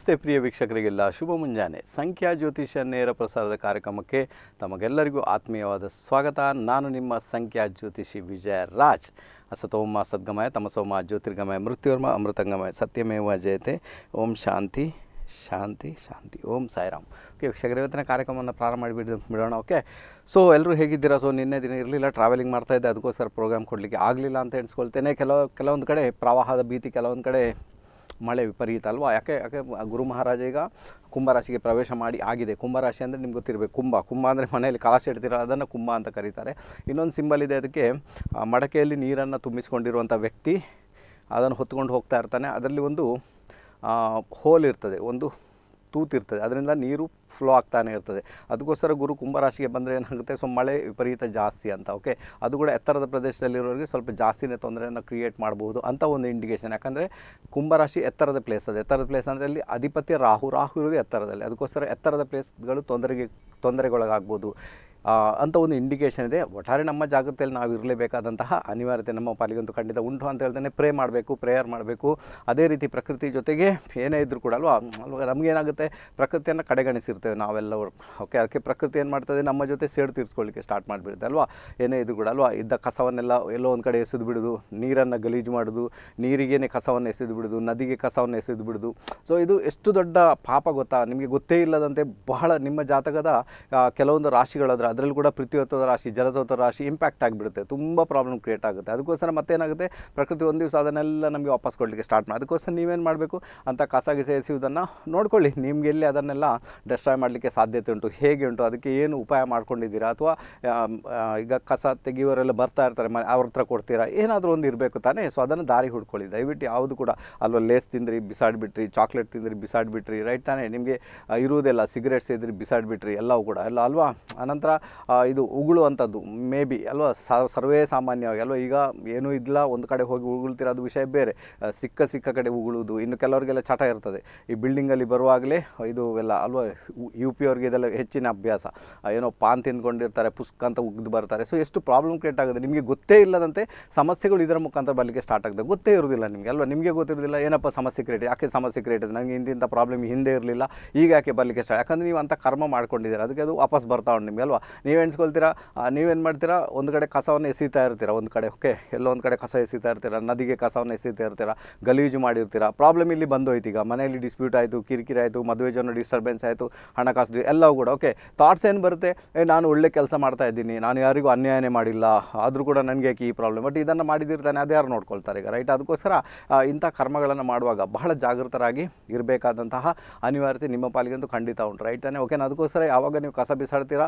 ನಮಸ್ತೆ ಪ್ರಿಯ ವೀಕ್ಷಕರಿಗೆಲ್ಲ ಶುಭ ಮುಂಜಾನೆ ಸಂಖ್ಯಾ ಜ್ಯೋತಿಷ ನೇರ ಪ್ರಸಾರದ ಕಾರ್ಯಕ್ರಮಕ್ಕೆ ತಮಗೆಲ್ಲರಿಗೂ ಆತ್ಮೀಯವಾದ ಸ್ವಾಗತ ನಾನು ನಿಮ್ಮ ಸಂಖ್ಯಾ ಜ್ಯೋತಿಷಿ ವಿಜಯ ರಾಜ್ ಅಸತೋಮ ಸದ್ಗಮಯ ತಮಸೋಮ ಜ್ಯೋತಿರ್ಗಮಯ ಮೃತ್ಯುರ್ಮ ಅಮೃತಂಗಮಯ ಸತ್ಯಮೇವ ಜಯತೆ ಓಂ ಶಾಂತಿ ಶಾಂತಿ ಶಾಂತಿ ಓಂ ಸಾಯಿರಾಮ್ ಓಕೆ ಇವತ್ತಿನ ಕಾರ್ಯಕ್ರಮವನ್ನು ಪ್ರಾರಂಭ ಮಾಡಿಬಿಡಿ ಬಿಡೋಣ ಓಕೆ ಸೊ ಎಲ್ಲರೂ ಹೇಗಿದ್ದೀರಾ ಸೊ ನಿನ್ನೆ ದಿನ ಇರಲಿಲ್ಲ ಟ್ರಾವೆಲಿಂಗ್ ಮಾಡ್ತಾಯಿದ್ದೆ ಅದಕ್ಕೋಸ್ಕರ ಪ್ರೋಗ್ರಾಮ್ ಕೊಡಲಿಕ್ಕೆ ಆಗಲಿಲ್ಲ ಅಂತ ಎಣಿಸ್ಕೊಳ್ತೇನೆ ಕೆಲವು ಕೆಲವೊಂದು ಕಡೆ ಪ್ರವಾಹದ ಭೀತಿ ಕೆಲವೊಂದು ಕಡೆ ಮಳೆ ವಿಪರೀತ ಅಲ್ವಾ ಯಾಕೆ ಯಾಕೆ ಗುರು ಮಹಾರಾಜ ಈಗ ಕುಂಭರಾಶಿಗೆ ಪ್ರವೇಶ ಮಾಡಿ ಆಗಿದೆ ಕುಂಭರಾಶಿ ಅಂದರೆ ನಿಮ್ಗೆ ಗೊತ್ತಿರಬೇಕು ಕುಂಭ ಕುಂಭ ಅಂದರೆ ಮನೆಯಲ್ಲಿ ಕಾಸು ಇಡ್ತಿರೋ ಅದನ್ನು ಕುಂಭ ಅಂತ ಕರೀತಾರೆ ಇನ್ನೊಂದು ಸಿಂಬಲ್ ಇದೆ ಅದಕ್ಕೆ ಮಡಕೆಯಲ್ಲಿ ನೀರನ್ನು ತುಂಬಿಸ್ಕೊಂಡಿರುವಂಥ ವ್ಯಕ್ತಿ ಅದನ್ನು ಹೊತ್ಕೊಂಡು ಹೋಗ್ತಾ ಇರ್ತಾನೆ ಅದರಲ್ಲಿ ಒಂದು ಹೋಲ್ ಇರ್ತದೆ ಒಂದು ತೂತಿರ್ತದೆ ಅದರಿಂದ ನೀರು ಫ್ಲೋ ಆಗ್ತಾನೆ ಇರ್ತದೆ ಅದಕ್ಕೋಸ್ಕರ ಗುರು ಕುಂಭರಾಶಿಗೆ ಬಂದರೆ ಏನಾಗುತ್ತೆ ಸೊ ಮಳೆ ವಿಪರೀತ ಜಾಸ್ತಿ ಅಂತ ಓಕೆ ಅದು ಕೂಡ ಎತ್ತರದ ಪ್ರದೇಶದಲ್ಲಿರೋರಿಗೆ ಸ್ವಲ್ಪ ಜಾಸ್ತಿನೇ ತೊಂದರೆಯನ್ನು ಕ್ರಿಯೇಟ್ ಮಾಡ್ಬೋದು ಅಂತ ಒಂದು ಇಂಡಿಕೇಷನ್ ಯಾಕಂದರೆ ಕುಂಭರಾಶಿ ಎತ್ತರದ ಪ್ಲೇಸ್ ಅದು ಎತ್ತರದ ಪ್ಲೇಸ್ ಅಂದರೆ ಅಲ್ಲಿ ಅಧಿಪತಿ ರಾಹು ರಾಹು ಇರೋದು ಎತ್ತರದಲ್ಲಿ ಅದಕ್ಕೋಸ್ಕರ ಎತ್ತರದ ಪ್ಲೇಸ್ಗಳು ತೊಂದರೆಗೆ ತೊಂದರೆಗೊಳಗಾಗ್ಬೋದು ಅಂತ ಒಂದು ಇಂಡಿಕೇಷನ್ ಇದೆ ಒಟ್ಟಾರೆ ನಮ್ಮ ಜಾಗೃತಿಯಲ್ಲಿ ನಾವು ಇರಲೇಬೇಕಾದಂತಹ ಅನಿವಾರ್ಯತೆ ನಮ್ಮ ಪಾಲಿಗಂತೂ ಖಂಡಿತ ಉಂಟು ಅಂತ ಹೇಳ್ತಾನೆ ಪ್ರೇ ಮಾಡಬೇಕು ಪ್ರೇಯರ್ ಮಾಡಬೇಕು ಅದೇ ರೀತಿ ಪ್ರಕೃತಿ ಜೊತೆಗೆ ಏನೇ ಇದ್ದರೂ ಕೂಡ ಅಲ್ವಾ ಅಲ್ವಾ ನಮಗೇನಾಗುತ್ತೆ ಪ್ರಕೃತಿಯನ್ನು ಕಡೆಗಣಿಸಿರ್ತೇವೆ ನಾವೆಲ್ಲವರು ಓಕೆ ಅದಕ್ಕೆ ಪ್ರಕೃತಿ ಏನು ಮಾಡ್ತದೆ ನಮ್ಮ ಜೊತೆ ಸೇಡು ತೀರಿಸ್ಕೊಳ್ಳಿಕ್ಕೆ ಸ್ಟಾರ್ಟ್ ಮಾಡಿಬಿಡುತ್ತೆ ಅಲ್ವಾ ಏನೇ ಇದ್ರೂ ಕೂಡ ಅಲ್ವಾ ಇದ್ದ ಕಸವನ್ನೆಲ್ಲ ಎಲ್ಲೋ ಒಂದು ಕಡೆ ಎಸೆದು ಬಿಡೋದು ನೀರನ್ನು ಗಲೀಜು ಮಾಡೋದು ನೀರಿಗೇನೆ ಕಸವನ್ನು ಎಸೆದು ಬಿಡೋದು ನದಿಗೆ ಕಸವನ್ನು ಎಸೆದು ಬಿಡೋದು ಸೊ ಇದು ಎಷ್ಟು ದೊಡ್ಡ ಪಾಪ ಗೊತ್ತಾ ನಿಮಗೆ ಗೊತ್ತೇ ಇಲ್ಲದಂತೆ ಬಹಳ ನಿಮ್ಮ ಜಾತಕದ ಕೆಲವೊಂದು ರಾಶಿಗಳದ್ರ ಅದರಲ್ಲಿ ಕೂಡ ಪ್ರತಿಯೊತ್ತದ ರಾಶಿ ಜಲತೋತ ರಾಶಿ ಇಂಪ್ಯಾಕ್ಟ್ ಆಗಿಬಿಡುತ್ತೆ ತುಂಬ ಪ್ರಾಬ್ಲಮ್ ಕ್ರಿಯೇಟ್ ಆಗುತ್ತೆ ಅದಕ್ಕೋಸ್ಕರ ಮತ್ತೇನಾಗುತ್ತೆ ಪ್ರಕೃತಿ ಒಂದು ದಿವಸ ಅದನ್ನೆಲ್ಲ ನಮಗೆ ವಾಪಸ್ ಕೊಡಲಿಕ್ಕೆ ಸ್ಟಾರ್ಟ್ ಮಾಡಿ ಅದಕ್ಕೋಸ್ಕರ ನೀವೇನು ಮಾಡಬೇಕು ಅಂತ ಕಸಾಗಿ ಸೇರಿಸುವುದನ್ನು ನೋಡ್ಕೊಳ್ಳಿ ನಿಮಗೆ ಅದನ್ನೆಲ್ಲ ಡೆಸ್ಟ್ರಾಯ್ ಮಾಡಲಿಕ್ಕೆ ಸಾಧ್ಯತೆ ಉಂಟು ಹೇಗೆ ಉಂಟು ಅದಕ್ಕೆ ಏನು ಉಪಾಯ ಮಾಡ್ಕೊಂಡಿದ್ದೀರಾ ಅಥವಾ ಈಗ ಕಸ ತೆಗೆಯುವರೆಲ್ಲ ಬರ್ತಾ ಇರ್ತಾರೆ ಮನೆ ಅವ್ರ ಹತ್ರ ಕೊಡ್ತೀರಾ ಏನಾದರೂ ಒಂದು ಇರಬೇಕು ತಾನೇ ಸೊ ಅದನ್ನು ದಾರಿ ಹುಡ್ಕೊಳ್ಳಿ ದಯವಿಟ್ಟು ಯಾವುದು ಕೂಡ ಅಲ್ವಾ ಲೇಸ್ ತಿಂದ್ರಿ ಬಿಸಾಡಿಬಿಟ್ರಿ ಚಾಕ್ಲೇಟ್ ತಿಂದ್ರಿ ಬಿಸಾಡಿಬಿಟ್ರಿ ರೈಟ್ ತಾನೇ ನಿಮಗೆ ಇರುವುದೆಲ್ಲ ಸಿಗರೇಟ್ಸ್ ಸೇದ್ರಿ ಬಿಸಾಡಿಬಿಟ್ರಿ ಎಲ್ಲವೂ ಕೂಡ ಎಲ್ಲ ಅಲ್ವಾ ಆನಂತರ ಇದು ಉಗುಳುವಂಥದ್ದು ಮೇ ಬಿ ಅಲ್ವಾ ಸರ್ವೇ ಸಾಮಾನ್ಯವಾಗಿ ಅಲ್ವಾ ಈಗ ಏನೂ ಇಲ್ಲ ಒಂದು ಕಡೆ ಹೋಗಿ ಉಗುಳ್ತಿರೋದು ಅದು ವಿಷಯ ಬೇರೆ ಸಿಕ್ಕ ಸಿಕ್ಕ ಕಡೆ ಉಗುಳುವುದು ಇನ್ನು ಕೆಲವರಿಗೆಲ್ಲ ಚಟ ಇರ್ತದೆ ಈ ಬಿಲ್ಡಿಂಗಲ್ಲಿ ಬರುವಾಗಲೇ ಇದು ಎಲ್ಲ ಅಲ್ವಾ ಯು ಪಿ ಅವ್ರಿಗೆ ಇದೆಲ್ಲ ಹೆಚ್ಚಿನ ಅಭ್ಯಾಸ ಏನೋ ಪಾನ್ ತಿಂದ್ಕೊಂಡಿರ್ತಾರೆ ಪುಸ್ತಕ ಅಂತ ಉಗ್ದು ಬರ್ತಾರೆ ಸೊ ಎಷ್ಟು ಪ್ರಾಬ್ಲಮ್ ಕ್ರಿಯೇಟ್ ಆಗುತ್ತೆ ನಿಮಗೆ ಗೊತ್ತೇ ಇಲ್ಲದಂತೆ ಸಮಸ್ಯೆಗಳು ಇದರ ಮುಖಾಂತರ ಬರಲಿಕ್ಕೆ ಸ್ಟಾರ್ಟ್ ಆಗ್ತದೆ ಗೊತ್ತೇ ಇರೋದಿಲ್ಲ ನಿಮಗೆ ಅಲ್ವಾ ನಿಮಗೆ ಗೊತ್ತಿರೋದಿಲ್ಲ ಏನಪ್ಪ ಸಮಸ್ಯೆ ಕ್ರಿಯೇಟ್ ಯಾಕೆ ಸಮಸ್ಯೆ ಕ್ರಿಯೇಟ್ ಇದೆ ನನಗೆ ಇಂತಿಂಥ ಪ್ರಾಬ್ಲಮ್ ಹಿಂದೆ ಇರಲಿಲ್ಲ ಈಗ ಯಾಕೆ ಬರಲಿಕ್ಕೆ ಸ್ಟಾರ್ಟ್ ಯಾಕಂದರೆ ನೀವು ಅಂತ ಕರ್ಮ ಮಾಡ್ಕೊಂಡಿದ್ದೀರಾ ಅದಕ್ಕೆ ಅದು ವಾಪಸ್ ಬರ್ತಾವೆ ನಿಮಗೆ ಅಲ್ವಾ ಎಣ್ಸ್ಕೊಳ್ತೀರಾ ನೀವೇನು ಮಾಡ್ತೀರಾ ಒಂದು ಕಡೆ ಕಸವನ್ನು ಎಸೀತಾ ಇರ್ತೀರಾ ಒಂದು ಕಡೆ ಓಕೆ ಎಲ್ಲೋ ಒಂದು ಕಡೆ ಕಸ ಎಸೀತಾ ಇರ್ತೀರಾ ನದಿಗೆ ಕಸವನ್ನು ಎಸೀತಾ ಇರ್ತೀರಾ ಗಲೀಜು ಮಾಡಿರ್ತೀರಾ ಪ್ರಾಬ್ಲಮ್ ಇಲ್ಲಿ ಬಂದೋಯ್ತು ಈಗ ಮನೆಯಲ್ಲಿ ಡಿಸ್ಪ್ಯೂಟ್ ಆಯಿತು ಕಿರಿಕಿರಿ ಆಯಿತು ಮದುವೆ ಜನ ಡಿಸ್ಟರ್ಬೆನ್ಸ್ ಆಯಿತು ಹಣಕಾಸು ಎಲ್ಲವೂ ಕೂಡ ಓಕೆ ಥಾಟ್ಸ್ ಏನು ಬರುತ್ತೆ ನಾನು ಒಳ್ಳೆ ಕೆಲಸ ಮಾಡ್ತಾ ಇದ್ದೀನಿ ನಾನು ಯಾರಿಗೂ ಅನ್ಯಾಯನೇ ಮಾಡಿಲ್ಲ ಆದರೂ ಕೂಡ ನನಗೆ ಈ ಪ್ರಾಬ್ಲಮ್ ಬಟ್ ಇದನ್ನು ಮಾಡಿದಿರ್ತಾನೆ ಅದು ಯಾರು ನೋಡ್ಕೊಳ್ತಾರೆ ಈಗ ರೈಟ್ ಅದಕ್ಕೋಸ್ಕರ ಇಂಥ ಕರ್ಮಗಳನ್ನು ಮಾಡುವಾಗ ಬಹಳ ಜಾಗೃತರಾಗಿ ಇರಬೇಕಾದಂತಹ ಅನಿವಾರ್ಯತೆ ನಿಮ್ಮ ಪಾಲಿಗೆಂದು ಖಂಡಿತ ಉಂಟು ರೈಟ್ ತಾನೆ ಓಕೆ ಅದಕ್ಕೋಸ್ಕರ ಯಾವಾಗ ನೀವು ಕಸ ಬಿಸಾಡ್ತೀರಾ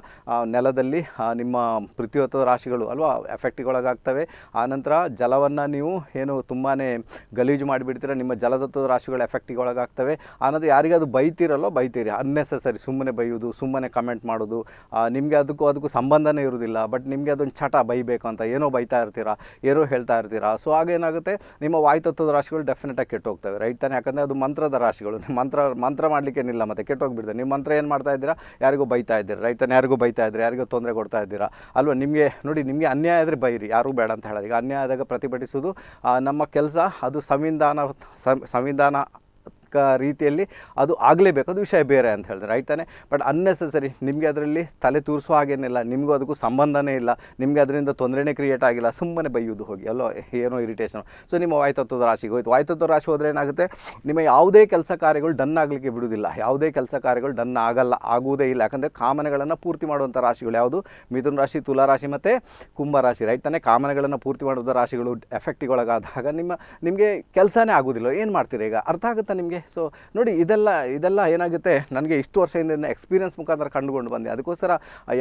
ನೆಲದಲ್ಲಿ ನಿಮ್ಮ ಪ್ರತಿಯೊತ್ತು ರಾಶಿಗಳು ಅಲ್ವಾ ಎಫೆಕ್ಟಿಗೆ ಒಳಗಾಗ್ತವೆ ಆನಂತರ ಜಲವನ್ನು ನೀವು ಏನು ತುಂಬಾ ಗಲೀಜು ಮಾಡಿಬಿಡ್ತೀರ ನಿಮ್ಮ ಜಲತತ್ವದ ರಾಶಿಗಳು ಎಫೆಕ್ಟಿಗೆ ಒಳಗಾಗ್ತವೆ ಆನಂತರ ಯಾರಿಗೆ ಅದು ಬೈತೀರಲ್ಲೋ ಬೈತೀರಿ ಅನ್ನೆಸರಿ ಸುಮ್ಮನೆ ಬೈಯೋದು ಸುಮ್ಮನೆ ಕಮೆಂಟ್ ಮಾಡೋದು ನಿಮಗೆ ಅದಕ್ಕೂ ಅದಕ್ಕೂ ಸಂಬಂಧನೇ ಇರುವುದಿಲ್ಲ ಬಟ್ ನಿಮಗೆ ಅದೊಂದು ಚಟ ಬೈಬೇಕು ಅಂತ ಏನೋ ಬೈತಾ ಇರ್ತೀರಾ ಏನೋ ಹೇಳ್ತಾ ಇರ್ತೀರಾ ಸೊ ಆಗೇನಾಗುತ್ತೆ ನಿಮ್ಮ ವಾಯುತತ್ವದ ರಾಶಿಗಳು ಡೆಫಿನೆಟಾಗಿ ಕೆಟ್ಟು ಹೋಗ್ತವೆ ರೈಟ್ ತಾನೆ ಯಾಕಂದರೆ ಅದು ಮಂತ್ರದ ರಾಶಿಗಳು ಮಂತ್ರ ಮಂತ್ರ ಏನಿಲ್ಲ ಮತ್ತೆ ಕೆಟ್ಟೋಗ್ಬಿಡ್ತಾರೆ ನಿಮ್ಮ ಮಂತ್ರ ಏನು ಮಾಡ್ತಾ ಇದ್ದೀರಾ ಯಾರಿಗೂ ಬೈತಾ ಇದ್ದೀರಿ ರೈತನ ಯಾರಿಗೂ ಬೈತಾ ಇದ್ದೀರಾ ಯಾರಿಗೂ ತೊಂದರೆ ಕೊಡ್ತಾ ಇದ್ದೀರಾ ಅಲ್ವಾ ನಿಮಗೆ ನೋಡಿ ನಿಮಗೆ ಅನ್ಯಾಯ ಆದರೆ ಬೈರಿ ಯಾರೂ ಬೇಡ ಅಂತ ಹೇಳೋದು ಈಗ ಅನ್ಯಾಯ ಆದಾಗ ಪ್ರತಿಭಟಿಸೋದು ನಮ್ಮ ಕೆಲಸ ಅದು ಸಂವಿಧಾನ ಸಂವಿಧಾನ ರೀತಿಯಲ್ಲಿ ಅದು ಆಗಲೇಬೇಕು ಅದು ವಿಷಯ ಬೇರೆ ಅಂತ ಹೇಳಿದ್ರೆ ರೈಟ್ ತಾನೆ ಬಟ್ ಅನ್ನೆಸೆಸರಿ ನಿಮಗೆ ಅದರಲ್ಲಿ ತಲೆ ತೂರಿಸೋ ಹಾಗೇನಿಲ್ಲ ನಿಮಗೂ ಅದಕ್ಕೂ ಸಂಬಂಧನೇ ಇಲ್ಲ ನಿಮಗೆ ಅದರಿಂದ ತೊಂದರೆನೇ ಕ್ರಿಯೇಟ್ ಆಗಿಲ್ಲ ಸುಮ್ಮನೆ ಬೈಯೋದು ಹೋಗಿ ಅಲ್ಲೋ ಏನೋ ಇರಿಟೇಷನು ಸೊ ನಿಮ್ಮ ವಾಯ್ತತ್ವದ ರಾಶಿಗೆ ಹೋಯ್ತು ವಾಯ್ತತ್ವ ರಾಶಿ ಹೋದರೆ ಏನಾಗುತ್ತೆ ನಿಮ್ಮ ಯಾವುದೇ ಕೆಲಸ ಕಾರ್ಯಗಳು ಡನ್ ಆಗಲಿಕ್ಕೆ ಬಿಡುವುದಿಲ್ಲ ಯಾವುದೇ ಕೆಲಸ ಕಾರ್ಯಗಳು ಡನ್ ಆಗಲ್ಲ ಆಗುವುದೇ ಇಲ್ಲ ಯಾಕಂದರೆ ಕಾಮನೆಗಳನ್ನು ಪೂರ್ತಿ ಮಾಡುವಂಥ ರಾಶಿಗಳು ಯಾವುದು ಮಿಥುನ ರಾಶಿ ತುಲಾ ರಾಶಿ ಮತ್ತು ಕುಂಭ ರಾಶಿ ರೈಟ್ ತಾನೆ ಕಾಮನೆಗಳನ್ನು ಪೂರ್ತಿ ಮಾಡುವಂಥ ರಾಶಿಗಳು ಎಫೆಕ್ಟಿಗೊಳಗಾದಾಗ ನಿಮ್ಮ ನಿಮಗೆ ಕೆಲಸನೇ ಆಗೋದಿಲ್ಲ ಏನು ಮಾಡ್ತೀರಿ ಈಗ ಅರ್ಥ ಆಗುತ್ತಾ ನಿಮಗೆ ಸೊ ನೋಡಿ ಇದೆಲ್ಲ ಇದೆಲ್ಲ ಏನಾಗುತ್ತೆ ನನಗೆ ಇಷ್ಟು ವರ್ಷದಿಂದ ಎಕ್ಸ್ಪೀರಿಯನ್ಸ್ ಮುಖಾಂತರ ಕಂಡುಕೊಂಡು ಬಂದೆ ಅದಕ್ಕೋಸ್ಕರ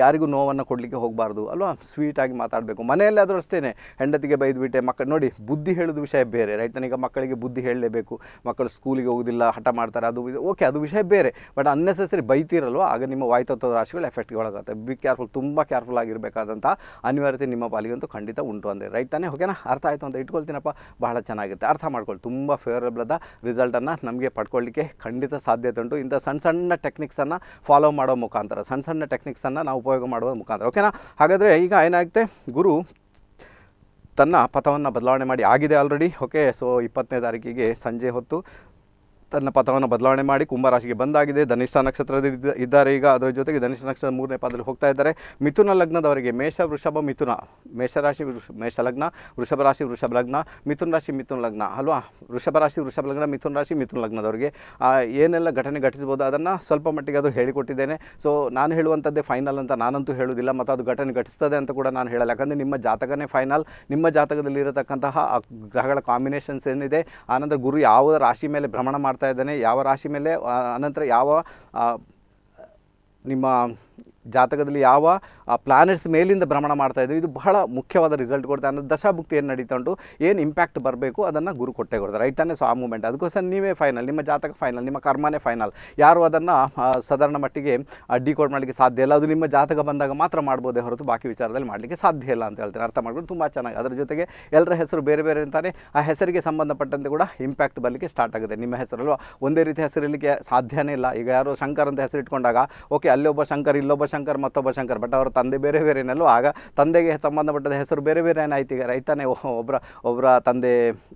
ಯಾರಿಗೂ ನೋವನ್ನು ಕೊಡಲಿಕ್ಕೆ ಹೋಗಬಾರ್ದು ಅಲ್ವಾ ಸ್ವೀಟಾಗಿ ಮಾತಾಡಬೇಕು ಮನೆಯಲ್ಲಾದರೂ ಅಷ್ಟೇ ಹೆಂಡತಿಗೆ ಬೈದ್ಬಿಟ್ಟೆ ಮಕ್ಕಳು ನೋಡಿ ಬುದ್ಧಿ ಹೇಳೋದು ವಿಷಯ ಬೇರೆ ರೈಟ್ ನನಗೆ ಮಕ್ಕಳಿಗೆ ಬುದ್ಧಿ ಹೇಳಲೇಬೇಕು ಮಕ್ಕಳು ಸ್ಕೂಲಿಗೆ ಹೋಗೋದಿಲ್ಲ ಹಠ ಮಾಡ್ತಾರೆ ಅದು ಓಕೆ ಅದು ವಿಷಯ ಬೇರೆ ಬಟ್ ಅನ್ನೆಸೆಸರಿ ಬೈತಿರಲ್ವ ಆಗ ನಿಮ್ಮ ವಾಯ್ತತ್ವದ ರಾಶಿಗಳು ಎಫೆಕ್ಟ್ಗೆ ಒಳಗಾಗುತ್ತೆ ಬಿ ಕೇರ್ಫುಲ್ ತುಂಬ ಕೇರ್ಫುಲ್ ಆಗಿರಬೇಕಾದಂಥ ಅನಿವಾರ್ಯತೆ ನಿಮ್ಮ ಪಾಲಿಗಂತೂ ಖಂಡಿತ ಉಂಟು ಅಂದರೆ ರೈಟ್ ತಾನೇ ಓಕೆನಾ ಅರ್ಥ ಆಯಿತು ಅಂತ ಇಟ್ಕೊಳ್ತೀನಪ್ಪ ಬಹಳ ಚೆನ್ನಾಗಿರುತ್ತೆ ಅರ್ಥ ಮಾಡ್ಕೊಳ್ಳಿ ತುಂಬ ಫೇವರೇಬಲ್ ಆದ ರಿಸಲ್ಟನ್ನು ನಮಗೆ ಪಡ್ಕೊಳ್ಳಿಕ್ಕೆ ಖಂಡಿತ ಸಾಧ್ಯತೆ ಉಂಟು ಇಂಥ ಸಣ್ಣ ಸಣ್ಣ ಟೆಕ್ನಿಕ್ಸನ್ನು ಫಾಲೋ ಮಾಡೋ ಮುಖಾಂತರ ಸಣ್ಣ ಸಣ್ಣ ಟೆಕ್ನಿಕ್ಸನ್ನು ನಾವು ಉಪಯೋಗ ಮಾಡುವ ಮುಖಾಂತರ ಓಕೆನಾ ಹಾಗಾದರೆ ಈಗ ಏನಾಗುತ್ತೆ ಗುರು ತನ್ನ ಪಥವನ್ನು ಬದಲಾವಣೆ ಮಾಡಿ ಆಗಿದೆ ಆಲ್ರೆಡಿ ಓಕೆ ಸೊ ಇಪ್ಪತ್ತನೇ ತಾರೀಕಿಗೆ ಸಂಜೆ ಹೊತ್ತು ತನ್ನ ಪಥವನ್ನು ಬದಲಾವಣೆ ಮಾಡಿ ಕುಂಭರಾಶಿಗೆ ಬಂದಾಗಿದೆ ಧನಿಷ್ಠ ನಕ್ಷತ್ರದಲ್ಲಿ ಇದ್ದಾರೆ ಈಗ ಅದರ ಜೊತೆಗೆ ಧನಿಷ್ಠ ನಕ್ಷತ್ರ ಮೂರನೇ ಪಾದದಲ್ಲಿ ಹೋಗ್ತಾ ಇದ್ದಾರೆ ಮಿಥುನ ಲಗ್ನದವರಿಗೆ ಮೇಷ ವೃಷಭ ಮಿಥುನ ಮೇಷರಾಶಿ ಮೇಷ ಲಗ್ನ ವೃಷಭ ರಾಶಿ ವೃಷಭ ಲಗ್ನ ಮಿಥುನ ರಾಶಿ ಮಿಥುನ ಲಗ್ನ ಅಲ್ವಾ ವೃಷಭ ರಾಶಿ ವೃಷಭ ಲಗ್ನ ಮಿಥುನ ರಾಶಿ ಮಿಥುನ ಲಗ್ನದವರಿಗೆ ಏನೆಲ್ಲ ಘಟನೆ ಘಟಿಸ್ಬೋದು ಅದನ್ನು ಸ್ವಲ್ಪ ಮಟ್ಟಿಗೆ ಅದು ಹೇಳಿಕೊಟ್ಟಿದ್ದೇನೆ ಸೊ ನಾನು ಹೇಳುವಂಥದ್ದೇ ಫೈನಲ್ ಅಂತ ನಾನಂತೂ ಹೇಳೋದಿಲ್ಲ ಮತ್ತು ಅದು ಘಟನೆ ಘಟಿಸ್ತದೆ ಅಂತ ಕೂಡ ನಾನು ಹೇಳಲ್ಲ ಯಾಕಂದರೆ ನಿಮ್ಮ ಜಾತಕನೇ ಫೈನಲ್ ನಿಮ್ಮ ಆ ಗ್ರಹಗಳ ಕಾಂಬಿನೇಷನ್ಸ್ ಏನಿದೆ ಆನಂತರ ಗುರು ಯಾವ ರಾಶಿ ಮೇಲೆ ಭ್ರಮಣ ಮಾಡ್ತಾರೆ ಮಾಡ್ತಾ ಇದ್ದಾನೆ ಯಾವ ರಾಶಿ ಮೇಲೆ ಅನಂತರ ಯಾವ ನಿಮ್ಮ ಜಾತಕದಲ್ಲಿ ಯಾವ ಪ್ಲಾನೆಟ್ಸ್ ಮೇಲಿಂದ ಭ್ರಮಣ ಮಾಡ್ತಾ ಇದ್ದೀವಿ ಇದು ಬಹಳ ಮುಖ್ಯವಾದ ರಿಸಲ್ಟ್ ಕೊಡುತ್ತೆ ಅನ್ನೋದು ದಶಾಭುಕ್ತಿ ಏನು ನಡೀತಾ ಉಂಟು ಏನು ಇಂಪ್ಯಾಕ್ಟ್ ಬರಬೇಕು ಅದನ್ನು ಗುರು ಕೊಟ್ಟೆ ಕೊಡ್ತಾರೆ ರೈಟ್ ತಾನೇ ಸೊ ಆ ಮೂಮೆಂಟ್ ಅದಕ್ಕೋಸ್ಕರ ನೀವೇ ಫೈನಲ್ ನಿಮ್ಮ ಜಾತಕ ಫೈನಲ್ ನಿಮ್ಮ ಕರ್ಮನೇ ಫೈನಲ್ ಯಾರು ಅದನ್ನು ಸಾಧಾರಣ ಮಟ್ಟಿಗೆ ಡಿಕೋಡ್ ಮಾಡಲಿಕ್ಕೆ ಸಾಧ್ಯ ಇಲ್ಲ ಅದು ನಿಮ್ಮ ಜಾತಕ ಬಂದಾಗ ಮಾತ್ರ ಮಾಡ್ಬೋದೇ ಹೊರತು ಬಾಕಿ ವಿಚಾರದಲ್ಲಿ ಮಾಡಲಿಕ್ಕೆ ಸಾಧ್ಯ ಇಲ್ಲ ಅಂತ ಹೇಳ್ತಾರೆ ಅರ್ಥ ಮಾಡ್ಕೊಂಡು ತುಂಬ ಚೆನ್ನಾಗಿ ಅದರ ಜೊತೆಗೆ ಎಲ್ಲರ ಹೆಸರು ಬೇರೆ ಬೇರೆ ಅಂತಾನೆ ಆ ಹೆಸರಿಗೆ ಸಂಬಂಧಪಟ್ಟಂತೆ ಕೂಡ ಇಂಪ್ಯಾಕ್ಟ್ ಬರಲಿಕ್ಕೆ ಸ್ಟಾರ್ಟ್ ಆಗುತ್ತೆ ನಿಮ್ಮ ಹೆಸರಲ್ಲೂ ಒಂದೇ ರೀತಿ ಹೆಸರಿಲಿಕ್ಕೆ ಸಾಧ್ಯನೇ ಇಲ್ಲ ಈಗ ಯಾರು ಶಂಕರ್ ಅಂತ ಹೆಸರು ಇಟ್ಕೊಂಡಾಗ ಓಕೆ ಅಲ್ಲೊಬ್ಬ ಶಂಕರ್ ಇಲ್ಲೊಬ್ಬ ಶಂಕರ್ ಮತ್ತೊಬ್ಬ ಶಂಕರ್ ಬಟ್ ಅವರ ತಂದೆ ಬೇರೆ ಬೇರೆನಲ್ಲೂ ಆಗ ತಂದೆಗೆ ಸಂಬಂಧಪಟ್ಟದ ಹೆಸರು ಬೇರೆ ಬೇರೆ ಏನಾಯ್ತು ಈಗ ರೈತನೇ ಒಬ್ಬರ ಒಬ್ಬರ ತಂದೆ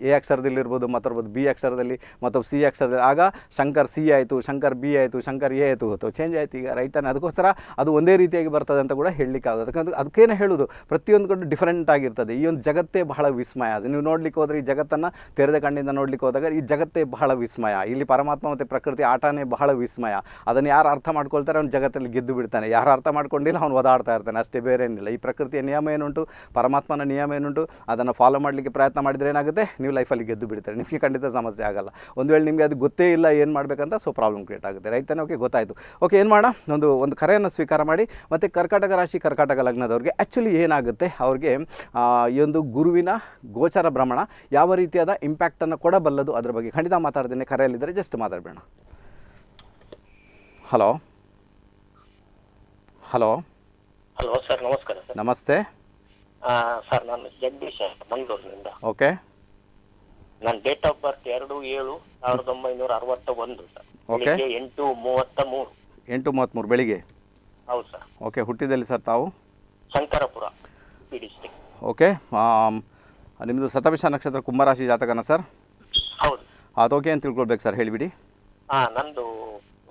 ಎ ಅಕ್ಷರದಲ್ಲಿರ್ಬೋದು ಮತ್ತೊರ್ಬೋದು ಬಿ ಅಕ್ಷರದಲ್ಲಿ ಮತ್ತೊಬ್ಬ ಸಿ ಅಕ್ಷರದಲ್ಲಿ ಆಗ ಶಂಕರ್ ಸಿ ಆಯಿತು ಶಂಕರ್ ಬಿ ಆಯಿತು ಶಂಕರ್ ಎ ಆಯಿತು ಗೊತ್ತು ಚೇಂಜ್ ಆಯಿತು ಈಗ ರೈತನೇ ಅದಕ್ಕೋಸ್ಕರ ಅದು ಒಂದೇ ರೀತಿಯಾಗಿ ಬರ್ತದೆ ಅಂತ ಕೂಡ ಆಗೋದು ಅದಕ್ಕೆ ಅದಕ್ಕೇನು ಹೇಳೋದು ಪ್ರತಿಯೊಂದು ಕಡೆ ಡಿಫ್ರೆಂಟ್ ಆಗಿರ್ತದೆ ಈ ಒಂದು ಜಗತ್ತೇ ಬಹಳ ವಿಸ್ಮಯ ಅದು ನೀವು ನೋಡಲಿಕ್ಕೆ ಹೋದರೆ ಈ ಜಗತ್ತನ್ನು ತೆರೆದ ಕಣ್ಣಿಂದ ನೋಡ್ಲಿಕ್ಕೆ ಹೋದಾಗ ಈ ಜಗತ್ತೇ ಬಹಳ ವಿಸ್ಮಯ ಇಲ್ಲಿ ಪರಮಾತ್ಮ ಮತ್ತು ಪ್ರಕೃತಿ ಆಟನೇ ಬಹಳ ವಿಸ್ಮಯ ಅದನ್ನು ಯಾರು ಅರ್ಥ ಮಾಡ್ಕೊಳ್ತಾರೆ ಅವ್ನು ಜಗತ್ತಲ್ಲಿ ಗೆದ್ದು ಬಿಡ್ತಾನೆ ಯಾರು ಯಾರು ಅರ್ಥ ಮಾಡ್ಕೊಂಡಿಲ್ಲ ಅವನು ಓದಾಡ್ತಾ ಇರ್ತಾನೆ ಅಷ್ಟೇ ಬೇರೆ ಏನಿಲ್ಲ ಈ ಪ್ರಕೃತಿಯ ನಿಯಮ ಏನುಂಟು ಪರಮಾತ್ಮನ ನಿಯಮ ಏನುಂಟು ಅದನ್ನು ಫಾಲೋ ಮಾಡಲಿಕ್ಕೆ ಪ್ರಯತ್ನ ಮಾಡಿದರೆ ಏನಾಗುತ್ತೆ ನೀವು ಲೈಫಲ್ಲಿ ಗೆದ್ದು ಬಿಡ್ತಾರೆ ನಿಮಗೆ ಖಂಡಿತ ಸಮಸ್ಯೆ ಆಗಲ್ಲ ಒಂದು ವೇಳೆ ನಿಮಗೆ ಅದು ಗೊತ್ತೇ ಇಲ್ಲ ಏನು ಮಾಡಬೇಕಂತ ಸೊ ಪ್ರಾಬ್ಲಮ್ ಕ್ರಿಯೇಟ್ ಆಗುತ್ತೆ ರೈಟ್ ತಾನೆ ಓಕೆ ಗೊತ್ತಾಯಿತು ಓಕೆ ಏನು ಮಾಡೋಣ ಒಂದು ಒಂದು ಕರೆಯನ್ನು ಸ್ವೀಕಾರ ಮಾಡಿ ಮತ್ತು ಕರ್ಕಾಟಕ ರಾಶಿ ಕರ್ಕಾಟಕ ಲಗ್ನದವ್ರಿಗೆ ಆ್ಯಕ್ಚುಲಿ ಏನಾಗುತ್ತೆ ಅವ್ರಿಗೆ ಈ ಒಂದು ಗುರುವಿನ ಗೋಚರ ಭ್ರಮಣ ಯಾವ ರೀತಿಯಾದ ಇಂಪ್ಯಾಕ್ಟನ್ನು ಕೊಡಬಲ್ಲದು ಅದರ ಬಗ್ಗೆ ಖಂಡಿತ ಮಾತಾಡ್ತೇನೆ ಕರೆಯಲ್ಲಿದ್ದರೆ ಜಸ್ಟ್ ಮಾತಾಡಬೇಡ ಹಲೋ ಹಲೋ ಹಲೋ ಸರ್ ನಮಸ್ಕಾರ ಸರ್ ನಮಸ್ತೆ ಸರ್ ನಾನು ಜಗದೀಶ್ ಮಂಗಳೂರಿನಿಂದ ಓಕೆ ನನ್ನ ಡೇಟ್ ಆಫ್ ಬರ್ತ್ ಎರಡು ಏಳು ಸಾವಿರದ ಒಂಬೈನೂರ ಅರವತ್ತ ಒಂದು ಸರ್ ಓಕೆ ಎಂಟು ಮೂವತ್ತ ಮೂರು ಎಂಟು ಮೂವತ್ತ್ಮೂರು ಬೆಳಿಗ್ಗೆ ಹೌದು ಸರ್ ಓಕೆ ಹುಟ್ಟಿದಲ್ಲಿ ಸರ್ ತಾವು ಶಂಕರಪುರ ಉಡುಪಿ ಡಿಸ್ಟಿಕ್ ಓಕೆ ನಿಮ್ಮದು ಸತಭಿಷ ನಕ್ಷತ್ರ ಕುಂಭರಾಶಿ ಜಾತಕನ ಸರ್ ಹೌದು ಅದೋಕೆ ಅಂತ ತಿಳ್ಕೊಳ್ಬೇಕು ಸರ್ ಹೇಳಿಬಿಡಿ ಹಾಂ ನಂದು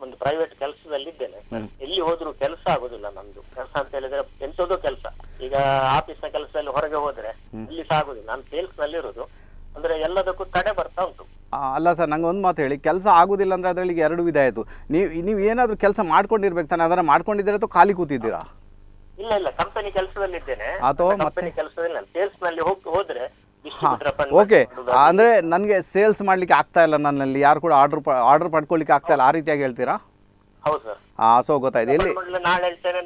ಒಂದು ಪ್ರೈವೇಟ್ ಕೆಲಸದಲ್ಲಿ ಇದ್ದೇನೆ ಎಲ್ಲಿ ಹೋದ್ರು ಕೆಲಸ ಆಗುದಿಲ್ಲ ನಮ್ದು ಕೆಲಸ ಅಂತ ಹೇಳಿದ್ರೆ ಎಂತದೋ ಕೆಲಸ ಈಗ ಆಫೀಸ್ ನ ಕೆಲಸದಲ್ಲಿ ಹೊರಗೆ ಹೋದ್ರೆ ಇಲ್ಲಿ ಸಹ ಆಗುದಿಲ್ಲ ನಾನು ಸೇಲ್ಸ್ ನಲ್ಲಿ ಇರುದು ಅಂದ್ರೆ ಎಲ್ಲದಕ್ಕೂ ತಡೆ ಬರ್ತಾ ಉಂಟು ಅಲ್ಲ ಸರ್ ನಂಗೆ ಒಂದು ಮಾತು ಹೇಳಿ ಕೆಲಸ ಆಗುದಿಲ್ಲ ಅಂದ್ರೆ ಅದರಲ್ಲಿ ಎರಡು ವಿಧ ಆಯ್ತು ನೀವು ನೀವು ಏನಾದರೂ ಕೆಲಸ ಮಾಡ್ಕೊಂಡಿರ್ಬೇಕು ತಾನೆ ಅದನ್ನ ಮಾಡ್ಕೊಂಡಿದ್ರೆ ಅಥವಾ ಖಾಲಿ ಕೂತಿದ್ದೀರಾ ಇಲ್ಲ ಇಲ್ಲ ಕಂಪನಿ ಕೆಲಸದಲ್ಲಿ ಇದ್ದೇನೆ ಕಂಪನಿ ಕೆಲಸದಲ್ಲಿ ಸೇಲ್ಸ್ ನಲ್ಲಿ ಹೋದ್ರೆ ಓಕೆ ಅಂದ್ರೆ ನನಗೆ ಸೇಲ್ಸ್ ಮಾಡ್ಲಿಕ್ಕೆ ಆಗ್ತಾ ಇಲ್ಲ ನನ್ನಲ್ಲಿ ಯಾರು ಕೂಡ ಆರ್ಡರ್ ಆರ್ಡರ್ ಪಡ್ಕೊಳ್ಳಿಕ್ಕೆ ಆಗ್ತಾ ಇಲ್ಲ ಆ ರೀತಿಯಾಗಿ ಹೇಳ್ತೀರಾ ಹೌದು ಸರ್ ಆ ಸೊ ಗೊತ್ತಾಯ್ತು ನಾಳೆ ಹೇಳ್ತೇನೆ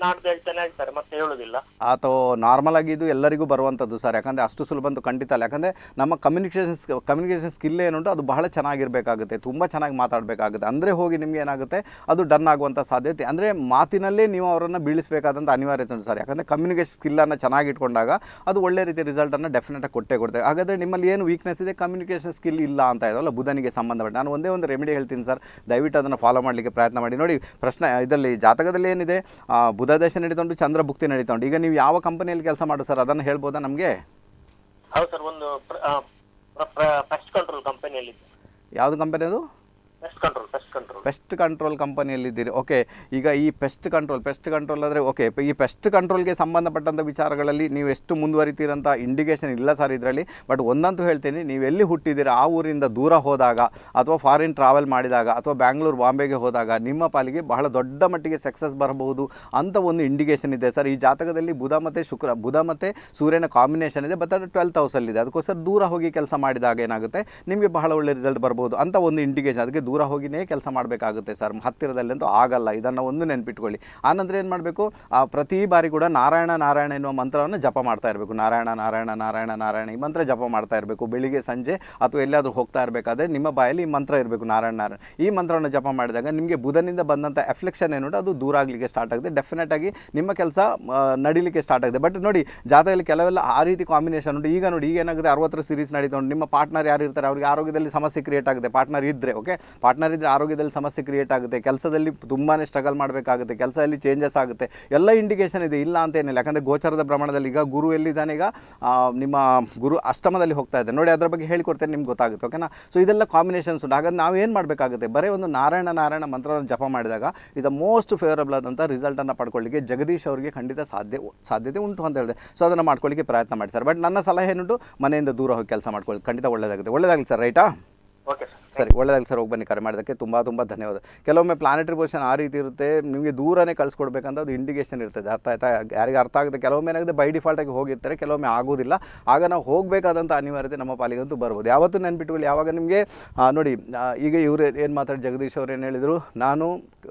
ಮತ್ತೆ ಅಥವಾ ನಾರ್ಮಲ್ ಆಗಿ ಇದು ಎಲ್ಲರಿಗೂ ಬರುವಂಥದ್ದು ಸರ್ ಯಾಕಂದರೆ ಅಷ್ಟು ಸುಲಭ ಅಂತೂ ಖಂಡಿತ ಅಲ್ಲ ಯಾಕಂದರೆ ನಮ್ಮ ಕಮ್ಯುನಿಕೇಶನ್ ಕಮ್ಯುನಿಕೇಷನ್ ಸ್ಕಿಲ್ ಏನುಂಟು ಅದು ಬಹಳ ಚೆನ್ನಾಗಿರಬೇಕಾಗುತ್ತೆ ತುಂಬ ಚೆನ್ನಾಗಿ ಮಾತಾಡಬೇಕಾಗುತ್ತೆ ಅಂದರೆ ಹೋಗಿ ನಿಮ್ಗೆ ಏನಾಗುತ್ತೆ ಅದು ಡನ್ ಆಗುವಂಥ ಸಾಧ್ಯತೆ ಅಂದರೆ ಮಾತಿನಲ್ಲೇ ನೀವು ಅವರನ್ನು ಬೀಳಿಸಬೇಕಾದಂಥ ಅನಿವಾರ್ಯತೆ ಉಂಟು ಸರ್ ಯಾಕಂದರೆ ಕಮ್ಯುನಿಕೇಷನ್ ಸ್ಕಿಲ್ಲನ್ನು ಚೆನ್ನಾಗಿ ಇಟ್ಕೊಂಡಾಗ ಅದು ಒಳ್ಳೆ ರೀತಿ ರಿಸಲ್ಟನ್ನು ಡೆಫಿನೆಟಾಗಿ ಕೊಟ್ಟೇ ಕೊಡ್ತೇವೆ ಹಾಗಾದರೆ ನಿಮ್ಮಲ್ಲಿ ಏನು ವೀಕ್ನೆಸ್ ಇದೆ ಕಮ್ಯುನಿಕೇಷನ್ ಸ್ಕಿಲ್ ಇಲ್ಲ ಅಂತ ಇದಲ್ಲ ಬುಧನಿಗೆ ಸಂಬಂಧಪಟ್ಟ ನಾನು ಒಂದೇ ಒಂದು ರೆಮಿಡಿ ಹೇಳ್ತೀನಿ ಸರ್ ದಯವಿಟ್ಟು ಅದನ್ನು ಫಾಲೋ ಮಾಡಲಿಕ್ಕೆ ಪ್ರಯತ್ನ ಮಾಡಿ ನೋಡಿ ಪ್ರಶ್ನೆ ಇದರಲ್ಲಿ ಜಾತಕದಲ್ಲಿ ಏನಿದೆ ಬುಧ ದೇಶ ನಡೀತೊಂಡು ಚಂದ್ರ ಭುಕ್ತಿ ನಡೀತೊಂಡು ಈಗ ನೀವು ಯಾವ ಕಂಪನಿಯಲ್ಲಿ ಕೆಲಸ ಮಾಡು ಸರ್ ಅದನ್ನು ಹೇಳ್ಬೋದಾ ನಮಗೆ ಹೌದು ಸರ್ ಒಂದು ಪೆಸ್ಟ್ ಕಂಟ್ರೋಲ್ ಕಂಪನಿಯಲ್ಲಿ ಯಾವುದು ಕಂಪನಿ ಅದು ಪೆಸ್ಟ್ ಕಂಟ್ರೋಲ್ ಕಂಪನಿಯಲ್ಲಿದ್ದೀರಿ ಓಕೆ ಈಗ ಈ ಪೆಸ್ಟ್ ಕಂಟ್ರೋಲ್ ಪೆಸ್ಟ್ ಕಂಟ್ರೋಲ್ ಆದರೆ ಓಕೆ ಈ ಪೆಸ್ಟ್ ಕಂಟ್ರೋಲ್ಗೆ ಸಂಬಂಧಪಟ್ಟಂಥ ವಿಚಾರಗಳಲ್ಲಿ ನೀವು ಎಷ್ಟು ಮುಂದುವರಿತೀರಂಥ ಇಂಡಿಕೇಷನ್ ಇಲ್ಲ ಸರ್ ಇದರಲ್ಲಿ ಬಟ್ ಒಂದಂತೂ ಹೇಳ್ತೀನಿ ನೀವು ಎಲ್ಲಿ ಹುಟ್ಟಿದ್ದೀರಿ ಆ ಊರಿಂದ ದೂರ ಹೋದಾಗ ಅಥವಾ ಫಾರಿನ್ ಟ್ರಾವೆಲ್ ಮಾಡಿದಾಗ ಅಥವಾ ಬ್ಯಾಂಗ್ಳೂರು ಬಾಂಬೆಗೆ ಹೋದಾಗ ನಿಮ್ಮ ಪಾಲಿಗೆ ಬಹಳ ದೊಡ್ಡ ಮಟ್ಟಿಗೆ ಸಕ್ಸಸ್ ಬರಬಹುದು ಅಂತ ಒಂದು ಇಂಡಿಕೇಷನ್ ಇದೆ ಸರ್ ಈ ಜಾತಕದಲ್ಲಿ ಬುಧ ಮತ್ತು ಶುಕ್ರ ಬುಧ ಮತ್ತು ಸೂರ್ಯನ ಕಾಂಬಿನೇಷನ್ ಇದೆ ಬಟ್ ಅದು ಟ್ವೆಲ್ತ್ ಹೌಸಲ್ಲಿದೆ ಅದಕ್ಕೋಸ್ಕರ ದೂರ ಹೋಗಿ ಕೆಲಸ ಮಾಡಿದಾಗ ಏನಾಗುತ್ತೆ ನಿಮಗೆ ಬಹಳ ಒಳ್ಳೆ ರಿಸಲ್ಟ್ ಬರ್ಬೋದು ಅಂತ ಒಂದು ಇಂಡಿಕೇಷನ್ ಅದಕ್ಕೆ ದೂರ ಹೋಗಿನೇ ಕೆಲಸ ಮಾಡಬೇಕಾಗುತ್ತೆ ಸರ್ ಹತ್ತಿರದಲ್ಲಿ ಅಂತೂ ಆಗಲ್ಲ ಇದನ್ನು ಒಂದು ನೆನ್ಪಿಟ್ಕೊಳ್ಳಿ ಆನಂತರ ಏನು ಮಾಡಬೇಕು ಆ ಪ್ರತಿ ಬಾರಿ ಕೂಡ ನಾರಾಯಣ ನಾರಾಯಣ ಎನ್ನುವ ಮಂತ್ರವನ್ನು ಜಪ ಮಾಡ್ತಾ ಇರಬೇಕು ನಾರಾಯಣ ನಾರಾಯಣ ನಾರಾಯಣ ನಾರಾಯಣ ಈ ಮಂತ್ರ ಜಪ ಮಾಡ್ತಾ ಇರಬೇಕು ಬೆಳಿಗ್ಗೆ ಸಂಜೆ ಅಥವಾ ಎಲ್ಲಾದರೂ ಹೋಗ್ತಾ ಇರಬೇಕಾದ್ರೆ ನಿಮ್ಮ ಬಾಯಲ್ಲಿ ಈ ಮಂತ್ರ ಇರಬೇಕು ನಾರಾಯಣ ನಾರಾಯಣ ಈ ಮಂತ್ರವನ್ನು ಜಪ ಮಾಡಿದಾಗ ನಿಮಗೆ ಬುಧನಿಂದ ಬಂದಂಥ ಎಫ್ಲೆಕ್ಷನ್ ಏನು ಅದು ದೂರ ಆಗಲಿಕ್ಕೆ ಸ್ಟಾರ್ಟ್ ಆಗಿದೆ ಡೆಫಿನೆಟ್ ಆಗಿ ನಿಮ್ಮ ಕೆಲಸ ನಡಿಲಿಕ್ಕೆ ಸ್ಟಾರ್ಟ್ ಆಗಿದೆ ಬಟ್ ನೋಡಿ ಜಾತಕದಲ್ಲಿ ಕೆಲವೆಲ್ಲ ಆ ರೀತಿ ಕಾಂಬಿನೇಷನ್ ಉಂಟು ಈಗ ನೋಡಿ ಈಗ ಏನಾಗುತ್ತೆ ಅರವತ್ತರ ಸೀರೀಸ್ ನಡೀತಾ ಉಂಟು ನಿಮ್ಮ ಪಾರ್ಟ್ನರ್ ಯಾರು ಇರ್ತಾರೆ ಅವರಿಗೆ ಆರೋಗ್ಯದಲ್ಲಿ ಸಮಸ್ಯೆ ಕ್ರಿಯೇಟ್ ಆಗಿದೆ ಪಾರ್ಟ್ನರ್ ಇದ್ದರೆ ಓಕೆ ಪಾರ್ಟ್ನರ್ ಇದ್ದರೆ ಆರೋಗ್ಯದಲ್ಲಿ ಸಮಸ್ಯೆ ಕ್ರಿಯೇಟ್ ಆಗುತ್ತೆ ಕೆಲಸದಲ್ಲಿ ತುಂಬಾ ಸ್ಟ್ರಗಲ್ ಮಾಡಬೇಕಾಗುತ್ತೆ ಕೆಲಸದಲ್ಲಿ ಚೇಂಜಸ್ ಆಗುತ್ತೆ ಎಲ್ಲ ಇಂಡಿಕೇಷನ್ ಇದೆ ಇಲ್ಲ ಅಂತ ಏನಿಲ್ಲ ಯಾಕಂದರೆ ಗೋಚರದ ಪ್ರಮಾಣದಲ್ಲಿ ಈಗ ಗುರು ಎಲ್ಲಿದ್ದಾನೆ ಈಗ ನಿಮ್ಮ ಗುರು ಅಷ್ಟಮದಲ್ಲಿ ಹೋಗ್ತಾ ಇದೆ ನೋಡಿ ಅದರ ಬಗ್ಗೆ ಹೇಳಿಕೊಡ್ತೇನೆ ನಿಮ್ಗೆ ಗೊತ್ತಾಗುತ್ತೆ ಓಕೆನಾ ಸೊ ಇದೆಲ್ಲ ಕಾಂಬಿನೇಷನ್ಸ್ ಉಂಟು ಹಾಗಾದ್ರೆ ನಾವು ಏನು ಮಾಡಬೇಕಾಗುತ್ತೆ ಬರೀ ಒಂದು ನಾರಾಯಣ ನಾರಾಯಣ ಮಂತ್ರವನ್ನು ಜಪ ಮಾಡಿದಾಗ ಇದ ಮೋಸ್ಟ್ ಫೇವರಬಲ್ ಆದಂಥ ರಿಸಲ್ಟನ್ನು ಪಡ್ಕೊಳ್ಳಿಕ್ಕೆ ಜಗದೀಶ್ ಅವರಿಗೆ ಖಂಡಿತ ಸಾಧ್ಯ ಸಾಧ್ಯತೆ ಉಂಟು ಅಂತ ಹೇಳಿದೆ ಸೊ ಅದನ್ನು ಮಾಡ್ಕೊಳ್ಳಿಕ್ಕೆ ಪ್ರಯತ್ನ ಮಾಡಿ ಸರ್ ಬಟ್ ನನ್ನ ಸಲಹೆ ಏನುಂಟು ಮನೆಯಿಂದ ದೂರ ಹೋಗಿ ಕೆಲಸ ಮಾಡ್ಕೊಳ್ಳಿ ಖಂಡಿತ ಒಳ್ಳೆಯದಾಗುತ್ತೆ ಒಳ್ಳೆಯದಾಗಲಿ ಸರ್ ರೈಟಾ ಓಕೆ ಸರಿ ಒಳ್ಳೆಯದಾಗಲಿ ಸರ್ ಹೋಗಿ ಬನ್ನಿ ಕರೆ ಮಾಡೋದಕ್ಕೆ ತುಂಬ ತುಂಬ ಧನ್ಯವಾದ ಕೆಲವೊಮ್ಮೆ ಪ್ಲಾನೆಟರಿ ಪೊಸಿಷನ್ ಆ ರೀತಿ ಇರುತ್ತೆ ನಿಮಗೆ ದೂರನೇ ಕಳಿಸ್ಕೊಡ್ಬೇಕಂತ ಅದು ಇಂಡಿಕೇಷನ್ ಇರ್ತದೆ ಅರ್ಥ ಆಯ್ತಾ ಯಾರಿಗೆ ಅರ್ಥ ಆಗುತ್ತೆ ಕೆಲವೊಮ್ಮೆ ಏನಾಗುತ್ತೆ ಬೈ ಡಿಫಾಲ್ಟಾಗಿ ಹೋಗಿರ್ತಾರೆ ಕೆಲವೊಮ್ಮೆ ಆಗೋದಿಲ್ಲ ಆಗ ನಾವು ಹೋಗಬೇಕಾದಂಥ ಅನಿವಾರ್ಯತೆ ನಮ್ಮ ಪಾಲಿಗಂತೂ ಬರ್ಬೋದು ಯಾವತ್ತೂ ನೆನ್ಪಿಟ್ಕೊಳ್ಳಿ ಯಾವಾಗ ನಿಮಗೆ ನೋಡಿ ಈಗ ಇವರು ಏನು ಮಾತಾಡಿ ಜಗದೀಶ್ ಅವ್ರು ಏನು ಹೇಳಿದರು ನಾನು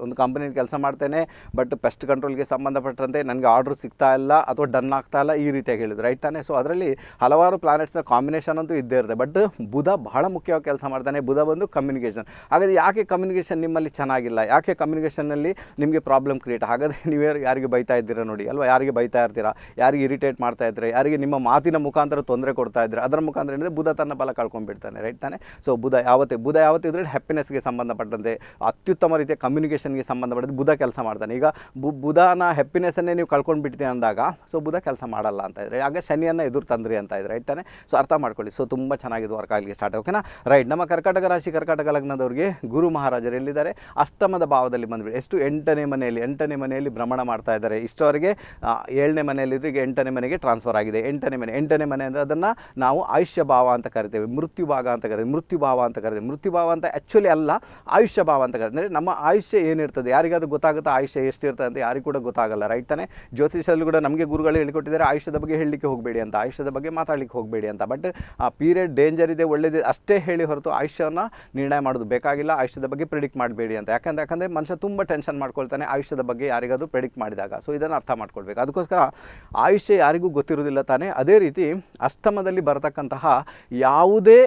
ಒಂದು ಕಂಪನಿಯಲ್ಲಿ ಕೆಲಸ ಮಾಡ್ತೇನೆ ಬಟ್ ಪೆಸ್ಟ್ ಕಂಟ್ರೋಲ್ಗೆ ಸಂಬಂಧಪಟ್ಟಂತೆ ನನಗೆ ಆರ್ಡ್ರ್ ಸಿಗ್ತಾ ಇಲ್ಲ ಅಥವಾ ಡನ್ ಆಗ್ತಾ ಇಲ್ಲ ಈ ರೀತಿಯಾಗಿ ಹೇಳಿದ್ರು ರೈಟ್ ತಾನೆ ಸೊ ಅದರಲ್ಲಿ ಹಲವಾರು ಪ್ಲಾನೆಟ್ಸ್ನ ಕಾಂಬಿನೇಷನ್ ಅಂತೂ ಇದ್ದೇ ಇರುತ್ತೆ ಬಟ್ ಬುಧ ಬಹಳ ಮುಖ್ಯವಾಗಿ ಕೆಲಸ ಮಾಡ್ತಾನೆ ಬುಧ ಬಂದು ಒಂದು ಕಮ್ಯುನಿಕೇಷನ್ ಹಾಗಾದರೆ ಯಾಕೆ ಕಮ್ಯುನಿಕೇಷನ್ ನಿಮ್ಮಲ್ಲಿ ಚೆನ್ನಾಗಿಲ್ಲ ಯಾಕೆ ಕಮ್ಯುನಿಕೇಷನಲ್ಲಿ ನಿಮಗೆ ಪ್ರಾಬ್ಲಮ್ ಕ್ರಿಯೇಟ್ ಹಾಗಾದರೆ ನೀವೇ ಯಾರಿಗೆ ಬೈತಾ ಇದ್ದೀರಾ ನೋಡಿ ಅಲ್ವಾ ಯಾರಿಗೆ ಬೈತಾ ಇರ್ತೀರಾ ಯಾರಿಗೆ ಇರಿಟೇಟ್ ಮಾಡ್ತಾ ಇದ್ರೆ ಯಾರಿಗೆ ನಿಮ್ಮ ಮಾತಿನ ಮುಖಾಂತರ ತೊಂದರೆ ಕೊಡ್ತಾ ಇದ್ದರೆ ಅದರ ಮುಖಾಂತರ ಏನಿದೆ ಬುಧ ತನ್ನ ಬಲ ಕಳ್ಕೊಂಡ್ಬಿಡ್ತಾನೆ ರೈಟ್ ತಾನೆ ಸೊ ಬುಧ ಯಾವತ್ತೇ ಬುಧ ಇದ್ರೆ ಹ್ಯಾಪಿನೆಸ್ಗೆ ಸಂಬಂಧಪಟ್ಟಂತೆ ಅತ್ಯುತ್ತಮ ರೀತಿಯ ಕಮ್ಯುನಿಕೇಷನ್ಗೆ ಸಂಬಂಧಪಟ್ಟಂತೆ ಬುಧ ಕೆಲಸ ಮಾಡ್ತಾನೆ ಈಗ ಬುಧನ ಹ್ಯಾಪಿನೆಸ್ಸನ್ನೇ ನೀವು ಕಳ್ಕೊಂಡ್ಬಿಡ್ತೀನಿ ಅಂದಾಗ ಸೊ ಬುಧ ಕೆಲಸ ಮಾಡಲ್ಲ ಅಂತ ಇದ್ರೆ ಹಾಗೆ ಶನಿಯನ್ನು ಎದುರು ತಂದ್ರಿ ಅಂತ ಇದ್ರೆ ರೈಟ್ ತಾನೆ ಸೊ ಅರ್ಥ ಮಾಡ್ಕೊಳ್ಳಿ ಸೊ ತುಂಬ ಚೆನ್ನಾಗಿದೆ ವರ್ಕ್ ಆಗಲಿಕ್ಕೆ ಸ್ಟಾರ್ಟ್ ಓಕೆನಾ ರೈಟ್ ನಮ್ಮ ಕರ್ನಾಟಕ ರಾಶಿ ಕರ್ಕಟಕ ಕರ್ಕಾಟಕ ಲಗ್ನದವ್ರಿಗೆ ಗುರು ಮಹಾರಾಜರು ಎಲ್ಲಿದ್ದಾರೆ ಅಷ್ಟಮದ ಭಾವದಲ್ಲಿ ಬಂದ್ಬಿಡಿ ಎಷ್ಟು ಎಂಟನೇ ಮನೆಯಲ್ಲಿ ಎಂಟನೇ ಮನೆಯಲ್ಲಿ ಭ್ರಮಣ ಮಾಡ್ತಾ ಇದ್ದಾರೆ ಇಷ್ಟವರೆಗೆ ಏಳನೇ ಮನೆಯಲ್ಲಿದ್ದರೆ ಈಗ ಎಂಟನೇ ಮನೆಗೆ ಟ್ರಾನ್ಸ್ಫರ್ ಆಗಿದೆ ಎಂಟನೇ ಮನೆ ಎಂಟನೇ ಮನೆ ಅಂದರೆ ಅದನ್ನು ನಾವು ಆಯುಷ್ಯ ಭಾವ ಅಂತ ಕರಿತೇವೆ ಮೃತ್ಯು ಭಾಗ ಅಂತ ಕರಿತೇವೆ ಮೃತ್ಯು ಭಾವ ಅಂತ ಕರಿತೇವೆ ಮೃತ್ಯು ಭಾವ ಅಂತ ಆ್ಯಕ್ಚುಲಿ ಅಲ್ಲ ಆಯುಷ್ಯ ಭಾವ ಅಂತ ಕರಿತೇವೆ ಅಂದರೆ ನಮ್ಮ ಆಯುಷ್ಯ ಏನಿರ್ತದೆ ಯಾರಿಗಾದ್ರೂ ಗೊತ್ತಾಗುತ್ತಾ ಆಯುಷ್ಯ ಎಷ್ಟಿರ್ತದೆ ಅಂತ ಯಾರಿಗೂ ಕೂಡ ಗೊತ್ತಾಗಲ್ಲ ರೈಟ್ ತಾನೆ ಜ್ಯೋತಿಷದಲ್ಲಿ ಕೂಡ ನಮಗೆ ಗುರುಗಳು ಹೇಳಿಕೊಟ್ಟಿದ್ದಾರೆ ಆಯುಷ್ಯದ ಬಗ್ಗೆ ಹೇಳಲಿಕ್ಕೆ ಹೋಗಬೇಡಿ ಅಂತ ಆಯುಷ್ಯದ ಬಗ್ಗೆ ಮಾತಾಡಲಿಕ್ಕೆ ಹೋಗಬೇಡಿ ಅಂತ ಬಟ್ ಆ ಪೀರಿಯಡ್ ಡೇಂಜರ್ ಇದೆ ಒಳ್ಳೆಯದೆ ಅಷ್ಟೇ ಹೇಳಿ ಹೊರತು ಆಯುಷ್ಯನ ನಿರ್ಣಯ ಮಾಡೋದು ಬೇಕಾಗಿಲ್ಲ ಆಯುಷ್ಯದ ಬಗ್ಗೆ ಪ್ರಿಡಿಕ್ಟ್ ಮಾಡಬೇಡಿ ಅಂತ ಯಾಕಂದ್ರೆ ಯಾಕಂದರೆ ಮನುಷ್ಯ ತುಂಬ ಟೆನ್ಷನ್ ಮಾಡ್ಕೊಳ್ತಾನೆ ಆಯುಷ್ಯದ ಬಗ್ಗೆ ಯಾರಿಗಾದರೂ ಪ್ರಿಡಿಕ್ಟ್ ಮಾಡಿದಾಗ ಸೊ ಇದನ್ನು ಅರ್ಥ ಮಾಡ್ಕೊಳ್ಬೇಕು ಅದಕ್ಕೋಸ್ಕರ ಆಯುಷ್ಯ ಯಾರಿಗೂ ಗೊತ್ತಿರೋದಿಲ್ಲ ತಾನೇ ಅದೇ ರೀತಿ ಅಷ್ಟಮದಲ್ಲಿ ಬರತಕ್ಕಂತಹ ಯಾವುದೇ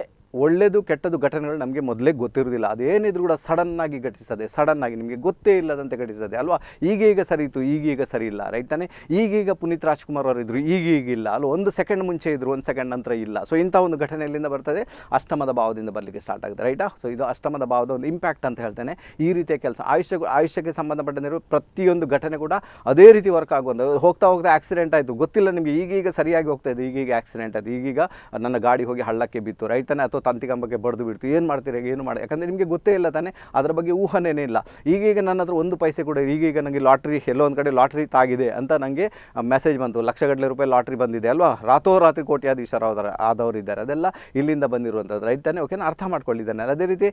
ಒಳ್ಳೆಯದು ಕೆಟ್ಟದ್ದು ಘಟನೆಗಳು ನಮಗೆ ಮೊದಲೇ ಗೊತ್ತಿರೋದಿಲ್ಲ ಅದೇನಿದ್ರು ಕೂಡ ಸಡನ್ನಾಗಿ ಘಟಿಸದೆ ಸಡನ್ನಾಗಿ ನಿಮಗೆ ಗೊತ್ತೇ ಇಲ್ಲದಂತೆ ಘಟಿಸದೆ ಅಲ್ವಾ ಈಗೀಗ ಸರಿ ಇತ್ತು ಈಗೀಗ ಸರಿ ಇಲ್ಲ ರೈಟ್ ತಾನೆ ಈಗೀಗ ಪುನೀತ್ ರಾಜ್ಕುಮಾರ್ ಅವರು ಇದ್ದರು ಈಗೀಗ ಇಲ್ಲ ಅಲ್ಲ ಒಂದು ಸೆಕೆಂಡ್ ಮುಂಚೆ ಇದ್ದರು ಒಂದು ಸೆಕೆಂಡ್ ನಂತರ ಇಲ್ಲ ಸೊ ಇಂಥ ಒಂದು ಘಟನೆ ಎಲ್ಲಿಂದ ಬರ್ತದೆ ಅಷ್ಟಮದ ಭಾವದಿಂದ ಬರಲಿಕ್ಕೆ ಸ್ಟಾರ್ಟ್ ಆಗುತ್ತೆ ರೈಟಾ ಸೊ ಇದು ಅಷ್ಟಮದ ಭಾವದ ಒಂದು ಇಂಪ್ಯಾಕ್ಟ್ ಅಂತ ಹೇಳ್ತೇನೆ ಈ ರೀತಿಯ ಕೆಲಸ ಆಯುಷ್ಯ ಆಯುಷ್ಯಕ್ಕೆ ಸಂಬಂಧಪಟ್ಟಿರುವ ಪ್ರತಿಯೊಂದು ಘಟನೆ ಕೂಡ ಅದೇ ರೀತಿ ವರ್ಕ್ ಆಗುವಂಥ ಹೋಗ್ತಾ ಹೋಗ್ತಾ ಆಕ್ಸಿಡೆಂಟ್ ಆಯಿತು ಗೊತ್ತಿಲ್ಲ ನಿಮಗೆ ಈಗೀಗ ಸರಿಯಾಗಿ ಹೋಗ್ತಾ ಇದೆ ಈಗೀಗ ಆಕ್ಸಿಡೆಂಟ್ ಆಯಿತು ಈಗೀಗ ನನ್ನ ಗಾಡಿ ಹೋಗಿ ಹಳ್ಳಕ್ಕೆ ಬಿತ್ತು ರೈತನೇ ಅಥವಾ ತಂತಿಗಂಬಕ್ಕೆ ಬಡ್ದು ಬಿಡ್ತು ಏನು ಮಾಡ್ತೀರಿ ಏನು ಮಾಡಿ ಯಾಕಂದರೆ ನಿಮಗೆ ಗೊತ್ತೇ ಇಲ್ಲ ತಾನೆ ಅದರ ಬಗ್ಗೆ ಊಹನೇ ಇಲ್ಲ ಈಗೀಗ ನನ್ನ ಹತ್ರ ಒಂದು ಪೈಸೆ ಕೂಡ ಈಗೀಗ ನನಗೆ ಲಾಟ್ರಿ ಎಲ್ಲೋ ಒಂದು ಕಡೆ ಲಾಟ್ರಿ ತಾಗಿದೆ ಅಂತ ನನಗೆ ಮೆಸೇಜ್ ಬಂತು ಲಕ್ಷಗಟ್ಟಲೆ ರೂಪಾಯಿ ಲಾಟ್ರಿ ಬಂದಿದೆ ಅಲ್ವಾ ರಾತ್ರೋರಾತ್ರಿ ಕೋಟ್ಯಾಧೀಶರಾದರ ಆದವರು ಇದ್ದಾರೆ ಅದೆಲ್ಲ ಇಲ್ಲಿಂದ ಬಂದಿರುವಂಥದ್ದು ರೈಟ್ ತಾನೇ ಓಕೆನಾ ಅರ್ಥ ಮಾಡ್ಕೊಳ್ಳಿದ್ದಾನೆ ಅದೇ ರೀತಿ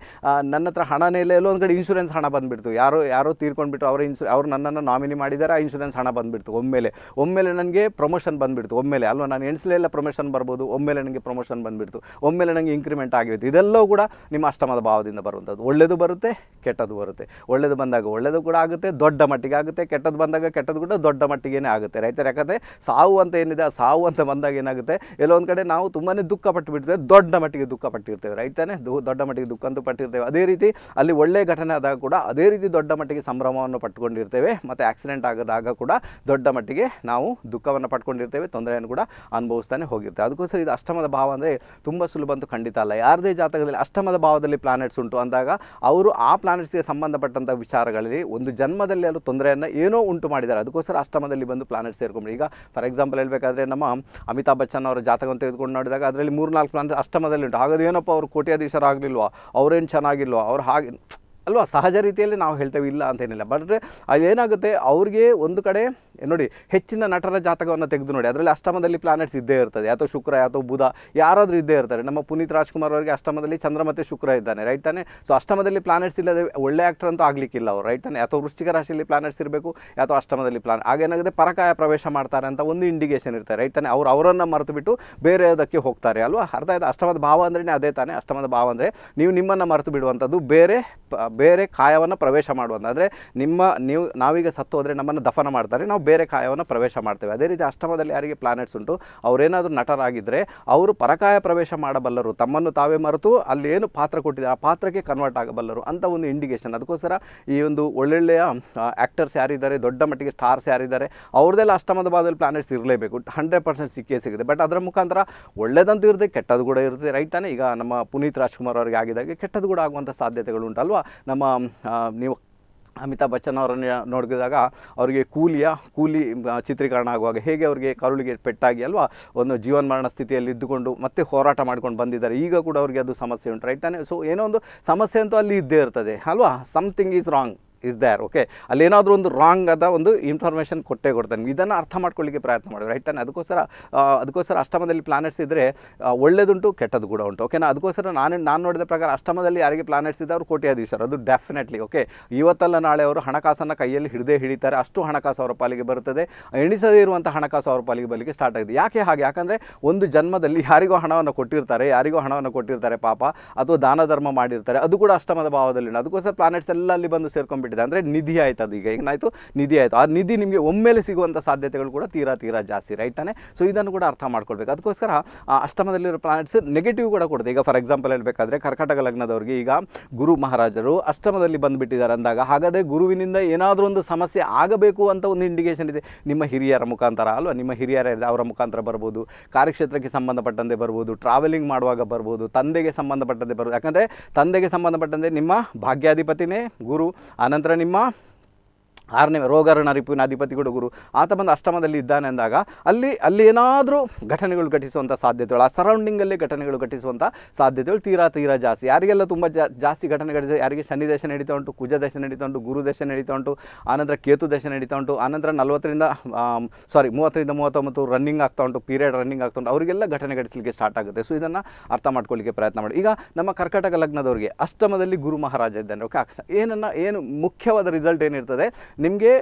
ನನ್ನ ಹತ್ರ ಹಣನೇ ಇಲ್ಲ ಎಲ್ಲೋ ಒಂದು ಕಡೆ ಇನ್ಶೂರೆನ್ಸ್ ಹಣ ಬಂದುಬಿಡ್ತು ಯಾರೋ ಯಾರೋ ತೀರ್ಕೊಂಡ್ಬಿಟ್ಟು ಅವರ ಇನ್ಸು ಅವರು ನನ್ನನ್ನು ನಾಮಿನಿ ಮಾಡಿದ್ದಾರೆ ಆ ಇನ್ಶೂರೆನ್ಸ್ ಹಣ ಬಂದುಬಿಡ್ತು ಒಮ್ಮೆಲೆ ಒಮ್ಮೆಲೆ ನನಗೆ ಪ್ರಮೋಷನ್ ಬಂದುಬಿಡ್ತು ಒಮ್ಮೆಲೆ ಅಲ್ವಾ ನಾನು ಎಣಿಸಲೇ ಇಲ್ಲ ಪ್ರಮೋಷನ್ ಬರ್ಬೋದು ಒಮ್ಮೆಲೆ ನನಗೆ ಪ್ರಮೋಷನ್ ಬಂದುಬಿಡ್ತು ಒಮ್ಮೆಲೆ ನನಗೆ ಇನ್ಕ್ರಿಮೆಂಟ್ ಇಂಪ್ಲಿಮೆಂಟ್ ಇದೆಲ್ಲವೂ ಕೂಡ ನಿಮ್ಮ ಅಷ್ಟಮದ ಭಾವದಿಂದ ಬರುವಂಥದ್ದು ಒಳ್ಳೆಯದು ಬರುತ್ತೆ ಕೆಟ್ಟದ್ದು ಬರುತ್ತೆ ಒಳ್ಳೆಯದು ಬಂದಾಗ ಒಳ್ಳೆಯದು ಕೂಡ ಆಗುತ್ತೆ ದೊಡ್ಡ ಮಟ್ಟಿಗೆ ಆಗುತ್ತೆ ಕೆಟ್ಟದ್ದು ಬಂದಾಗ ಕೆಟ್ಟದ್ದು ಕೂಡ ದೊಡ್ಡ ಮಟ್ಟಿಗೆನೇ ಆಗುತ್ತೆ ರೈತರು ಯಾಕಂದರೆ ಸಾವು ಅಂತ ಏನಿದೆ ಆ ಸಾವು ಅಂತ ಬಂದಾಗ ಏನಾಗುತ್ತೆ ಎಲ್ಲೊಂದು ಕಡೆ ನಾವು ತುಂಬಾ ದುಃಖ ಪಟ್ಟು ಬಿಡ್ತೇವೆ ದೊಡ್ಡ ಮಟ್ಟಿಗೆ ದುಃಖ ಪಟ್ಟಿರ್ತೇವೆ ರೈತನೇ ದೊಡ್ಡ ಮಟ್ಟಿಗೆ ದುಃಖ ಅಂತೂ ಪಟ್ಟಿರ್ತೇವೆ ಅದೇ ರೀತಿ ಅಲ್ಲಿ ಒಳ್ಳೆಯ ಘಟನೆ ಆದಾಗ ಕೂಡ ಅದೇ ರೀತಿ ದೊಡ್ಡ ಮಟ್ಟಿಗೆ ಸಂಭ್ರಮವನ್ನು ಪಟ್ಕೊಂಡಿರ್ತೇವೆ ಮತ್ತು ಆಕ್ಸಿಡೆಂಟ್ ಆಗದಾಗ ಕೂಡ ದೊಡ್ಡ ಮಟ್ಟಿಗೆ ನಾವು ದುಃಖವನ್ನು ಪಟ್ಕೊಂಡಿರ್ತೇವೆ ತೊಂದರೆಯನ್ನು ಕೂಡ ಅನುಭವಿಸ್ತಾನೆ ಹೋಗಿರ್ತೇವೆ ಅದಕ್ಕೋಸ್ಕರ ಇದು ಅಷ್ಟಮದ ಭಾವ ಅಂದರೆ ತುಂಬ ಸುಲಭ ಅಂತೂ ಖಂಡಿತ ಅಲ್ಲ ಯಾರದೇ ಜಾತಕದಲ್ಲಿ ಅಷ್ಟಮದ ಭಾವದಲ್ಲಿ ಪ್ಲಾನೆಟ್ಸ್ ಉಂಟು ಅಂದಾಗ ಅವರು ಆ ಪ್ಲಾನೆಟ್ಸ್ಗೆ ಸಂಬಂಧಪಟ್ಟಂಥ ವಿಚಾರಗಳಲ್ಲಿ ಒಂದು ಜನ್ಮದಲ್ಲಿ ಅದು ತೊಂದರೆಯನ್ನು ಏನೋ ಉಂಟು ಮಾಡಿದ್ದಾರೆ ಅದಕ್ಕೋಸ್ಕರ ಅಷ್ಟಮದಲ್ಲಿ ಬಂದು ಪ್ಲಾನೆಟ್ ಸೇರ್ಕೊಂಡು ಈಗ ಫಾರ್ ಎಕ್ಸಾಂಪಲ್ ಹೇಳಬೇಕಾದ್ರೆ ನಮ್ಮ ಅಮಿತಾಬ್ ಬಚ್ಚನ್ ಅವರ ಜಾತಕವನ್ನು ತೆಗೆದುಕೊಂಡು ನೋಡಿದಾಗ ಅದರಲ್ಲಿ ಮೂರು ನಾಲ್ಕು ಪ್ಲಾನೆಟ್ ಅಷ್ಟಮದಲ್ಲಿ ಉಂಟು ಹಾಗಾದ್ರೆ ಏನಪ್ಪ ಅವರು ಕೋಟ್ಯಾಧೀಶರಾಗಲಿಲ್ವ ಅವರೇನು ಚೆನ್ನಾಗಿಲ್ವ ಅವ್ರು ಹಾಗೆ ಅಲ್ವಾ ಸಹಜ ರೀತಿಯಲ್ಲಿ ನಾವು ಹೇಳ್ತೇವೆ ಇಲ್ಲ ಅಂತೇನಿಲ್ಲ ಬಟ್ ಅದೇನಾಗುತ್ತೆ ಅವ್ರಿಗೆ ಒಂದು ಕಡೆ ನೋಡಿ ಹೆಚ್ಚಿನ ನಟರ ಜಾತಕವನ್ನು ತೆಗೆದು ನೋಡಿ ಅದರಲ್ಲಿ ಅಷ್ಟಮದಲ್ಲಿ ಪ್ಲಾನೆಟ್ಸ್ ಇದ್ದೇ ಇರ್ತದೆ ಯಾತೋ ಶುಕ್ರ ಯಾತೋ ಬುಧ ಯಾರಾದರೂ ಇದ್ದೇ ಇರ್ತಾರೆ ನಮ್ಮ ಪುನೀತ್ ರಾಜ್ಕುಮಾರ್ ಅವರಿಗೆ ಅಷ್ಟಮದಲ್ಲಿ ಚಂದ್ರ ಮತ್ತು ಶುಕ್ರ ಇದ್ದಾನೆ ರೈಟ್ ತಾನೆ ಸೊ ಅಷ್ಟಮದಲ್ಲಿ ಪ್ಲಾನೆಟ್ಸ್ ಇಲ್ಲದೆ ಒಳ್ಳೆ ಆ್ಯಕ್ಟರ್ ಅಂತೂ ಆಗಲಿಕ್ಕಿಲ್ಲ ಅವರು ರೈಟ್ ತಾನೆ ಅಥವಾ ವೃಶ್ಚಿಕ ರಾಶಿಯಲ್ಲಿ ಪ್ಲಾನೆಟ್ಸ್ ಇರಬೇಕು ಅಥವಾ ಅಷ್ಟಮದಲ್ಲಿ ಪ್ಲಾನ್ ಆಗೇನಾಗುತ್ತೆ ಪರಕಾಯ ಪ್ರವೇಶ ಮಾಡ್ತಾರೆ ಅಂತ ಒಂದು ಇಂಡಿಕೇಶನ್ ಇರ್ತಾರೆ ರೈಟ್ ತಾನೆ ಅವ್ರು ಅವರನ್ನು ಮರೆತು ಬಿಟ್ಟು ಅದಕ್ಕೆ ಹೋಗ್ತಾರೆ ಅಲ್ವಾ ಅರ್ಥ ಆಯ್ತು ಅಷ್ಟಮದ ಭಾವ ಅಂದ್ರೆ ಅದೇ ತಾನೇ ಅಷ್ಟಮದ ಭಾವ ಅಂದರೆ ನೀವು ನಿಮ್ಮನ್ನು ಮರೆತು ಬಿಡುವಂಥದ್ದು ಬೇರೆ ಬೇರೆ ಕಾಯವನ್ನು ಪ್ರವೇಶ ಮಾಡುವಂಥ ಅಂದರೆ ನಿಮ್ಮ ನೀವು ನಾವೀಗ ಸತ್ತು ಹೋದರೆ ನಮ್ಮನ್ನು ದಫನ ಮಾಡ್ತಾರೆ ನಾವು ಬೇರೆ ಕಾಯವನ್ನು ಪ್ರವೇಶ ಮಾಡ್ತೇವೆ ಅದೇ ರೀತಿ ಅಷ್ಟಮದಲ್ಲಿ ಯಾರಿಗೆ ಪ್ಲಾನೆಟ್ಸ್ ಉಂಟು ಅವರೇನಾದರೂ ನಟರಾಗಿದ್ದರೆ ಅವರು ಪರಕಾಯ ಪ್ರವೇಶ ಮಾಡಬಲ್ಲರು ತಮ್ಮನ್ನು ತಾವೇ ಮರೆತು ಏನು ಪಾತ್ರ ಕೊಟ್ಟಿದ್ದಾರೆ ಆ ಪಾತ್ರಕ್ಕೆ ಕನ್ವರ್ಟ್ ಆಗಬಲ್ಲರು ಅಂತ ಒಂದು ಇಂಡಿಕೇಷನ್ ಅದಕ್ಕೋಸ್ಕರ ಈ ಒಂದು ಒಳ್ಳೊಳ್ಳೆಯ ಆ್ಯಕ್ಟರ್ಸ್ ಯಾರಿದ್ದಾರೆ ದೊಡ್ಡ ಮಟ್ಟಿಗೆ ಸ್ಟಾರ್ಸ್ ಯಾರಿದ್ದಾರೆ ಅವ್ರದ್ದೆಲ್ಲ ಅಷ್ಟಮದ ಭಾಗದಲ್ಲಿ ಪ್ಲಾನೆಟ್ಸ್ ಇರಲೇಬೇಕು ಹಂಡ್ರೆಡ್ ಪರ್ಸೆಂಟ್ ಸಿಕ್ಕೇ ಸಿಗುತ್ತೆ ಬಟ್ ಅದರ ಮುಖಾಂತರ ಒಳ್ಳೆಯದಂತೂ ಇರುತ್ತೆ ಕೆಟ್ಟದ್ದು ಕೂಡ ಇರುತ್ತೆ ರೈಟ್ ತಾನೇ ಈಗ ನಮ್ಮ ಪುನೀತ್ ರಾಜ್ಕುಮಾರ್ ಅವರಿಗೆ ಆಗಿದಾಗೆ ಕೆಟ್ಟದ್ದು ಕೂಡ ಆಗುವಂಥ ಸಾಧ್ಯತೆಗಳು ಉಂಟಲ್ವ ಅಥವಾ ನಮ್ಮ ನೀವು ಅಮಿತಾಬ್ ಬಚ್ಚನ್ ಅವರನ್ನು ನೋಡಿದಾಗ ಅವರಿಗೆ ಕೂಲಿಯ ಕೂಲಿ ಚಿತ್ರೀಕರಣ ಆಗುವಾಗ ಹೇಗೆ ಅವರಿಗೆ ಕರುಳಿಗೆ ಪೆಟ್ಟಾಗಿ ಅಲ್ವಾ ಒಂದು ಜೀವನ ಸ್ಥಿತಿಯಲ್ಲಿ ಇದ್ದುಕೊಂಡು ಮತ್ತೆ ಹೋರಾಟ ಮಾಡ್ಕೊಂಡು ಬಂದಿದ್ದಾರೆ ಈಗ ಕೂಡ ಅವರಿಗೆ ಅದು ಸಮಸ್ಯೆ ಉಂಟು ರೈಟ್ ತಾನೆ ಸೊ ಏನೋ ಒಂದು ಸಮಸ್ಯೆ ಅಂತೂ ಅಲ್ಲಿ ಇದ್ದೇ ಇರ್ತದೆ ಅಲ್ವಾ something is wrong is there okay ಅಲ್ಲೇನಾದರೂ ಒಂದು ರಾಂಗ್ ಆದ ಒಂದು ಇನ್ಫಾರ್ಮೇಷನ್ ಕೊಟ್ಟೇ ಕೊಡ್ತಾನೆ ಇದನ್ನು ಅರ್ಥ ಮಾಡ್ಕೊಳ್ಳಿಕ್ಕೆ ಪ್ರಯತ್ನ ಮಾಡಿ ರೈಟ್ ತಾನೆ ಅದಕ್ಕೋಸ್ಕರ ಅದಕ್ಕೋಸ್ಕರ ಅಷ್ಟಮದಲ್ಲಿ ಪ್ಲಾನೆಟ್ಸ್ ಇದ್ದರೆ ಒಳ್ಳೇದುಂಟು ಕೆಟ್ಟದ್ದು ಕೂಡ ಉಂಟು ಓಕೆನಾ ಅದಕ್ಕೋಸ್ಕರ ನಾನು ನಾನು ನೋಡಿದ ಪ್ರಕಾರ ಅಷ್ಟಮದಲ್ಲಿ ಯಾರಿಗೆ ಪ್ಲಾನೆಟ್ಸ್ ಇದೆ ಅವರು ಸರ್ ಅದು ಡೆಫಿನೆಟ್ಲಿ ಓಕೆ ಇವತ್ತಲ್ಲ ನಾಳೆ ಅವರು ಹಣಕಾಸನ್ನು ಕೈಯಲ್ಲಿ ಹಿಡಿದೇ ಹಿಡಿತಾರೆ ಅಷ್ಟು ಹಣಕಾಸು ಅವರ ಪಾಲಿಗೆ ಬರುತ್ತದೆ ಎಣಿಸದೇ ಇರುವಂಥ ಹಣಕಾಸು ಅವರ ಪಾಲಿಗೆ ಬರಲಿಕ್ಕೆ ಸ್ಟಾರ್ಟ್ ಆಗಿದೆ ಯಾಕೆ ಹಾಗೆ ಯಾಕಂದರೆ ಒಂದು ಜನ್ಮದಲ್ಲಿ ಯಾರಿಗೋ ಹಣವನ್ನು ಕೊಟ್ಟಿರ್ತಾರೆ ಯಾರಿಗೋ ಹಣವನ್ನು ಕೊಟ್ಟಿರ್ತಾರೆ ಪಾಪ ಅಥವಾ ದಾನ ಧರ್ಮ ಮಾಡಿರ್ತಾರೆ ಅದು ಕೂಡ ಅಷ್ಟಮದ ಭಾವದಲ್ಲಿ ಅದಕ್ಕೋಸ್ಕರ ಪ್ಲಾನೆಟ್ಸ್ ಎಲ್ಲ ಅಲ್ಲಿ ಬಂದು ಸೇರ್ಕೊಂಡ್ಬಿಟ್ಟು ಬಿಟ್ಟಿದೆ ಅಂದರೆ ನಿಧಿ ಆಯ್ತು ಅದು ಈಗ ಏನಾಯಿತು ನಿಧಿ ಆಯಿತು ಆ ನಿಧಿ ನಿಮಗೆ ಒಮ್ಮೆಲೆ ಸಿಗುವಂಥ ಸಾಧ್ಯತೆಗಳು ಕೂಡ ತೀರಾ ತೀರಾ ಜಾಸ್ತಿ ರೈಟ್ ತಾನೆ ಸೊ ಇದನ್ನು ಕೂಡ ಅರ್ಥ ಮಾಡ್ಕೊಳ್ಬೇಕು ಅದಕ್ಕೋಸ್ಕರ ಅಷ್ಟಮದಲ್ಲಿರೋ ಪ್ಲಾನೆಟ್ಸ್ ನೆಗೆಟಿವ್ ಕೂಡ ಕೊಡುತ್ತೆ ಈಗ ಫಾರ್ ಎಕ್ಸಾಂಪಲ್ ಹೇಳಬೇಕಾದ್ರೆ ಕರ್ಕಾಟಕ ಲಗ್ನದವ್ರಿಗೆ ಈಗ ಗುರು ಮಹಾರಾಜರು ಅಷ್ಟಮದಲ್ಲಿ ಬಂದುಬಿಟ್ಟಿದ್ದಾರೆ ಅಂದಾಗ ಹಾಗಾದರೆ ಗುರುವಿನಿಂದ ಏನಾದರೂ ಒಂದು ಸಮಸ್ಯೆ ಆಗಬೇಕು ಅಂತ ಒಂದು ಇಂಡಿಕೇಷನ್ ಇದೆ ನಿಮ್ಮ ಹಿರಿಯರ ಮುಖಾಂತರ ಅಲ್ವಾ ನಿಮ್ಮ ಹಿರಿಯರ ಅವರ ಮುಖಾಂತರ ಬರ್ಬೋದು ಕಾರ್ಯಕ್ಷೇತ್ರಕ್ಕೆ ಸಂಬಂಧಪಟ್ಟಂತೆ ಬರ್ಬೋದು ಟ್ರಾವೆಲಿಂಗ್ ಮಾಡುವಾಗ ಬರ್ಬೋದು ತಂದೆಗೆ ಸಂಬಂಧಪಟ್ಟಂತೆ ಬರ್ಬೋದು ಯಾಕಂದರೆ ತಂದೆಗೆ ಸಂಬಂಧಪಟ್ಟಂತೆ ನಿಮ್ಮ ಭಾಗ್ಯಾಧಿಪತಿನೇ ಗುರು ಆನಂದ ನಂತರ ನಿಮ್ಮ ಆರನೇ ರೋಗರಣ ರಿಪುವಿನ ಅಧಿಪತಿಗಳು ಗುರು ಆತ ಬಂದು ಅಷ್ಟಮದಲ್ಲಿ ಇದ್ದಾನೆ ಅಂದಾಗ ಅಲ್ಲಿ ಅಲ್ಲಿ ಏನಾದರೂ ಘಟನೆಗಳು ಘಟಿಸುವಂಥ ಸಾಧ್ಯತೆಗಳು ಆ ಸರೌಂಡಿಂಗಲ್ಲೇ ಘಟನೆಗಳು ಘಟಿಸುವಂಥ ಸಾಧ್ಯತೆಗಳು ತೀರಾ ತೀರಾ ಜಾಸ್ತಿ ಯಾರಿಗೆಲ್ಲ ತುಂಬ ಜಾಸ್ತಿ ಘಟನೆ ಘಟಿಸಿದೆ ಯಾರಿಗೆ ಶನಿ ದೇಶ ನಡೀತಾ ಉಂಟು ಕುಜ ದೇಶ ನಡೀತಾ ಉಂಟು ಗುರು ದೇಶ ನಡೀತಾ ಉಂಟು ಆನಂತರ ಕೇತು ದೇಶ ನಡೀತಾ ಉಂಟು ಆನಂತರ ನಲವತ್ತರಿಂದ ಸಾರಿ ಮೂವತ್ತರಿಂದ ಮೂವತ್ತೊಂಬತ್ತು ರನ್ನಿಂಗ್ ಆಗ್ತಾ ಉಂಟು ಪೀರಿಯಡ್ ರನ್ನಿಂಗ್ ಆಗ್ತಾ ಉಂಟು ಅವರಿಗೆಲ್ಲ ಘಟನೆ ಘಟಿಸಲಿಕ್ಕೆ ಸ್ಟಾರ್ಟ್ ಆಗುತ್ತೆ ಸೊ ಇದನ್ನು ಅರ್ಥ ಮಾಡ್ಕೊಳ್ಳಿಕ್ಕೆ ಪ್ರಯತ್ನ ಮಾಡಿ ಈಗ ನಮ್ಮ ಕರ್ಕಟಕ ಲಗ್ನದವರಿಗೆ ಅಷ್ಟಮದಲ್ಲಿ ಗುರು ಮಹಾರಾಜ ಇದ್ದಾನೆ ಓಕೆ ಏನನ್ನು ಏನು ಮುಖ್ಯವಾದ ರಿಸಲ್ಟ್ ಏನಿರ್ತದೆ ನಿಮಗೆ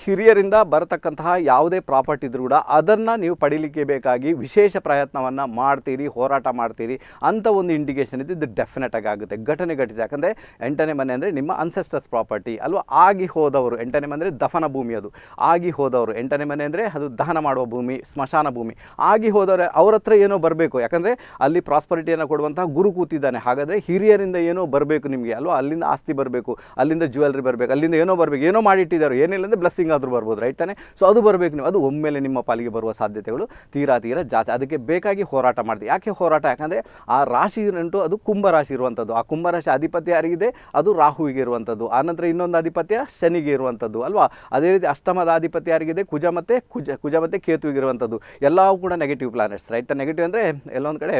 ಹಿರಿಯರಿಂದ ಬರತಕ್ಕಂತಹ ಯಾವುದೇ ಪ್ರಾಪರ್ಟಿ ಇದ್ರೂ ಕೂಡ ಅದನ್ನು ನೀವು ಪಡೀಲಿಕ್ಕೆ ಬೇಕಾಗಿ ವಿಶೇಷ ಪ್ರಯತ್ನವನ್ನು ಮಾಡ್ತೀರಿ ಹೋರಾಟ ಮಾಡ್ತೀರಿ ಅಂಥ ಒಂದು ಇಂಡಿಕೇಶನ್ ಇದು ಇದು ಡೆಫಿನೆಟಾಗಿ ಆಗುತ್ತೆ ಘಟನೆ ಘಟಿಸಿ ಯಾಕಂದರೆ ಎಂಟನೇ ಮನೆ ಅಂದರೆ ನಿಮ್ಮ ಅನ್ಸೆಸ್ಟರ್ಸ್ ಪ್ರಾಪರ್ಟಿ ಅಲ್ವಾ ಆಗಿ ಹೋದವರು ಎಂಟನೇ ಮನೆ ಅಂದರೆ ದಫನ ಭೂಮಿ ಅದು ಆಗಿ ಹೋದವರು ಎಂಟನೇ ಮನೆ ಅಂದರೆ ಅದು ದಹನ ಮಾಡುವ ಭೂಮಿ ಸ್ಮಶಾನ ಭೂಮಿ ಆಗಿ ಹೋದವರೆ ಅವ್ರ ಹತ್ರ ಏನೋ ಬರಬೇಕು ಯಾಕಂದರೆ ಅಲ್ಲಿ ಪ್ರಾಸ್ಪರಿಟಿಯನ್ನು ಕೊಡುವಂತಹ ಗುರು ಕೂತಿದ್ದಾನೆ ಹಾಗಾದರೆ ಹಿರಿಯರಿಂದ ಏನೋ ಬರಬೇಕು ನಿಮಗೆ ಅಲ್ವಾ ಅಲ್ಲಿಂದ ಆಸ್ತಿ ಬರಬೇಕು ಅಲ್ಲಿಂದ ಜ್ಯುವೆಲ್ರಿ ಬರಬೇಕು ಅಲ್ಲಿಂದ ಏನೋ ಬರಬೇಕು ಏನೋ ಮಾಡಿಟ್ಟಿದ್ದಾರೆ ಏನಿಲ್ಲ ಅಂದರೆ ಬ್ಲಸ್ ಆದರೂ ಬರ್ಬೋದು ರೈಟ್ ತಾನೆ ಸೊ ಅದು ಬರಬೇಕು ನೀವು ಅದು ಒಮ್ಮೆಲೆ ನಿಮ್ಮ ಪಾಲಿಗೆ ಬರುವ ಸಾಧ್ಯತೆಗಳು ತೀರಾ ತೀರಾ ಜಾಸ್ತಿ ಅದಕ್ಕೆ ಬೇಕಾಗಿ ಹೋರಾಟ ಮಾಡಿದೆ ಯಾಕೆ ಹೋರಾಟ ಯಾಕಂದರೆ ಆ ರಾಶಿ ನಂಟು ಅದು ಕುಂಭರಾಶಿ ಇರುವಂಥದ್ದು ಆ ಕುಂಭರಾಶಿ ಅಧಿಪತ್ಯ ಯಾರಿಗಿದೆ ಅದು ರಾಹುವಿಗೆ ಇರುವಂಥದ್ದು ಆನಂತರ ಇನ್ನೊಂದು ಅಧಿಪತ್ಯ ಶನಿಗೆ ಇರುವಂಥದ್ದು ಅಲ್ವಾ ಅದೇ ರೀತಿ ಅಷ್ಟಮದ ಆಧಿಪತ್ಯ ಯಾರಿಗಿದೆ ಕುಜ ಮತ್ತೆ ಕುಜ ಕುಜ ಕೇತುವಿಗೆ ಕೇತುವಿಗಿರುವಂಥದ್ದು ಎಲ್ಲವೂ ಕೂಡ ನೆಗೆಟಿವ್ ಪ್ಲಾನೆಟ್ಸ್ ರೈಟ್ ನೆಗೆಟಿವ್ ಅಂದರೆ ಎಲ್ಲೊಂದು ಕಡೆ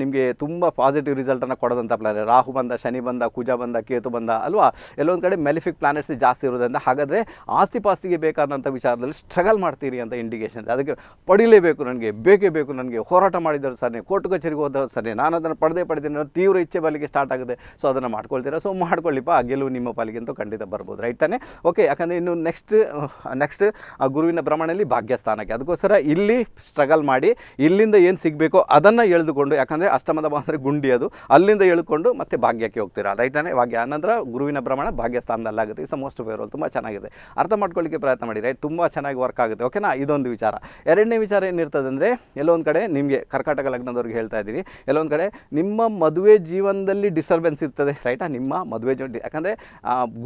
ನಿಮಗೆ ತುಂಬ ಪಾಸಿಟಿವ್ ರಿಸಲ್ಟನ್ನು ಕೊಡೋದಂಥ ಪ್ಲಾನೆಟ್ ರಾಹು ಬಂದ ಶನಿ ಬಂದ ಕುಜ ಬಂದ ಕೇತು ಬಂದ ಅಲ್ವಾ ಎಲ್ಲೊಂದು ಕಡೆ ಮೆಲಿಫಿಕ್ ಪ್ಲಾನೆಟ್ಸ್ ಜಾಸ್ತಿ ಇರೋದ್ರಿಂದ ಹಾಗಾದರೆ ಆಸ್ತಿ ಕಾಸ್ಟಿಗೆ ಬೇಕಾದಂಥ ವಿಚಾರದಲ್ಲಿ ಸ್ಟ್ರಗಲ್ ಮಾಡ್ತೀರಿ ಅಂತ ಇಂಡಿಕೇಷನ್ ಅದಕ್ಕೆ ಪಡಿಲೇಬೇಕು ನನಗೆ ಬೇಕೇ ಬೇಕು ನನಗೆ ಹೋರಾಟ ಮಾಡಿದರು ಸರಿ ಕೋರ್ಟ್ ಕಚೇರಿಗೆ ಹೋದರು ಸರಿ ನಾನು ಅದನ್ನು ಪಡೆದೇ ಪಡೆದೇನೆ ತೀವ್ರ ಇಚ್ಛೆ ಪಾಲಿಗೆ ಸ್ಟಾರ್ಟ್ ಆಗುತ್ತೆ ಸೊ ಅದನ್ನು ಮಾಡ್ಕೊಳ್ತೀರಾ ಸೊ ಮಾಡ್ಕೊಳ್ಳಿಪ್ಪ ಆ ಗೆಲುವು ನಿಮ್ಮ ಪಾಲಿಗೆ ಅಂತ ಖಂಡಿತ ಬರ್ಬೋದು ರೈಟ್ ತಾನೆ ಓಕೆ ಯಾಕಂದರೆ ಇನ್ನು ನೆಕ್ಸ್ಟ್ ನೆಕ್ಸ್ಟ್ ಆ ಗುರುವಿನ ಭ್ರಮಣದಲ್ಲಿ ಭಾಗ್ಯಸ್ಥಾನಕ್ಕೆ ಅದಕ್ಕೋಸ್ಕರ ಇಲ್ಲಿ ಸ್ಟ್ರಗಲ್ ಮಾಡಿ ಇಲ್ಲಿಂದ ಏನು ಸಿಗಬೇಕೋ ಅದನ್ನು ಎಳೆದುಕೊಂಡು ಯಾಕಂದರೆ ಅಷ್ಟಮದ ಅಂದರೆ ಗುಂಡಿ ಅದು ಅಲ್ಲಿಂದ ಎಳ್ಕೊಂಡು ಮತ್ತೆ ಭಾಗ್ಯಕ್ಕೆ ಹೋಗ್ತೀರಾ ರೈಟ್ ತಾನೆ ಭಾಗ್ಯ ಅನಂತರ ಗುರುವಿನ ಭ್ರಮಣ ಭಾಗ್ಯಸ್ಥಾನದಲ್ಲಾಗುತ್ತೆ ಇಸ್ ಮೋಸ್ಟ್ ಫೇವರಲ್ ತುಂಬ ಚೆನ್ನಾಗಿದೆ ಅರ್ಥ ಮಾಡ್ಕೊಳ್ಳಿ ತಿಳ್ಕೊಳ್ಳಿಕ್ಕೆ ಪ್ರಯತ್ನ ಮಾಡಿ ರೈಟ್ ತುಂಬ ಚೆನ್ನಾಗಿ ವರ್ಕ್ ಆಗುತ್ತೆ ಓಕೆನಾ ಇದೊಂದು ವಿಚಾರ ಎರಡನೇ ವಿಚಾರ ಏನಿರ್ತದೆ ಅಂದರೆ ಎಲ್ಲೊಂದು ಕಡೆ ನಿಮಗೆ ಕರ್ಕಾಟಕ ಲಗ್ನದವ್ರಿಗೆ ಹೇಳ್ತಾ ಇದ್ದೀವಿ ಎಲ್ಲೊಂದು ಕಡೆ ನಿಮ್ಮ ಮದುವೆ ಜೀವನದಲ್ಲಿ ಡಿಸ್ಟರ್ಬೆನ್ಸ್ ಇರ್ತದೆ ರೈಟಾ ನಿಮ್ಮ ಮದುವೆ ಜೀವನ ಯಾಕಂದರೆ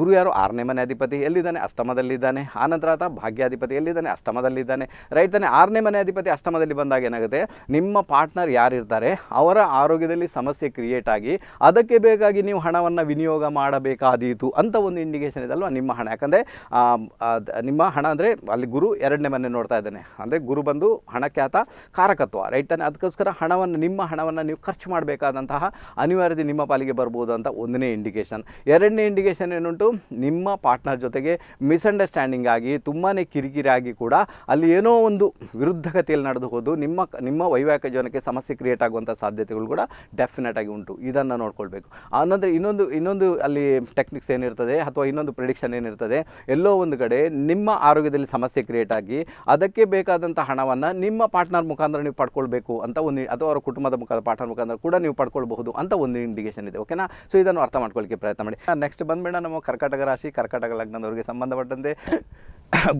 ಗುರು ಯಾರು ಆರನೇ ಮನೆ ಅಧಿಪತಿ ಎಲ್ಲಿದ್ದಾನೆ ಅಷ್ಟಮದಲ್ಲಿದ್ದಾನೆ ಆನಂತರ ಆತ ಭಾಗ್ಯಾಧಿಪತಿ ಎಲ್ಲಿದ್ದಾನೆ ಅಷ್ಟಮದಲ್ಲಿದ್ದಾನೆ ರೈಟ್ ತಾನೆ ಆರನೇ ಮನೆ ಅಧಿಪತಿ ಅಷ್ಟಮದಲ್ಲಿ ಬಂದಾಗ ಏನಾಗುತ್ತೆ ನಿಮ್ಮ ಪಾರ್ಟ್ನರ್ ಯಾರಿರ್ತಾರೆ ಅವರ ಆರೋಗ್ಯದಲ್ಲಿ ಸಮಸ್ಯೆ ಕ್ರಿಯೇಟ್ ಆಗಿ ಅದಕ್ಕೆ ಬೇಕಾಗಿ ನೀವು ಹಣವನ್ನು ವಿನಿಯೋಗ ಮಾಡಬೇಕಾದೀತು ಅಂತ ಒಂದು ಇಂಡಿಕೇಶನ್ ಇದೆ ಅಲ್ವಾ ನಿಮ್ಮ ಹಣ ಯಾಕಂದರೆ ನಿಮ್ಮ ಹಣ ಅಂದರೆ ಅಲ್ಲಿ ಗುರು ಎರಡನೇ ಮನೆ ನೋಡ್ತಾ ಇದ್ದಾನೆ ಅಂದರೆ ಗುರು ಬಂದು ಹಣಕ್ಕೆ ಆತ ಕಾರಕತ್ವ ರೈಟ್ ತಾನೆ ಅದಕ್ಕೋಸ್ಕರ ಹಣವನ್ನು ನಿಮ್ಮ ಹಣವನ್ನು ನೀವು ಖರ್ಚು ಮಾಡಬೇಕಾದಂತಹ ಅನಿವಾರ್ಯತೆ ನಿಮ್ಮ ಪಾಲಿಗೆ ಬರ್ಬೋದು ಅಂತ ಒಂದನೇ ಇಂಡಿಕೇಷನ್ ಎರಡನೇ ಇಂಡಿಕೇಷನ್ ಏನುಂಟು ನಿಮ್ಮ ಪಾರ್ಟ್ನರ್ ಜೊತೆಗೆ ಮಿಸ್ಅಂಡರ್ಸ್ಟ್ಯಾಂಡಿಂಗ್ ಆಗಿ ತುಂಬಾ ಕಿರಿಕಿರಿ ಆಗಿ ಕೂಡ ಅಲ್ಲಿ ಏನೋ ಒಂದು ವಿರುದ್ಧಗತಿಯಲ್ಲಿ ನಡೆದು ಹೋದು ನಿಮ್ಮ ನಿಮ್ಮ ವೈವಾಹಿಕ ಜೀವನಕ್ಕೆ ಸಮಸ್ಯೆ ಕ್ರಿಯೇಟ್ ಆಗುವಂಥ ಸಾಧ್ಯತೆಗಳು ಕೂಡ ಡೆಫಿನೆಟ್ ಆಗಿ ಉಂಟು ಇದನ್ನು ನೋಡ್ಕೊಳ್ಬೇಕು ಅನ್ನೋದ್ರೆ ಇನ್ನೊಂದು ಇನ್ನೊಂದು ಅಲ್ಲಿ ಟೆಕ್ನಿಕ್ಸ್ ಏನಿರ್ತದೆ ಅಥವಾ ಇನ್ನೊಂದು ಪ್ರಿಡಿಕ್ಷನ್ ಏನಿರ್ತದೆ ಎಲ್ಲೋ ಒಂದು ಕಡೆ ನಿಮ್ಮ ಆರೋಗ್ಯದಲ್ಲಿ ಸಮಸ್ಯೆ ಕ್ರಿಯೇಟ್ ಆಗಿ ಅದಕ್ಕೆ ಬೇಕಾದಂಥ ಹಣವನ್ನು ನಿಮ್ಮ ಪಾರ್ಟ್ನರ್ ಮುಖಾಂತರ ನೀವು ಪಡ್ಕೊಳ್ಬೇಕು ಅಂತ ಒಂದು ಅಥವಾ ಅವರ ಕುಟುಂಬದ ಮುಖಾಂತರ ಪಾರ್ಟ್ನರ್ ಮುಖಾಂತರ ಕೂಡ ನೀವು ಪಡ್ಕೊಳ್ಬಹುದು ಅಂತ ಒಂದು ಇಂಡಿಕೇಶನ್ ಇದೆ ಓಕೆನಾ ಸೊ ಇದನ್ನು ಅರ್ಥ ಮಾಡ್ಕೊಳ್ಳಿಕ್ಕೆ ಪ್ರಯತ್ನ ಮಾಡಿ ನೆಕ್ಸ್ಟ್ ಬಂದ್ಬೇಡ ನಮ್ಮ ಕರ್ಕಾಟಕ ರಾಶಿ ಕರ್ಕಾಟಕ ಲಗ್ನದವರಿಗೆ ಸಂಬಂಧಪಟ್ಟಂತೆ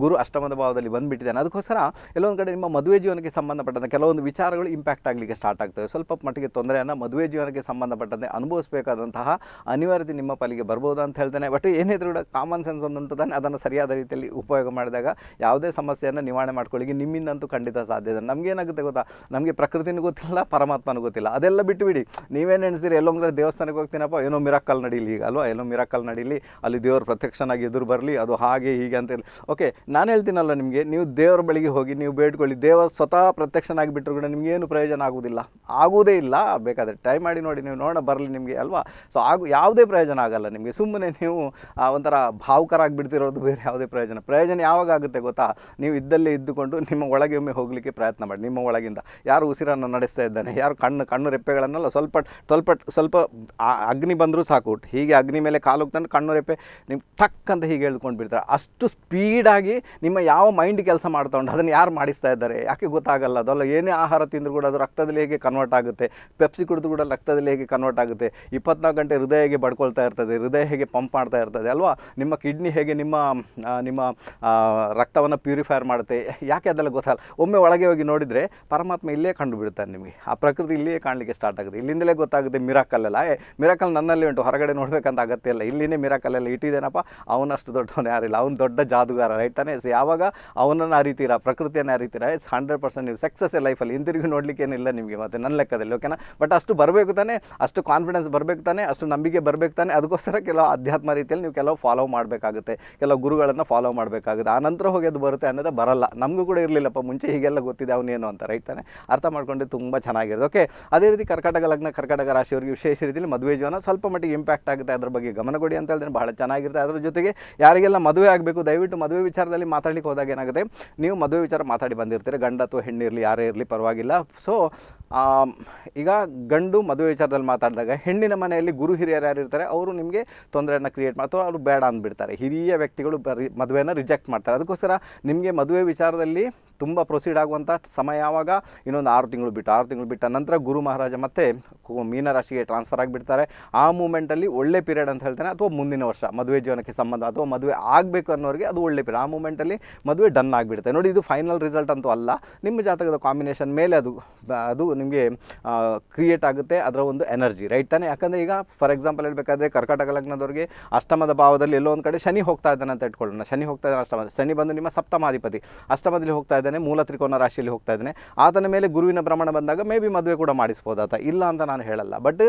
ಗುರು ಅಷ್ಟಮದ ಭಾವದಲ್ಲಿ ಬಂದುಬಿಟ್ಟಿದ್ದಾನೆ ಅದಕ್ಕೋಸ್ಕರ ಕೆಲವೊಂದು ಕಡೆ ನಿಮ್ಮ ಮದುವೆ ಜೀವನಕ್ಕೆ ಸಂಬಂಧಪಟ್ಟಂತೆ ಕೆಲವೊಂದು ವಿಚಾರಗಳು ಇಂಪ್ಯಾಕ್ಟ್ ಆಗಲಿಕ್ಕೆ ಸ್ಟಾರ್ಟ್ ಆಗ್ತವೆ ಸ್ವಲ್ಪ ಮಟ್ಟಿಗೆ ತೊಂದರೆಯನ್ನು ಮದುವೆ ಜೀವನಕ್ಕೆ ಸಂಬಂಧಪಟ್ಟಂತೆ ಅನುಭವಿಸಬೇಕಾದಂತಹ ಅನಿವಾರ್ಯತೆ ನಿಮ್ಮ ಪಾಲಿಗೆ ಬರ್ಬೋದು ಅಂತ ಹೇಳ್ತಾನೆ ಬಟ್ ಏನೇ ಕೂಡ ಕಾಮನ್ ಸೆನ್ಸ್ ಒಂದು ತಾನೆ ಅದನ್ನು ಸರಿಯಾದ ರೀತಿಯಲ್ಲಿ ಉಪಯೋಗ ಮಾಡಿದಾಗ ಯಾವುದೇ ಸಮಸ್ಯೆಯನ್ನು ನಿವಾರಣೆ ಮಾಡ್ಕೊಳ್ಳಿ ನಿಮ್ಮಿಂದಂತೂ ಖಂಡಿತ ಸಾಧ್ಯ ಇದೆ ನಮಗೇನಾಗುತ್ತೆ ಗೊತ್ತಾ ನಮಗೆ ಪ್ರಕೃತಿನೂ ಗೊತ್ತಿಲ್ಲ ಪರಮಾತ್ಮನೂ ಗೊತ್ತಿಲ್ಲ ಅದೆಲ್ಲ ಬಿಟ್ಟುಬಿಡಿ ನೀವೇನು ಎಣಿಸ್ತೀರಿ ಎಲ್ಲೊಂದ್ರೆ ದೇವಸ್ಥಾನಕ್ಕೆ ಹೋಗ್ತೀನಪ್ಪ ಏನೋ ಮಿರಾಕಲ್ ನಡೀಲಿ ಈಗ ಅಲ್ವಾ ಏನೋ ಮಿರಾಕಲ್ ನಡೀಲಿ ಅಲ್ಲಿ ದೇವರು ಪ್ರತ್ಯಕ್ಷನಾಗಿ ಎದುರು ಬರಲಿ ಅದು ಹಾಗೆ ಹೀಗೆ ಅಂತೇಳಿ ಓಕೆ ನಾನು ಹೇಳ್ತೀನಲ್ಲ ನಿಮಗೆ ನೀವು ದೇವರ ಬಳಿಗೆ ಹೋಗಿ ನೀವು ಬೇಡ್ಕೊಳ್ಳಿ ದೇವ ಸ್ವತಃ ಪ್ರತ್ಯಕ್ಷನಾಗಿ ಬಿಟ್ಟರು ಕೂಡ ಏನು ಪ್ರಯೋಜನ ಆಗುವುದಿಲ್ಲ ಆಗುವುದೇ ಇಲ್ಲ ಬೇಕಾದರೆ ಟ್ರೈ ಮಾಡಿ ನೋಡಿ ನೀವು ನೋಡೋಣ ಬರಲಿ ನಿಮಗೆ ಅಲ್ವಾ ಸೊ ಆಗು ಯಾವುದೇ ಪ್ರಯೋಜನ ಆಗಲ್ಲ ನಿಮಗೆ ಸುಮ್ಮನೆ ನೀವು ಒಂಥರ ಭಾವುಕರಾಗಿ ಬಿಡ್ತಿರೋದು ಬೇರೆ ಯಾವುದೇ ಪ್ರಯೋಜನ ಪ್ರಯೋಜನ ಪ್ರಯೋಜನ ಯಾವಾಗ ಆಗುತ್ತೆ ಗೊತ್ತಾ ನೀವು ಇದ್ದಲ್ಲೇ ಇದ್ದುಕೊಂಡು ನಿಮ್ಮ ಒಳಗೆ ಒಮ್ಮೆ ಹೋಗಲಿಕ್ಕೆ ಪ್ರಯತ್ನ ಮಾಡಿ ನಿಮ್ಮ ಒಳಗಿಂದ ಯಾರು ಉಸಿರನ್ನು ನಡೆಸ್ತಾ ಇದ್ದಾನೆ ಯಾರು ಕಣ್ಣು ಕಣ್ಣು ರೆಪ್ಪೆಗಳನ್ನೆಲ್ಲ ಸ್ವಲ್ಪ ಸ್ವಲ್ಪ ಸ್ವಲ್ಪ ಅಗ್ನಿ ಬಂದರೂ ಸಾಕು ಹೀಗೆ ಅಗ್ನಿ ಮೇಲೆ ಕಾಲು ಹೋಗ್ತಾನೆ ಕಣ್ಣು ರೆಪ್ಪೆ ನಿಮ್ಗೆ ಟಕ್ ಅಂತ ಹೀಗೆ ಹೇಳ್ಕೊಂಡು ಬಿಡ್ತಾರೆ ಅಷ್ಟು ಸ್ಪೀಡಾಗಿ ನಿಮ್ಮ ಯಾವ ಮೈಂಡ್ ಕೆಲಸ ಮಾಡ್ತಾ ಉಂಟು ಅದನ್ನು ಯಾರು ಮಾಡಿಸ್ತಾ ಇದ್ದಾರೆ ಯಾಕೆ ಗೊತ್ತಾಗಲ್ಲ ಅದಲ್ಲ ಏನೇ ಆಹಾರ ತಿಂದರೂ ಕೂಡ ಅದು ರಕ್ತದಲ್ಲಿ ಹೇಗೆ ಕನ್ವರ್ಟ್ ಆಗುತ್ತೆ ಪೆಪ್ಸಿ ಕುಡಿದು ಕೂಡ ರಕ್ತದಲ್ಲಿ ಹೇಗೆ ಕನ್ವರ್ಟ್ ಆಗುತ್ತೆ ಇಪ್ಪತ್ನಾಲ್ಕು ಗಂಟೆ ಹೃದಯ ಹೇಗೆ ಬಡ್ಕೊಳ್ತಾ ಇರ್ತದೆ ಹೃದಯ ಹೇಗೆ ಪಂಪ್ ಮಾಡ್ತಾ ಇರ್ತದೆ ಅಲ್ವಾ ನಿಮ್ಮ ಕಿಡ್ನಿ ಹೇಗೆ ನಿಮ್ಮ ನಿಮ್ಮ ರಕ್ತವನ್ನು ಪ್ಯೂರಿಫೈರ್ ಮಾಡುತ್ತೆ ಯಾಕೆ ಅದೆಲ್ಲ ಗೊತ್ತಲ್ಲ ಒಮ್ಮೆ ಒಳಗೆ ಹೋಗಿ ನೋಡಿದರೆ ಪರಮಾತ್ಮ ಇಲ್ಲೇ ಕಂಡುಬಿಡ್ತಾನೆ ನಿಮಗೆ ಆ ಪ್ರಕೃತಿ ಇಲ್ಲಿಯೇ ಕಾಣಲಿಕ್ಕೆ ಸ್ಟಾರ್ಟ್ ಆಗುತ್ತೆ ಇಲ್ಲಿಂದಲೇ ಗೊತ್ತಾಗುತ್ತೆ ಮಿರಾಕಲ್ಲೆಲ್ಲ ಏ ಮಿರಾಕಲ್ ನನ್ನಲ್ಲಿ ಉಂಟು ಹೊರಗಡೆ ನೋಡಬೇಕಂತ ಅಗತ್ಯ ಇಲ್ಲ ಇಲ್ಲಿನೇ ಮಿರಾಕಲ್ಲೆಲ್ಲ ಇಟ್ಟಿದ್ದೇನಪ್ಪ ಅವನಷ್ಟು ದೊಡ್ಡವನು ಯಾರಿಲ್ಲ ಅವನು ದೊಡ್ಡ ಜಾದುಗಾರ ರೈಟ್ ತಾನೇ ಯಾವಾಗ ಅವನನ್ನು ಅರಿತೀರಾ ಪ್ರಕೃತಿಯನ್ನು ಅರಿತೀರಾ ಇಟ್ಸ್ ಹಂಡ್ರೆಡ್ ಪರ್ಸೆಂಟ್ ನೀವು ಸಕ್ಸಸ್ ಲೈಫಲ್ಲಿ ಹಿಂದಿರುಗಿ ನೋಡಲಿಕ್ಕೆ ಏನಿಲ್ಲ ನಿಮಗೆ ಮತ್ತೆ ನನ್ನ ಲೆಕ್ಕದಲ್ಲಿ ಓಕೆನಾ ಬಟ್ ಅಷ್ಟು ಬರಬೇಕು ತಾನೆ ಅಷ್ಟು ಕಾನ್ಫಿಡೆನ್ಸ್ ಬರಬೇಕು ತಾನೇ ಅಷ್ಟು ನಂಬಿಕೆ ಬರಬೇಕು ತಾನೆ ಅದಕ್ಕೋಸ್ಕರ ಕೆಲವು ಅಧ್ಯಾತ್ಮ ರೀತಿಯಲ್ಲಿ ನೀವು ಕೆಲವು ಫಾಲೋ ಮಾಡಬೇಕಾಗುತ್ತೆ ಕೆಲವು ಗುರುಗಳನ್ನು ಫಾಲೋ ಫಾಲೋ ಮಾಡಬೇಕಾಗುತ್ತೆ ಆ ನಂತರ ಹೋಗಿ ಅದು ಬರುತ್ತೆ ಅನ್ನೋದೇ ಬರಲ್ಲ ನಮಗೂ ಕೂಡ ಇರಲಿಲ್ಲಪ್ಪ ಮುಂಚೆ ಹೀಗೆಲ್ಲ ಗೊತ್ತಿದೆ ಅವನೇನು ಅಂತ ರೈಟ್ ತಾನೆ ಅರ್ಥ ಮಾಡ್ಕೊಂಡು ತುಂಬ ಚೆನ್ನಾಗಿರೋದು ಓಕೆ ಅದೇ ರೀತಿ ಕರ್ನಾಟಕ ಲಗ್ನ ಕರ್ಕಾಟಕ ರಾಶಿಯವರಿಗೆ ವಿಶೇಷ ರೀತಿಯಲ್ಲಿ ಮದುವೆ ಜೀವನ ಸ್ವಲ್ಪ ಮಟ್ಟಿಗೆ ಇಂಪ್ಯಾಕ್ಟ್ ಆಗುತ್ತೆ ಅದ್ರ ಬಗ್ಗೆ ಗಮನ ಕೊಡಿ ಅಂತ ಹೇಳಿದ್ರೆ ಬಹಳ ಚೆನ್ನಾಗಿರುತ್ತೆ ಅದರ ಜೊತೆಗೆ ಯಾರಿಗೆಲ್ಲ ಮದುವೆ ಆಗಬೇಕು ದಯವಿಟ್ಟು ಮದುವೆ ವಿಚಾರದಲ್ಲಿ ಮಾತಾಡಲಿಕ್ಕೆ ಹೋದಾಗ ಏನಾಗುತ್ತೆ ನೀವು ಮದುವೆ ವಿಚಾರ ಮಾತಾಡಿ ಬಂದಿರ್ತೀರಿ ಗಂಡ ಅಥವಾ ಹೆಣ್ಣಿರಲಿ ಯಾರೇ ಇರಲಿ ಪರವಾಗಿಲ್ಲ ಸೊ ಈಗ ಗಂಡು ಮದುವೆ ವಿಚಾರದಲ್ಲಿ ಮಾತಾಡಿದಾಗ ಹೆಣ್ಣಿನ ಮನೆಯಲ್ಲಿ ಗುರು ಹಿರಿಯರು ಯಾರು ಇರ್ತಾರೆ ಅವರು ನಿಮಗೆ ತೊಂದರೆಯನ್ನು ಕ್ರಿಯೇಟ್ ಮಾಡ್ತಾರೆ ಅವರು ಬೇಡ ಅಂದ್ಬಿಡ್ತಾರೆ ಹಿರಿಯ ವ್ಯಕ್ತಿಗಳು ಬರೀ ಮದುವೆ ಮದುವೆನ ರಿಜೆಕ್ಟ್ ಮಾಡ್ತಾರೆ ಅದಕ್ಕೋಸ್ಕರ ನಿಮಗೆ ಮದುವೆ ವಿಚಾರದಲ್ಲಿ ತುಂಬ ಪ್ರೊಸೀಡ್ ಆಗುವಂಥ ಸಮಯ ಆವಾಗ ಇನ್ನೊಂದು ಆರು ತಿಂಗಳು ಬಿಟ್ಟು ಆರು ತಿಂಗಳು ಬಿಟ್ಟ ನಂತರ ಗುರು ಮಹಾರಾಜ ಮತ್ತೆ ಮೀನರಾಶಿಗೆ ಟ್ರಾನ್ಸ್ಫರ್ ಆಗಿಬಿಡ್ತಾರೆ ಆ ಮೂಮೆಂಟಲ್ಲಿ ಒಳ್ಳೆ ಪೀರಿಯಡ್ ಅಂತ ಹೇಳ್ತೇನೆ ಅಥವಾ ಮುಂದಿನ ವರ್ಷ ಮದುವೆ ಜೀವನಕ್ಕೆ ಸಂಬಂಧ ಅಥವಾ ಮದುವೆ ಆಗಬೇಕು ಅನ್ನೋರಿಗೆ ಅದು ಒಳ್ಳೆ ಪೀರಿಯಡ್ ಆ ಮೂಮೆಂಟಲ್ಲಿ ಮದುವೆ ಡನ್ ಆಗಿಬಿಡುತ್ತೆ ನೋಡಿ ಇದು ಫೈನಲ್ ರಿಸಲ್ಟ್ ಅಂತೂ ಅಲ್ಲ ನಿಮ್ಮ ಜಾತಕದ ಕಾಂಬಿನೇಷನ್ ಮೇಲೆ ಅದು ಅದು ನಿಮಗೆ ಕ್ರಿಯೇಟ್ ಆಗುತ್ತೆ ಅದರ ಒಂದು ಎನರ್ಜಿ ರೈಟ್ ತಾನೇ ಯಾಕಂದರೆ ಈಗ ಫಾರ್ ಎಕ್ಸಾಂಪಲ್ ಹೇಳಬೇಕಾದ್ರೆ ಕರ್ಕಾಟಕ ಲಗ್ನದವರಿಗೆ ಅಷ್ಟಮದ ಭಾವದಲ್ಲಿ ಎಲ್ಲೋ ಒಂದು ಕಡೆ ಶನಿ ಹೋಗ್ತಾ ಇದ್ದಾನೆ ಅಂತ ಇಟ್ಕೊಳ್ಳೋಣ ಶನಿ ಹೋಗ್ತಾ ಇದ್ದಾನೆ ಅಷ್ಟಮ ಶನಿ ಬಂದು ನಿಮ್ಮ ಸಪ್ತಮಾಧಿಪತಿ ಅಷ್ಟಮದಲ್ಲಿ ಹೋಗ್ತಾ ಇದ್ದಾರೆ ಇದ್ದಾನೆ ಮೂಲ ತ್ರಿಕೋನ ರಾಶಿಯಲ್ಲಿ ಹೋಗ್ತಾ ಇದ್ದಾನೆ ಆತನ ಮೇಲೆ ಗುರುವಿನ ಭ್ರಮಣ ಬಂದಾಗ ಮೇ ಬಿ ಮದುವೆ ಕೂಡ ಮಾಡಿಸ್ಬೋದಾತ ಇಲ್ಲ ಅಂತ ನಾನು ಹೇಳಲ್ಲ ಬಟ್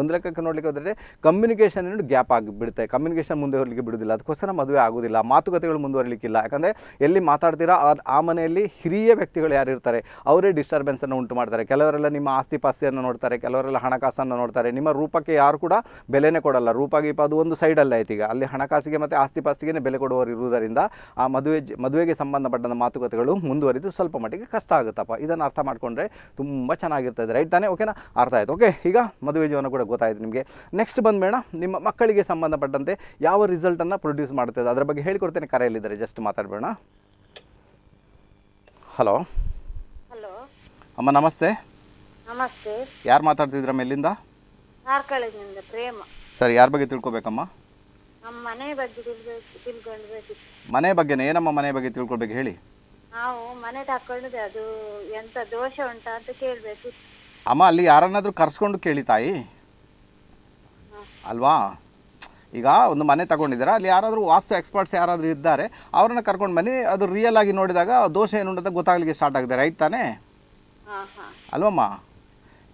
ಒಂದು ಲೆಕ್ಕಕ್ಕೆ ನೋಡಲಿಕ್ಕೆ ಹೋದರೆ ಕಮ್ಯುನಿಕೇಷನ್ ಏನು ಗ್ಯಾಪ್ ಆಗಿಬಿಡುತ್ತೆ ಕಮ್ಯುನಿಕೇಷನ್ ಮುಂದೆ ಹೋಗಲಿಕ್ಕೆ ಬಿಡೋದಿಲ್ಲ ಅದಕ್ಕೋಸ್ಕರ ಮದುವೆ ಆಗೋದಿಲ್ಲ ಮಾತುಕತೆಗಳು ಮುಂದುವರಲಿಕ್ಕಿಲ್ಲ ಯಾಕಂದರೆ ಎಲ್ಲಿ ಮಾತಾಡ್ತೀರಾ ಆ ಮನೆಯಲ್ಲಿ ಹಿರಿಯ ವ್ಯಕ್ತಿಗಳು ಯಾರು ಇರ್ತಾರೆ ಅವರೇ ಡಿಸ್ಟರ್ಬೆನ್ಸನ್ನು ಉಂಟು ಮಾಡ್ತಾರೆ ಕೆಲವರೆಲ್ಲ ನಿಮ್ಮ ಆಸ್ತಿ ಪಾಸ್ತಿಯನ್ನು ನೋಡ್ತಾರೆ ಕೆಲವರೆಲ್ಲ ಹಣಕಾಸನ್ನು ನೋಡ್ತಾರೆ ನಿಮ್ಮ ರೂಪಕ್ಕೆ ಯಾರು ಕೂಡ ಬೆಲೆನೇ ಕೊಡಲ್ಲ ರೂಪಾಗಿ ಇಪ್ಪ ಅದು ಒಂದು ಸೈಡಲ್ಲ ಐತಿ ಈಗ ಅಲ್ಲಿ ಹಣಕಾಸಿಗೆ ಮತ್ತು ಆಸ್ತಿ ಪಾಸ್ತಿಗೆ ಬೆಲೆ ಕೊಡುವವರು ಇರುವುದರಿಂದ ಆ ಮದುವೆ ಮದುವೆಗೆ ಸಂಬಂಧಪಟ್ಟಂಥ ಮಾತುಕತೆಗಳು ಮುಂದುವರೆ ಮುಂದುವರಿದು ಸ್ವಲ್ಪ ಮಟ್ಟಿಗೆ ಕಷ್ಟ ಆಗುತ್ತಪ್ಪ ಇದನ್ನು ಅರ್ಥ ಮಾಡಿಕೊಂಡ್ರೆ ತುಂಬ ಚೆನ್ನಾಗಿರ್ತದೆ ರೈಟ್ ತಾನೇ ಓಕೆನಾ ಅರ್ಥ ಆಯ್ತು ಓಕೆ ಈಗ ಮದುವೆ ಜೀವನ ಕೂಡ ಗೊತ್ತಾಯಿತು ನಿಮಗೆ ನೆಕ್ಸ್ಟ್ ಬಂದಬೇಡ ನಿಮ್ಮ ಮಕ್ಕಳಿಗೆ ಸಂಬಂಧಪಟ್ಟಂತೆ ಯಾವ ರಿಸಲ್ಟನ್ನು ಪ್ರೊಡ್ಯೂಸ್ ಮಾಡ್ತದೆ ಅದರ ಬಗ್ಗೆ ಹೇಳಿಕೊಡ್ತೇನೆ ಕರೆಯಲ್ಲಿದ್ದಾರೆ ಜಸ್ಟ್ ಮಾತಾಡಬೇಡ ಹಲೋ ಹಲೋ ಅಮ್ಮ ನಮಸ್ತೆ ನಮಸ್ತೆ ಯಾರು ಮಾತಾಡ್ತಿದ್ರ ಮೇಲಿಂದ ಪ್ರೇಮ ಸರಿ ಯಾರ ಬಗ್ಗೆ ತಿಳ್ಕೊಬೇಕಮ್ಮ ಮನೆ ಬಗ್ಗೆ ಮನೆ ಬಗ್ಗೆನೇ ಏನಮ್ಮ ಮನೆ ಬಗ್ಗೆ ತಿಳ್ಕೊಳ್ಬೇಕು ಹೇಳಿ ನಾವು ಮನೆ ತಕೊಂಡಿದೆ ಅದು ಎಂತ ದೋಷ ಉಂಟಾ ಅಂತ ಕೇಳಬೇಕು ಅಮ್ಮ ಅಲ್ಲಿ ಯಾರನ್ನಾದರೂ ಕರ್ಸ್ಕೊಂಡು ಕೇಳಿ ತಾಯಿ ಅಲ್ವಾ ಈಗ ಒಂದು ಮನೆ ತಗೊಂಡಿದ್ದೀರಾ ಅಲ್ಲಿ ಯಾರಾದರೂ ವಾಸ್ತು ಎಕ್ಸ್ಪರ್ಟ್ಸ್ ಯಾರಾದರೂ ಇದ್ದಾರೆ ಅವ್ರನ್ನ ಕರ್ಕೊಂಡು ಬನ್ನಿ ಅದು ರಿಯಲ್ ಆಗಿ ನೋಡಿದಾಗ ದೋಷ ಏನು ಅಂತ ಗೊತ್ತಾಗಲಿಕ್ಕೆ ಸ್ಟಾರ್ಟ್ ಆಗಿದೆ ರೈಟ್ ತಾನೇ ಅಲ್ವಮ್ಮ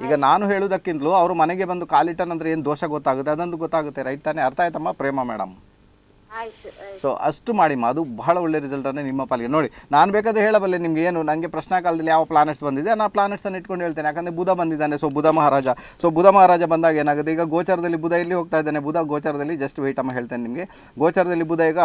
ಈಗ ನಾನು ಹೇಳೋದಕ್ಕಿಂತಲೂ ಅವರು ಮನೆಗೆ ಬಂದು ಕಾಲಿಟ್ಟನಂದ್ರೆ ಏನು ದೋಷ ಗೊತ್ತಾಗುತ್ತೆ ಅದೊಂದು ಗೊತ್ತಾಗುತ್ತೆ ರೈಟ್ ತಾನೇ ಅರ್ಥ ಆಯ್ತಮ್ಮ ಪ್ರೇಮ ಮೇಡಮ್ ಸೊ ಅಷ್ಟು ಮಾಡಿ ಅದು ಬಹಳ ಒಳ್ಳೆ ರಿಸಲ್ಟ್ ನಿಮ್ಮ ಪಾಲಿಗೆ ನೋಡಿ ನಾನು ಬೇಕಾದ್ರೆ ಹೇಳಬಲ್ಲೆ ನಿಮ್ಗೆ ಏನು ನನಗೆ ಪ್ರಶ್ನಾ ಕಾಲದಲ್ಲಿ ಯಾವ ಪ್ಲಾನೆಟ್ಸ್ ಬಂದಿದೆ ನಾನು ಪ್ಲಾನೆಟ್ಸ್ ಅನ್ನು ಇಟ್ಕೊಂಡು ಹೇಳ್ತೇನೆ ಯಾಕಂದ್ರೆ ಬುಧ ಬಂದಿದ್ದಾನೆ ಸೊ ಬುಧ ಮಹಾರಾಜ ಸೊ ಬುಧ ಮಹಾರಾಜ ಬಂದಾಗ ಏನಾಗುತ್ತೆ ಈಗ ಗೋಚಾರದಲ್ಲಿ ಬುಧ ಇಲ್ಲಿ ಹೋಗ್ತಾ ಇದ್ದಾನೆ ಬುಧ ಗೋಚಾರದಲ್ಲಿ ಜಸ್ಟ್ ವೆಯ್ಟ್ ಅಮ್ಮ ಹೇಳ್ತೇನೆ ನಿಮಗೆ ಗೋಚಾರದಲ್ಲಿ ಬುಧ ಈಗ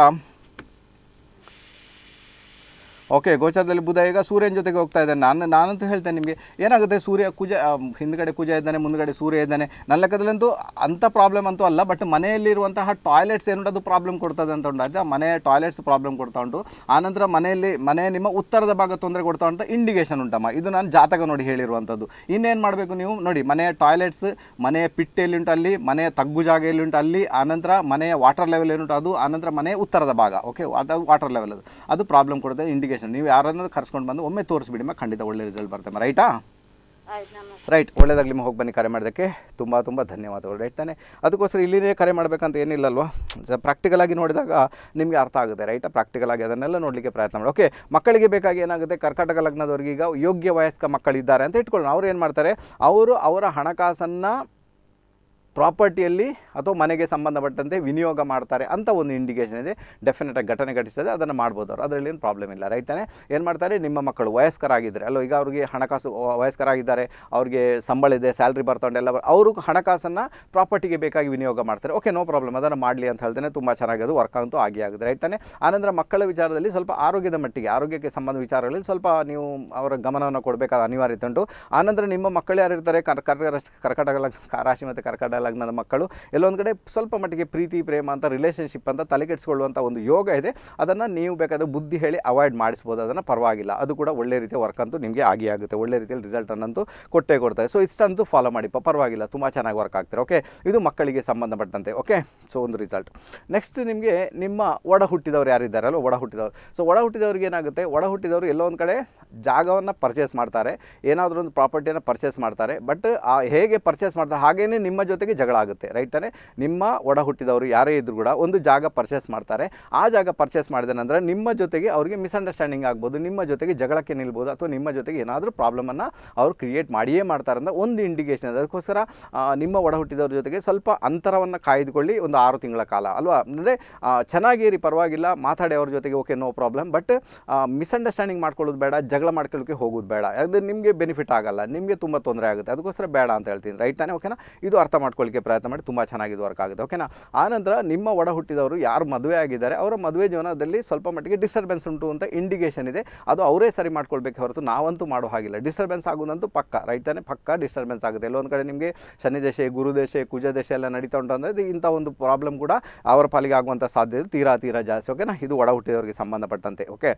ಓಕೆ ಗೋಚಾರದಲ್ಲಿ ಬುಧ ಈಗ ಸೂರ್ಯನ ಜೊತೆಗೆ ಹೋಗ್ತಾ ಇದ್ದಾನೆ ನಾನು ನಾನಂತೂ ಹೇಳ್ತೇನೆ ನಿಮಗೆ ಏನಾಗುತ್ತೆ ಸೂರ್ಯ ಕುಜ ಹಿಂದ್ಗಡೆ ಕುಜ ಇದ್ದಾನೆ ಮುಂದ್ಗಡೆ ಸೂರ್ಯ ಇದ್ದಾನೆ ನನ್ನ ಲೆಕ್ಕದಲ್ಲಂತೂ ಅಂಥ ಪ್ರಾಬ್ಲಮ್ ಅಂತೂ ಅಲ್ಲ ಬಟ್ ಮನೆಯಲ್ಲಿರುವಂತಹ ಟಾಯ್ಲೆಟ್ಸ್ ಏನುಂಟು ಅದು ಪ್ರಾಬ್ಲಮ್ ಕೊಡ್ತದೆ ಅಂತ ಉಂಟು ಆಯಿತಾ ಮನೆಯ ಟಾಯ್ಲೆಟ್ಸ್ ಪ್ರಾಬ್ಲಮ್ ಕೊಡ್ತಾ ಉಂಟು ಆನಂತರ ಮನೆಯಲ್ಲಿ ಮನೆ ನಿಮ್ಮ ಉತ್ತರದ ಭಾಗ ತೊಂದರೆ ಕೊಡ್ತಾ ಉಂಟು ಇಂಡಿಕೇಷನ್ ಉಂಟಮ್ಮ ಇದು ನಾನು ಜಾತಕ ನೋಡಿ ಹೇಳಿರುವಂಥದ್ದು ಇನ್ನೇನು ಮಾಡಬೇಕು ನೀವು ನೋಡಿ ಮನೆಯ ಟಾಯ್ಲೆಟ್ಸ್ ಮನೆಯ ಪಿಟ್ಟೆಯಲ್ಲಿ ಉಂಟು ಅಲ್ಲಿ ಮನೆಯ ತಗ್ಗು ಜಾಗ ಎಲ್ಲಿ ಉಂಟು ಅಲ್ಲಿ ಆನಂತರ ಮನೆಯ ವಾಟರ್ ಲೆವೆಲ್ ಏನುಂಟು ಅದು ಆನಂತರ ಮನೆಯ ಉತ್ತರದ ಭಾಗ ಓಕೆ ಅದು ವಾಟರ್ ಲೆವೆಲ್ ಅದು ಅದು ಪ್ರಾಬ್ಲಮ್ ಕೊಡುತ್ತೆ ಇಂಡಿಕೇಷನ್ ಪೇಷಂಟ್ ನೀವು ಯಾರನ್ನೂ ಕರ್ಸ್ಕೊಂಡು ಬಂದು ಒಮ್ಮೆ ತೋರಿಸ್ಬಿಡಿ ಮಾ ಖಂಡಿತ ಒಳ್ಳೆ ರಿಸಲ್ಟ್ ಬರ್ತಮ್ಮ ರೈಟಾ ರೈಟ್ ಒಳ್ಳೇದಾಗಲಿ ಹೋಗಿ ಬನ್ನಿ ಕರೆ ಮಾಡೋದಕ್ಕೆ ತುಂಬ ತುಂಬ ಧನ್ಯವಾದಗಳು ರೈಟ್ ತಾನೆ ಅದಕ್ಕೋಸ್ಕರ ಇಲ್ಲಿನೇ ಕರೆ ಮಾಡಬೇಕಂತ ಏನಿಲ್ಲಲ್ವಾ ಪ್ರಾಕ್ಟಿಕಲ್ ಆಗಿ ನೋಡಿದಾಗ ನಿಮಗೆ ಅರ್ಥ ಆಗುತ್ತೆ ರೈಟಾ ಪ್ರಾಕ್ಟಿಕಲಾಗಿ ಆಗಿ ಅದನ್ನೆಲ್ಲ ನೋಡಲಿಕ್ಕೆ ಪ್ರಯತ್ನ ಮಾಡಿ ಓಕೆ ಮಕ್ಕಳಿಗೆ ಬೇಕಾಗಿ ಏನಾಗುತ್ತೆ ಕರ್ಕಾಟಕ ಲಗ್ನದವ್ರಿಗೆ ಈಗ ಯೋಗ್ಯ ವಯಸ್ಕ ಮಕ್ಕಳಿದ್ದಾರೆ ಅಂತ ಇಟ್ಕೊಳ್ಳೋಣ ಅವ್ರು ಏನು ಮಾಡ್ತಾರೆ ಅವರು ಅವರ ಹಣಕಾಸನ್ನು ಪ್ರಾಪರ್ಟಿಯಲ್ಲಿ ಅಥವಾ ಮನೆಗೆ ಸಂಬಂಧಪಟ್ಟಂತೆ ವಿನಿಯೋಗ ಮಾಡ್ತಾರೆ ಅಂತ ಒಂದು ಇಂಡಿಕೇಷನ್ ಇದೆ ಡೆಫಿನೆಟಾಗಿ ಘಟನೆ ಘಟಿಸ್ತದೆ ಅದನ್ನು ಮಾಡ್ಬೋದು ಅವರು ಅದರಲ್ಲಿ ಏನು ಪ್ರಾಬ್ಲಮ್ ಇಲ್ಲ ರೈಟ್ ತಾನೇ ಏನು ಮಾಡ್ತಾರೆ ನಿಮ್ಮ ಮಕ್ಕಳು ವಯಸ್ಕರಾಗಿದ್ದರೆ ಅಲ್ಲೋ ಈಗ ಅವರಿಗೆ ಹಣಕಾಸು ವಯಸ್ಕರಾಗಿದ್ದಾರೆ ಅವ್ರಿಗೆ ಸಂಬಳ ಇದೆ ಸ್ಯಾಲ್ರಿ ಎಲ್ಲ ಅವರು ಹಣಕಾಸನ್ನು ಪ್ರಾಪರ್ಟಿಗೆ ಬೇಕಾಗಿ ವಿನಿಯೋಗ ಮಾಡ್ತಾರೆ ಓಕೆ ನೋ ಪ್ರಾಬ್ಲಮ್ ಅದನ್ನು ಮಾಡಲಿ ಅಂತ ಹೇಳ್ತಾನೆ ತುಂಬ ಚೆನ್ನಾಗಿ ಅದು ವರ್ಕ್ ಅಂತೂ ಆಗಿ ಆಗಿದೆ ರೈಟ್ ತಾನೆ ಆನಂತರ ಮಕ್ಕಳ ವಿಚಾರದಲ್ಲಿ ಸ್ವಲ್ಪ ಆರೋಗ್ಯದ ಮಟ್ಟಿಗೆ ಆರೋಗ್ಯಕ್ಕೆ ಸಂಬಂಧ ವಿಚಾರಗಳಲ್ಲಿ ಸ್ವಲ್ಪ ನೀವು ಅವರ ಗಮನವನ್ನು ಕೊಡಬೇಕಾದ ಅನಿವಾರ್ಯತೆ ಉಂಟು ಆನಂತರ ನಿಮ್ಮ ಮಕ್ಕಳು ಯಾರಿರ್ತಾರೆ ಕರ್ಕ ಕರ್ಕಟಕ ರಾಶಿ ಮತ್ತು ಕರ್ಕಟಕ ಲಗ್ನದ ಮಕ್ಕಳು ಎಲ್ಲೊಂದು ಕಡೆ ಸ್ವಲ್ಪ ಮಟ್ಟಿಗೆ ಪ್ರೀತಿ ಪ್ರೇಮ ಅಂತ ರಿಲೇಷನ್ಶಿಪ್ ಅಂತ ತಲೆಗೆಡಿಸ್ಕೊಳ್ಳುವಂಥ ಒಂದು ಯೋಗ ಇದೆ ಅದನ್ನು ನೀವು ಬೇಕಾದರೆ ಬುದ್ಧಿ ಹೇಳಿ ಅವಾಯ್ಡ್ ಮಾಡಿಸ್ಬೋದು ಅದನ್ನು ಪರವಾಗಿಲ್ಲ ಅದು ಕೂಡ ಒಳ್ಳೆ ರೀತಿಯ ವರ್ಕ್ ಅಂತೂ ನಿಮಗೆ ಆಗಿ ಆಗುತ್ತೆ ಒಳ್ಳೆ ರೀತಿಯಲ್ಲಿ ರಿಸಲ್ಟ್ ಅನ್ನಂತೂ ಕೊಟ್ಟೇ ಕೊಡ್ತಾರೆ ಸೊ ಇಷ್ಟಂತೂ ಫಾಲೋ ಮಾಡಿಪ್ಪ ಪರವಾಗಿಲ್ಲ ತುಂಬ ಚೆನ್ನಾಗಿ ವರ್ಕ್ ಆಗ್ತಾರೆ ಓಕೆ ಇದು ಮಕ್ಕಳಿಗೆ ಸಂಬಂಧಪಟ್ಟಂತೆ ಓಕೆ ಸೊ ಒಂದು ರಿಸಲ್ಟ್ ನೆಕ್ಸ್ಟ್ ನಿಮಗೆ ನಿಮ್ಮ ಒಡ ಹುಟ್ಟಿದವರು ಯಾರಿದ್ದಾರಲ್ಲ ಒಡ ಹುಟ್ಟಿದವರು ಸೊ ಒಡ ಹುಟ್ಟಿದವ್ರಿಗೆ ಏನಾಗುತ್ತೆ ಒಡ ಹುಟ್ಟಿದವರು ಎಲ್ಲೊಂದು ಕಡೆ ಜಾಗವನ್ನು ಪರ್ಚೇಸ್ ಮಾಡ್ತಾರೆ ಏನಾದರೂ ಒಂದು ಪ್ರಾಪರ್ಟಿಯನ್ನು ಪರ್ಚೇಸ್ ಮಾಡ್ತಾರೆ ಬಟ್ ಹೇಗೆ ಪರ್ಚೇಸ್ ಮಾಡ್ತಾರೆ ಹಾಗೇನೆ ನಿಮ್ಮ ಜೊತೆಗೆ ಖಂಡಿತವಾಗಿ ಜಗಳ ಆಗುತ್ತೆ ರೈಟ್ ತಾನೆ ನಿಮ್ಮ ಒಡ ಹುಟ್ಟಿದವರು ಯಾರೇ ಇದ್ರು ಕೂಡ ಒಂದು ಜಾಗ ಪರ್ಚೇಸ್ ಮಾಡ್ತಾರೆ ಆ ಜಾಗ ಪರ್ಚೇಸ್ ಮಾಡಿದ ನಂತರ ನಿಮ್ಮ ಜೊತೆಗೆ ಅವರಿಗೆ ಮಿಸ್ಅಂಡರ್ಸ್ಟ್ಯಾಂಡಿಂಗ್ ಆಗ್ಬೋದು ನಿಮ್ಮ ಜೊತೆಗೆ ಜಗಳಕ್ಕೆ ನಿಲ್ಬೋದು ಅಥವಾ ನಿಮ್ಮ ಜೊತೆಗೆ ಏನಾದರೂ ಪ್ರಾಬ್ಲಮನ್ನು ಅವರು ಕ್ರಿಯೇಟ್ ಮಾಡಿಯೇ ಮಾಡ್ತಾರೆ ಅಂತ ಒಂದು ಇಂಡಿಕೇಷನ್ ಅದಕ್ಕೋಸ್ಕರ ನಿಮ್ಮ ಒಡ ಹುಟ್ಟಿದವ್ರ ಜೊತೆಗೆ ಸ್ವಲ್ಪ ಅಂತರವನ್ನು ಕಾಯ್ದುಕೊಳ್ಳಿ ಒಂದು ಆರು ತಿಂಗಳ ಕಾಲ ಅಲ್ವಾ ಅಂದರೆ ಚೆನ್ನಾಗಿರಿ ಪರವಾಗಿಲ್ಲ ಮಾತಾಡಿ ಅವ್ರ ಜೊತೆಗೆ okay no problem but misunderstanding ಮಾಡ್ಕೊಳ್ಳೋದು ಬೇಡ ಜಗಳ ಮಾಡ್ಕೊಳ್ಳೋಕೆ ಹೋಗೋದು ಬೇಡ ಅದು ನಿಮಗೆ ಬೆನಿಫಿಟ್ ಆಗಲ್ಲ ನಿಮಗೆ ತುಂಬ ತೊಂದರೆ ಆಗುತ್ತೆ ಅದಕ್ಕೋಸ್ಕರ ಬೇಡ ಅಂತ ಹೇಳ್ತೀನಿ ರೈಟ್ ತಾನೇ ಓಕೆನಾ ಇದು ಅರ್ಥ ಮಾಡ್ಕೊಳ್ಳಿ ನೆನೆಸ್ಕೊಳ್ಳಿಕ್ಕೆ ಪ್ರಯತ್ನ ಮಾಡಿ ತುಂಬ ಚೆನ್ನಾಗಿ ವರ್ಕ್ ಆಗುತ್ತೆ ಓಕೆನಾ ಆನಂತರ ನಿಮ್ಮ ಒಡ ಹುಟ್ಟಿದವರು ಯಾರು ಮದುವೆ ಆಗಿದ್ದಾರೆ ಅವರ ಮದುವೆ ಜೀವನದಲ್ಲಿ ಸ್ವಲ್ಪ ಮಟ್ಟಿಗೆ ಡಿಸ್ಟರ್ಬೆನ್ಸ್ ಉಂಟು ಅಂತ ಇಂಡಿಕೇಷನ್ ಇದೆ ಅದು ಅವರೇ ಸರಿ ಮಾಡ್ಕೊಳ್ಬೇಕು ಹೊರತು ನಾವಂತೂ ಮಾಡೋ ಹಾಗಿಲ್ಲ ಡಿಸ್ಟರ್ಬೆನ್ಸ್ ಆಗೋದಂತೂ ಪಕ್ಕ ರೈಟ್ ತಾನೇ ಪಕ್ಕ ಡಿಸ್ಟರ್ಬೆನ್ಸ್ ಆಗುತ್ತೆ ಎಲ್ಲೊಂದು ಕಡೆ ನಿಮಗೆ ಗುರುದಶೆ ಕುಜ ದೇಶ ಎಲ್ಲ ನಡೀತಾ ಉಂಟು ಅಂದರೆ ಇಂಥ ಒಂದು ಪ್ರಾಬ್ಲಮ್ ಕೂಡ ಅವರ ಪಾಲಿಗೆ ಆಗುವಂಥ ಸಾಧ್ಯತೆ ತೀರಾ ತೀರಾ ಜಾಸ್ತಿ ಓಕೆನಾ ಇದು ಒಡ ಹುಟ್ಟಿದವರಿಗೆ ಸಂಬಂಧಪಟ್ಟಂತೆ ಓಕೆ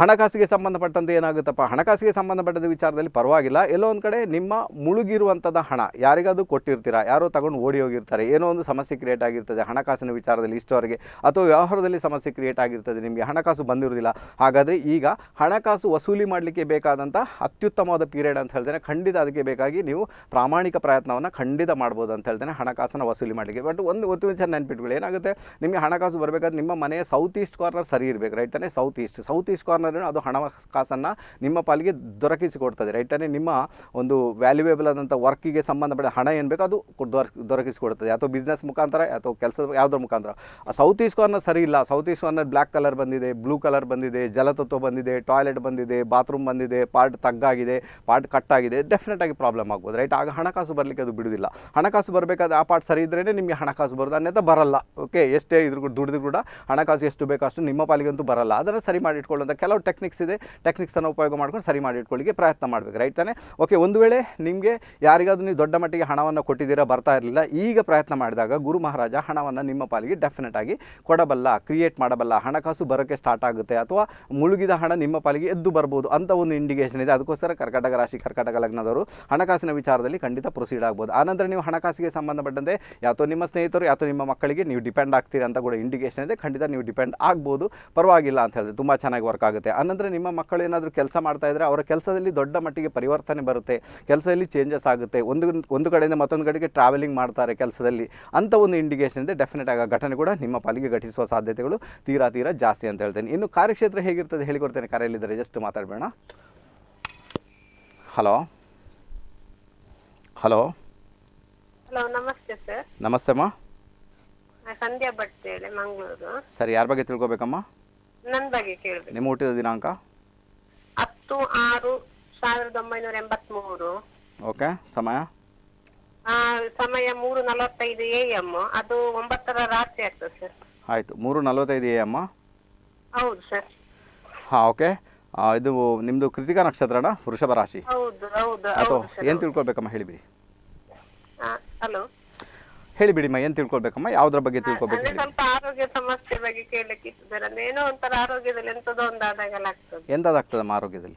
ಹಣಕಾಸಿಗೆ ಸಂಬಂಧಪಟ್ಟಂತೆ ಏನಾಗುತ್ತಪ್ಪ ಹಣಕಾಸಿಗೆ ಸಂಬಂಧಪಟ್ಟದ ವಿಚಾರದಲ್ಲಿ ಪರವಾಗಿಲ್ಲ ಎಲ್ಲೋ ಒಂದು ಕಡೆ ನಿಮ್ಮ ಮುಳುಗಿರುವಂಥದ್ದು ಹಣ ಯಾರಿಗಾದರೂ ಕೊಟ್ಟಿರ್ತೀರಾ ಯಾರೋ ತಗೊಂಡು ಓಡಿ ಹೋಗಿರ್ತಾರೆ ಏನೋ ಒಂದು ಸಮಸ್ಯೆ ಕ್ರಿಯೇಟ್ ಆಗಿರ್ತದೆ ಹಣಕಾಸಿನ ವಿಚಾರದಲ್ಲಿ ಇಷ್ಟವರೆಗೆ ಅಥವಾ ವ್ಯವಹಾರದಲ್ಲಿ ಸಮಸ್ಯೆ ಕ್ರಿಯೇಟ್ ಆಗಿರ್ತದೆ ನಿಮಗೆ ಹಣಕಾಸು ಬಂದಿರೋದಿಲ್ಲ ಹಾಗಾದರೆ ಈಗ ಹಣಕಾಸು ವಸೂಲಿ ಮಾಡಲಿಕ್ಕೆ ಬೇಕಾದಂಥ ಅತ್ಯುತ್ತಮವಾದ ಪೀರಿಯಡ್ ಅಂತ ಹೇಳ್ತೇನೆ ಖಂಡಿತ ಅದಕ್ಕೆ ಬೇಕಾಗಿ ನೀವು ಪ್ರಾಮಾಣಿಕ ಪ್ರಯತ್ನವನ್ನು ಖಂಡಿತ ಮಾಡ್ಬೋದು ಅಂತ ಹೇಳ್ತೇನೆ ಹಣಕಾಸನ್ನು ವಸೂಲಿ ಮಾಡಲಿಕ್ಕೆ ಬಟ್ ಒಂದು ಒತ್ತು ವಿಚಾರ ನೆನ್ಪಿಟ್ಕೊಳ್ಳಿ ಏನಾಗುತ್ತೆ ನಿಮಗೆ ಹಣಕಾಸು ಬರಬೇಕಾದ್ರೆ ನಿಮ್ಮ ಮನೆಯ ಸೌತ್ ಈಸ್ಟ್ ಕಾರ್ನರ್ ಸರಿ ಇರಬೇಕು ರೈಟ್ ತಾನೆ south east south east corner ಅದು ಹಣಕಾಸನ್ನು ನಿಮ್ಮ ಪಾಲಿಗೆ ದೊರಕಿಸಿಕೊಡ್ತದೆ ರೈಟನೇ ನಿಮ್ಮ ಒಂದು ವ್ಯಾಲ್ಯೂಯೇಬಲ್ ಆದಂಥ ವರ್ಕಿಗೆ ಸಂಬಂಧಪಟ್ಟ ಹಣ ಏನು ಬೇಕೋ ಅದು ದೊರಕಿಸಿಕೊಡ್ತದೆ ಅಥವಾ ಬಿಸ್ನೆಸ್ ಮುಖಾಂತರ ಅಥವಾ ಕೆಲಸ ಯಾವುದ್ರ ಮುಖಾಂತರ ಸೌತ್ ಈಸ್ಟ್ ಕಾರ್ನರ್ ಸರಿ ಇಲ್ಲ south east corner black colour ಬಂದಿದೆ ಬ್ಲೂ ಕಲರ್ ಬಂದಿದೆ ಜಲತತ್ವ ಬಂದಿದೆ ಟಾಯ್ಲೆಟ್ ಬಂದಿದೆ ಬಾತ್ರೂಮ್ ಬಂದಿದೆ ಪಾರ್ಟ್ ತಗ್ಗಾಗಿದೆ ಪಾರ್ಟ್ ಕಟ್ಟಾಗಿದೆ ಡೆಫಿನೆಟ್ ಆಗಿ ಪ್ರಾಬ್ಲಮ್ ಆಗ್ಬೋದು ರೈಟ್ ಆಗ ಹಣಕಾಸು ಬರಲಿಕ್ಕೆ ಅದು ಬಿಡೋದಿಲ್ಲ ಹಣಕಾಸು ಬರಬೇಕಾದ್ರೆ ಆ ಪಾರ್ಟ್ ಸರಿ ಇದ್ರೇ ನಿಮಗೆ ಹಣಕಾಸು ಬರೋದು ಅನ್ಯತ ಬರಲ್ಲ ಓಕೆ ಎಷ್ಟೇ ಇದ್ರ ದುಡಿದ್ರು ಕೂಡ ಹಣಕಾಸು ಎಷ್ಟು ಬೇಕೋ ಅಷ್ಟು ನಿಮ್ಮ ಅಂತೂ ಬರಲ್ಲ ಅದನ್ನು ಸರಿ ಮಾಡಿಟ್ಕೊಳ್ಳುವಂಥ ಕೆಲವು ಟೆಕ್ನಿಕ್ಸ್ ಇದೆ ಟೆಕ್ನಿಕ್ಸ್ ಅನ್ನು ಉಪಯೋಗ ಮಾಡ್ಕೊಂಡು ಸರಿ ಮಾಡಿ ಇಟ್ಕೊಳ್ಳಕ್ಕೆ ಪ್ರಯತ್ನ ಮಾಡಬೇಕು ರೈಟ್ ತಾನೆ ಓಕೆ ಒಂದು ವೇಳೆ ನಿಮಗೆ ಯಾರಿಗಾದರೂ ನೀವು ದೊಡ್ಡ ಮಟ್ಟಿಗೆ ಹಣವನ್ನ ಕೊಟ್ಟಿದೀರ ಬರ್ತಾ ಇರಲಿಲ್ಲ ಈಗ ಪ್ರಯತ್ನ ಮಾಡಿದಾಗ ಗುರು ಮಹಾರಾಜ ಹಣವನ್ನ ನಿಮ್ಮ ಬಳಿಗೆ ಡೆಫಿನೇಟ್ ಆಗಿ ಕೊಡಬಲ್ಲಾ ಕ್ರಿಯೇಟ್ ಮಾಡಬಲ್ಲಾ ಹಣಕಾಸು ಬರಕ್ಕೆ ಸ್ಟಾರ್ಟ ಆಗುತ್ತೆ ಅಥವಾ ಮುಳುಗಿದ ಹಣ ನಿಮ್ಮ ಬಳಿಗೆ ಎದ್ದು ಬರಬಹುದು ಅಂತ ಒಂದು ಇಂಡಿಕೇಶನ್ ಇದೆ ಅದಕ್ಕೋಸ್ಕರ ಕರ್ಕಟಕ ರಾಶಿ ಕರ್ಕಟಕ ಲಗ್ನದವರು ಹಣಕಾಸಿನ ವಿಚಾರದಲ್ಲಿ ಖಂಡಿತ ಪ್ರोसीಡ್ ಆಗಬಹುದು ಆನಂತರ ನೀವು ಹಣಕಾಸಿಗೆ ಸಂಬಂಧಪಟ್ಟಂತೆ ಯಾತೋ ನಿಮ್ಮ ಸ್ನೇಹಿತರು ಯಾತೋ ನಿಮ್ಮ ಮಕ್ಕಳಿಗೆ ನೀವು ಡಿಪೆಂಡ್ ಆಗ್ತೀರಾ ಅಂತ ಕೂಡ ಇಂಡಿಕೇಶನ್ ಇದೆ ಖಂಡಿತ ನೀವು ಡಿಪೆಂಡ್ ಆಗಬಹುದು ಪರವಾಗಿಲ್ಲ ಅಂತ ಹೇಳ್ದೆ ತುಂಬಾ ಚೆನ್ನಾಗಿ ವರ್ಕ್ ಆಗ್ ಆಗುತ್ತೆ ನಿಮ್ಮ ಮಕ್ಕಳು ಏನಾದರೂ ಕೆಲಸ ಮಾಡ್ತಾ ಇದ್ರೆ ಅವರ ಕೆಲಸದಲ್ಲಿ ದೊಡ್ಡ ಮಟ್ಟಿಗೆ ಪರಿವರ್ತನೆ ಬರುತ್ತೆ ಕೆಲಸದಲ್ಲಿ ಚೇಂಜಸ್ ಆಗುತ್ತೆ ಒಂದು ಒಂದು ಕಡೆಯಿಂದ ಮತ್ತೊಂದು ಕಡೆಗೆ ಟ್ರಾವೆಲಿಂಗ್ ಮಾಡ್ತಾರೆ ಕೆಲಸದಲ್ಲಿ ಅಂತ ಒಂದು ಇಂಡಿಕೇಶನ್ ಇದೆ ಡೆಫಿನೆಟ್ ಆಗ ಘಟನೆ ಕೂಡ ನಿಮ್ಮ ಪಾಲಿಗೆ ಘಟಿಸುವ ಸಾಧ್ಯತೆಗಳು ತೀರಾ ತೀರಾ ಜಾಸ್ತಿ ಅಂತ ಹೇಳ್ತೇನೆ ಇನ್ನು ಕಾರ್ಯಕ್ಷೇತ್ರ ಹೇಗಿರ್ತದೆ ಹೇಳಿಕೊಡ್ತೇನೆ ಕರೆಯಲ್ಲಿದ್ದರೆ ಜಸ್ಟ್ ಮಾತಾಡಬೇಡ ಹಲೋ ಹಲೋ ಹಲೋ ನಮಸ್ತೆ ಸರ್ ನಮಸ್ತೆ ಅಮ್ಮ ಸಂಧ್ಯಾ ಭಟ್ ಹೇಳಿ ಮಂಗಳೂರು ಸರ್ ಯಾರ ಬಗ್ಗೆ ತಿಳ್ಕೊಬೇಕಮ್ಮ ನನ್ ಬಗ್ಗೆ ಕೇಳ್ಬೇಕು ನಿಮ್ಮ ಹುಟ್ಟಿದ ದಿನಾಂಕ ಹತ್ತು ಆರು ಸಾವಿರದ ಒಂಬೈನೂರ ಎಂಬತ್ ಮೂರು ಓಕೆ ಸಮಯ ಸಮಯ ಮೂರು ನಲವತ್ತೈದು ಎ ಎಮ್ ಅದು ಒಂಬತ್ತರ ರಾತ್ರಿ ಆಗ್ತದೆ ಸರ್ ಆಯಿತು ಮೂರು ನಲವತ್ತೈದು ಎ ಎಮ್ ಹೌದು ಸರ್ ಹಾಂ ಓಕೆ ಇದು ನಿಮ್ಮದು ಕೃತಿಕಾ ನಕ್ಷತ್ರನ ವೃಷಭ ರಾಶಿ ಹೌದು ಹೌದು ಅಥವಾ ಏನು ತಿಳ್ಕೊಳ್ಬೇಕಮ್ಮ ಹೇಳಿಬಿಡಿ ಹಲೋ ಹೇಳಿಬಿಡಿಮ್ಮ ಏನ್ ತಿಳ್ಕೊಳ್ಬೇಕಮ್ಮ ಯಾವ್ದ್ರ ಬಗ್ಗೆ ತಿಳ್ಕೊಬೇಕು ಸ್ವಲ್ಪ ಆರೋಗ್ಯ ಸಮಸ್ಯೆ ಬಗ್ಗೆ ಕೇಳಕ್ಕೆ ಏನೋ ಆರೋಗ್ಯದಲ್ಲಿ ಆರೋಗ್ಯದಲ್ಲಿ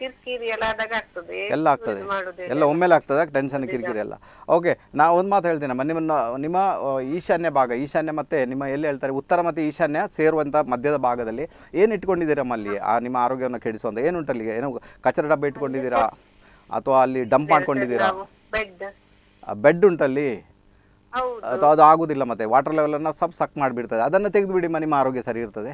ಕಿರಿಕಿರಿ ಎಲ್ಲ ಎಲ್ಲ ಟೆನ್ಷನ್ ಎಲ್ಲ ಓಕೆ ನಾ ಒಂದು ಮಾತು ಹೇಳ್ತೀನಿ ನಿಮ್ಮ ಈಶಾನ್ಯ ಭಾಗ ಈಶಾನ್ಯ ಮತ್ತೆ ನಿಮ್ಮ ಎಲ್ಲಿ ಹೇಳ್ತಾರೆ ಉತ್ತರ ಮತ್ತೆ ಈಶಾನ್ಯ ಸೇರುವಂತ ಮಧ್ಯದ ಭಾಗದಲ್ಲಿ ಏನ್ ಇಟ್ಕೊಂಡಿದ್ದೀರಮ್ಮ ಅಲ್ಲಿ ಆ ನಿಮ್ಮ ಆರೋಗ್ಯವನ್ನು ಕೆಡಿಸುವಂತ ಏನುಂಟಲ್ಲಿ ಏನು ಕಚರ ಡಬ್ಬ ಇಟ್ಕೊಂಡಿದ್ದೀರಾ ಅಥವಾ ಅಲ್ಲಿ ಡಂಪ್ ಮಾಡ್ಕೊಂಡಿದ್ದೀರಾ ಬೆಡ್ ಬೆಡ್ ಉಂಟಲ್ಲಿ ಅದು ಆಗುದಿಲ್ಲ ಮತ್ತೆ ವಾಟರ್ ಲೆವೆಲ್ ಅನ್ನ ಸಬ್ ಸಕ್ ಮಾಡಿಬಿಡ್ತದೆ ತೆಗೆದು ಬಿಡಿ ನಿಮ್ಮ ಆರೋಗ್ಯ ಸರಿ ಇರ್ತದೆ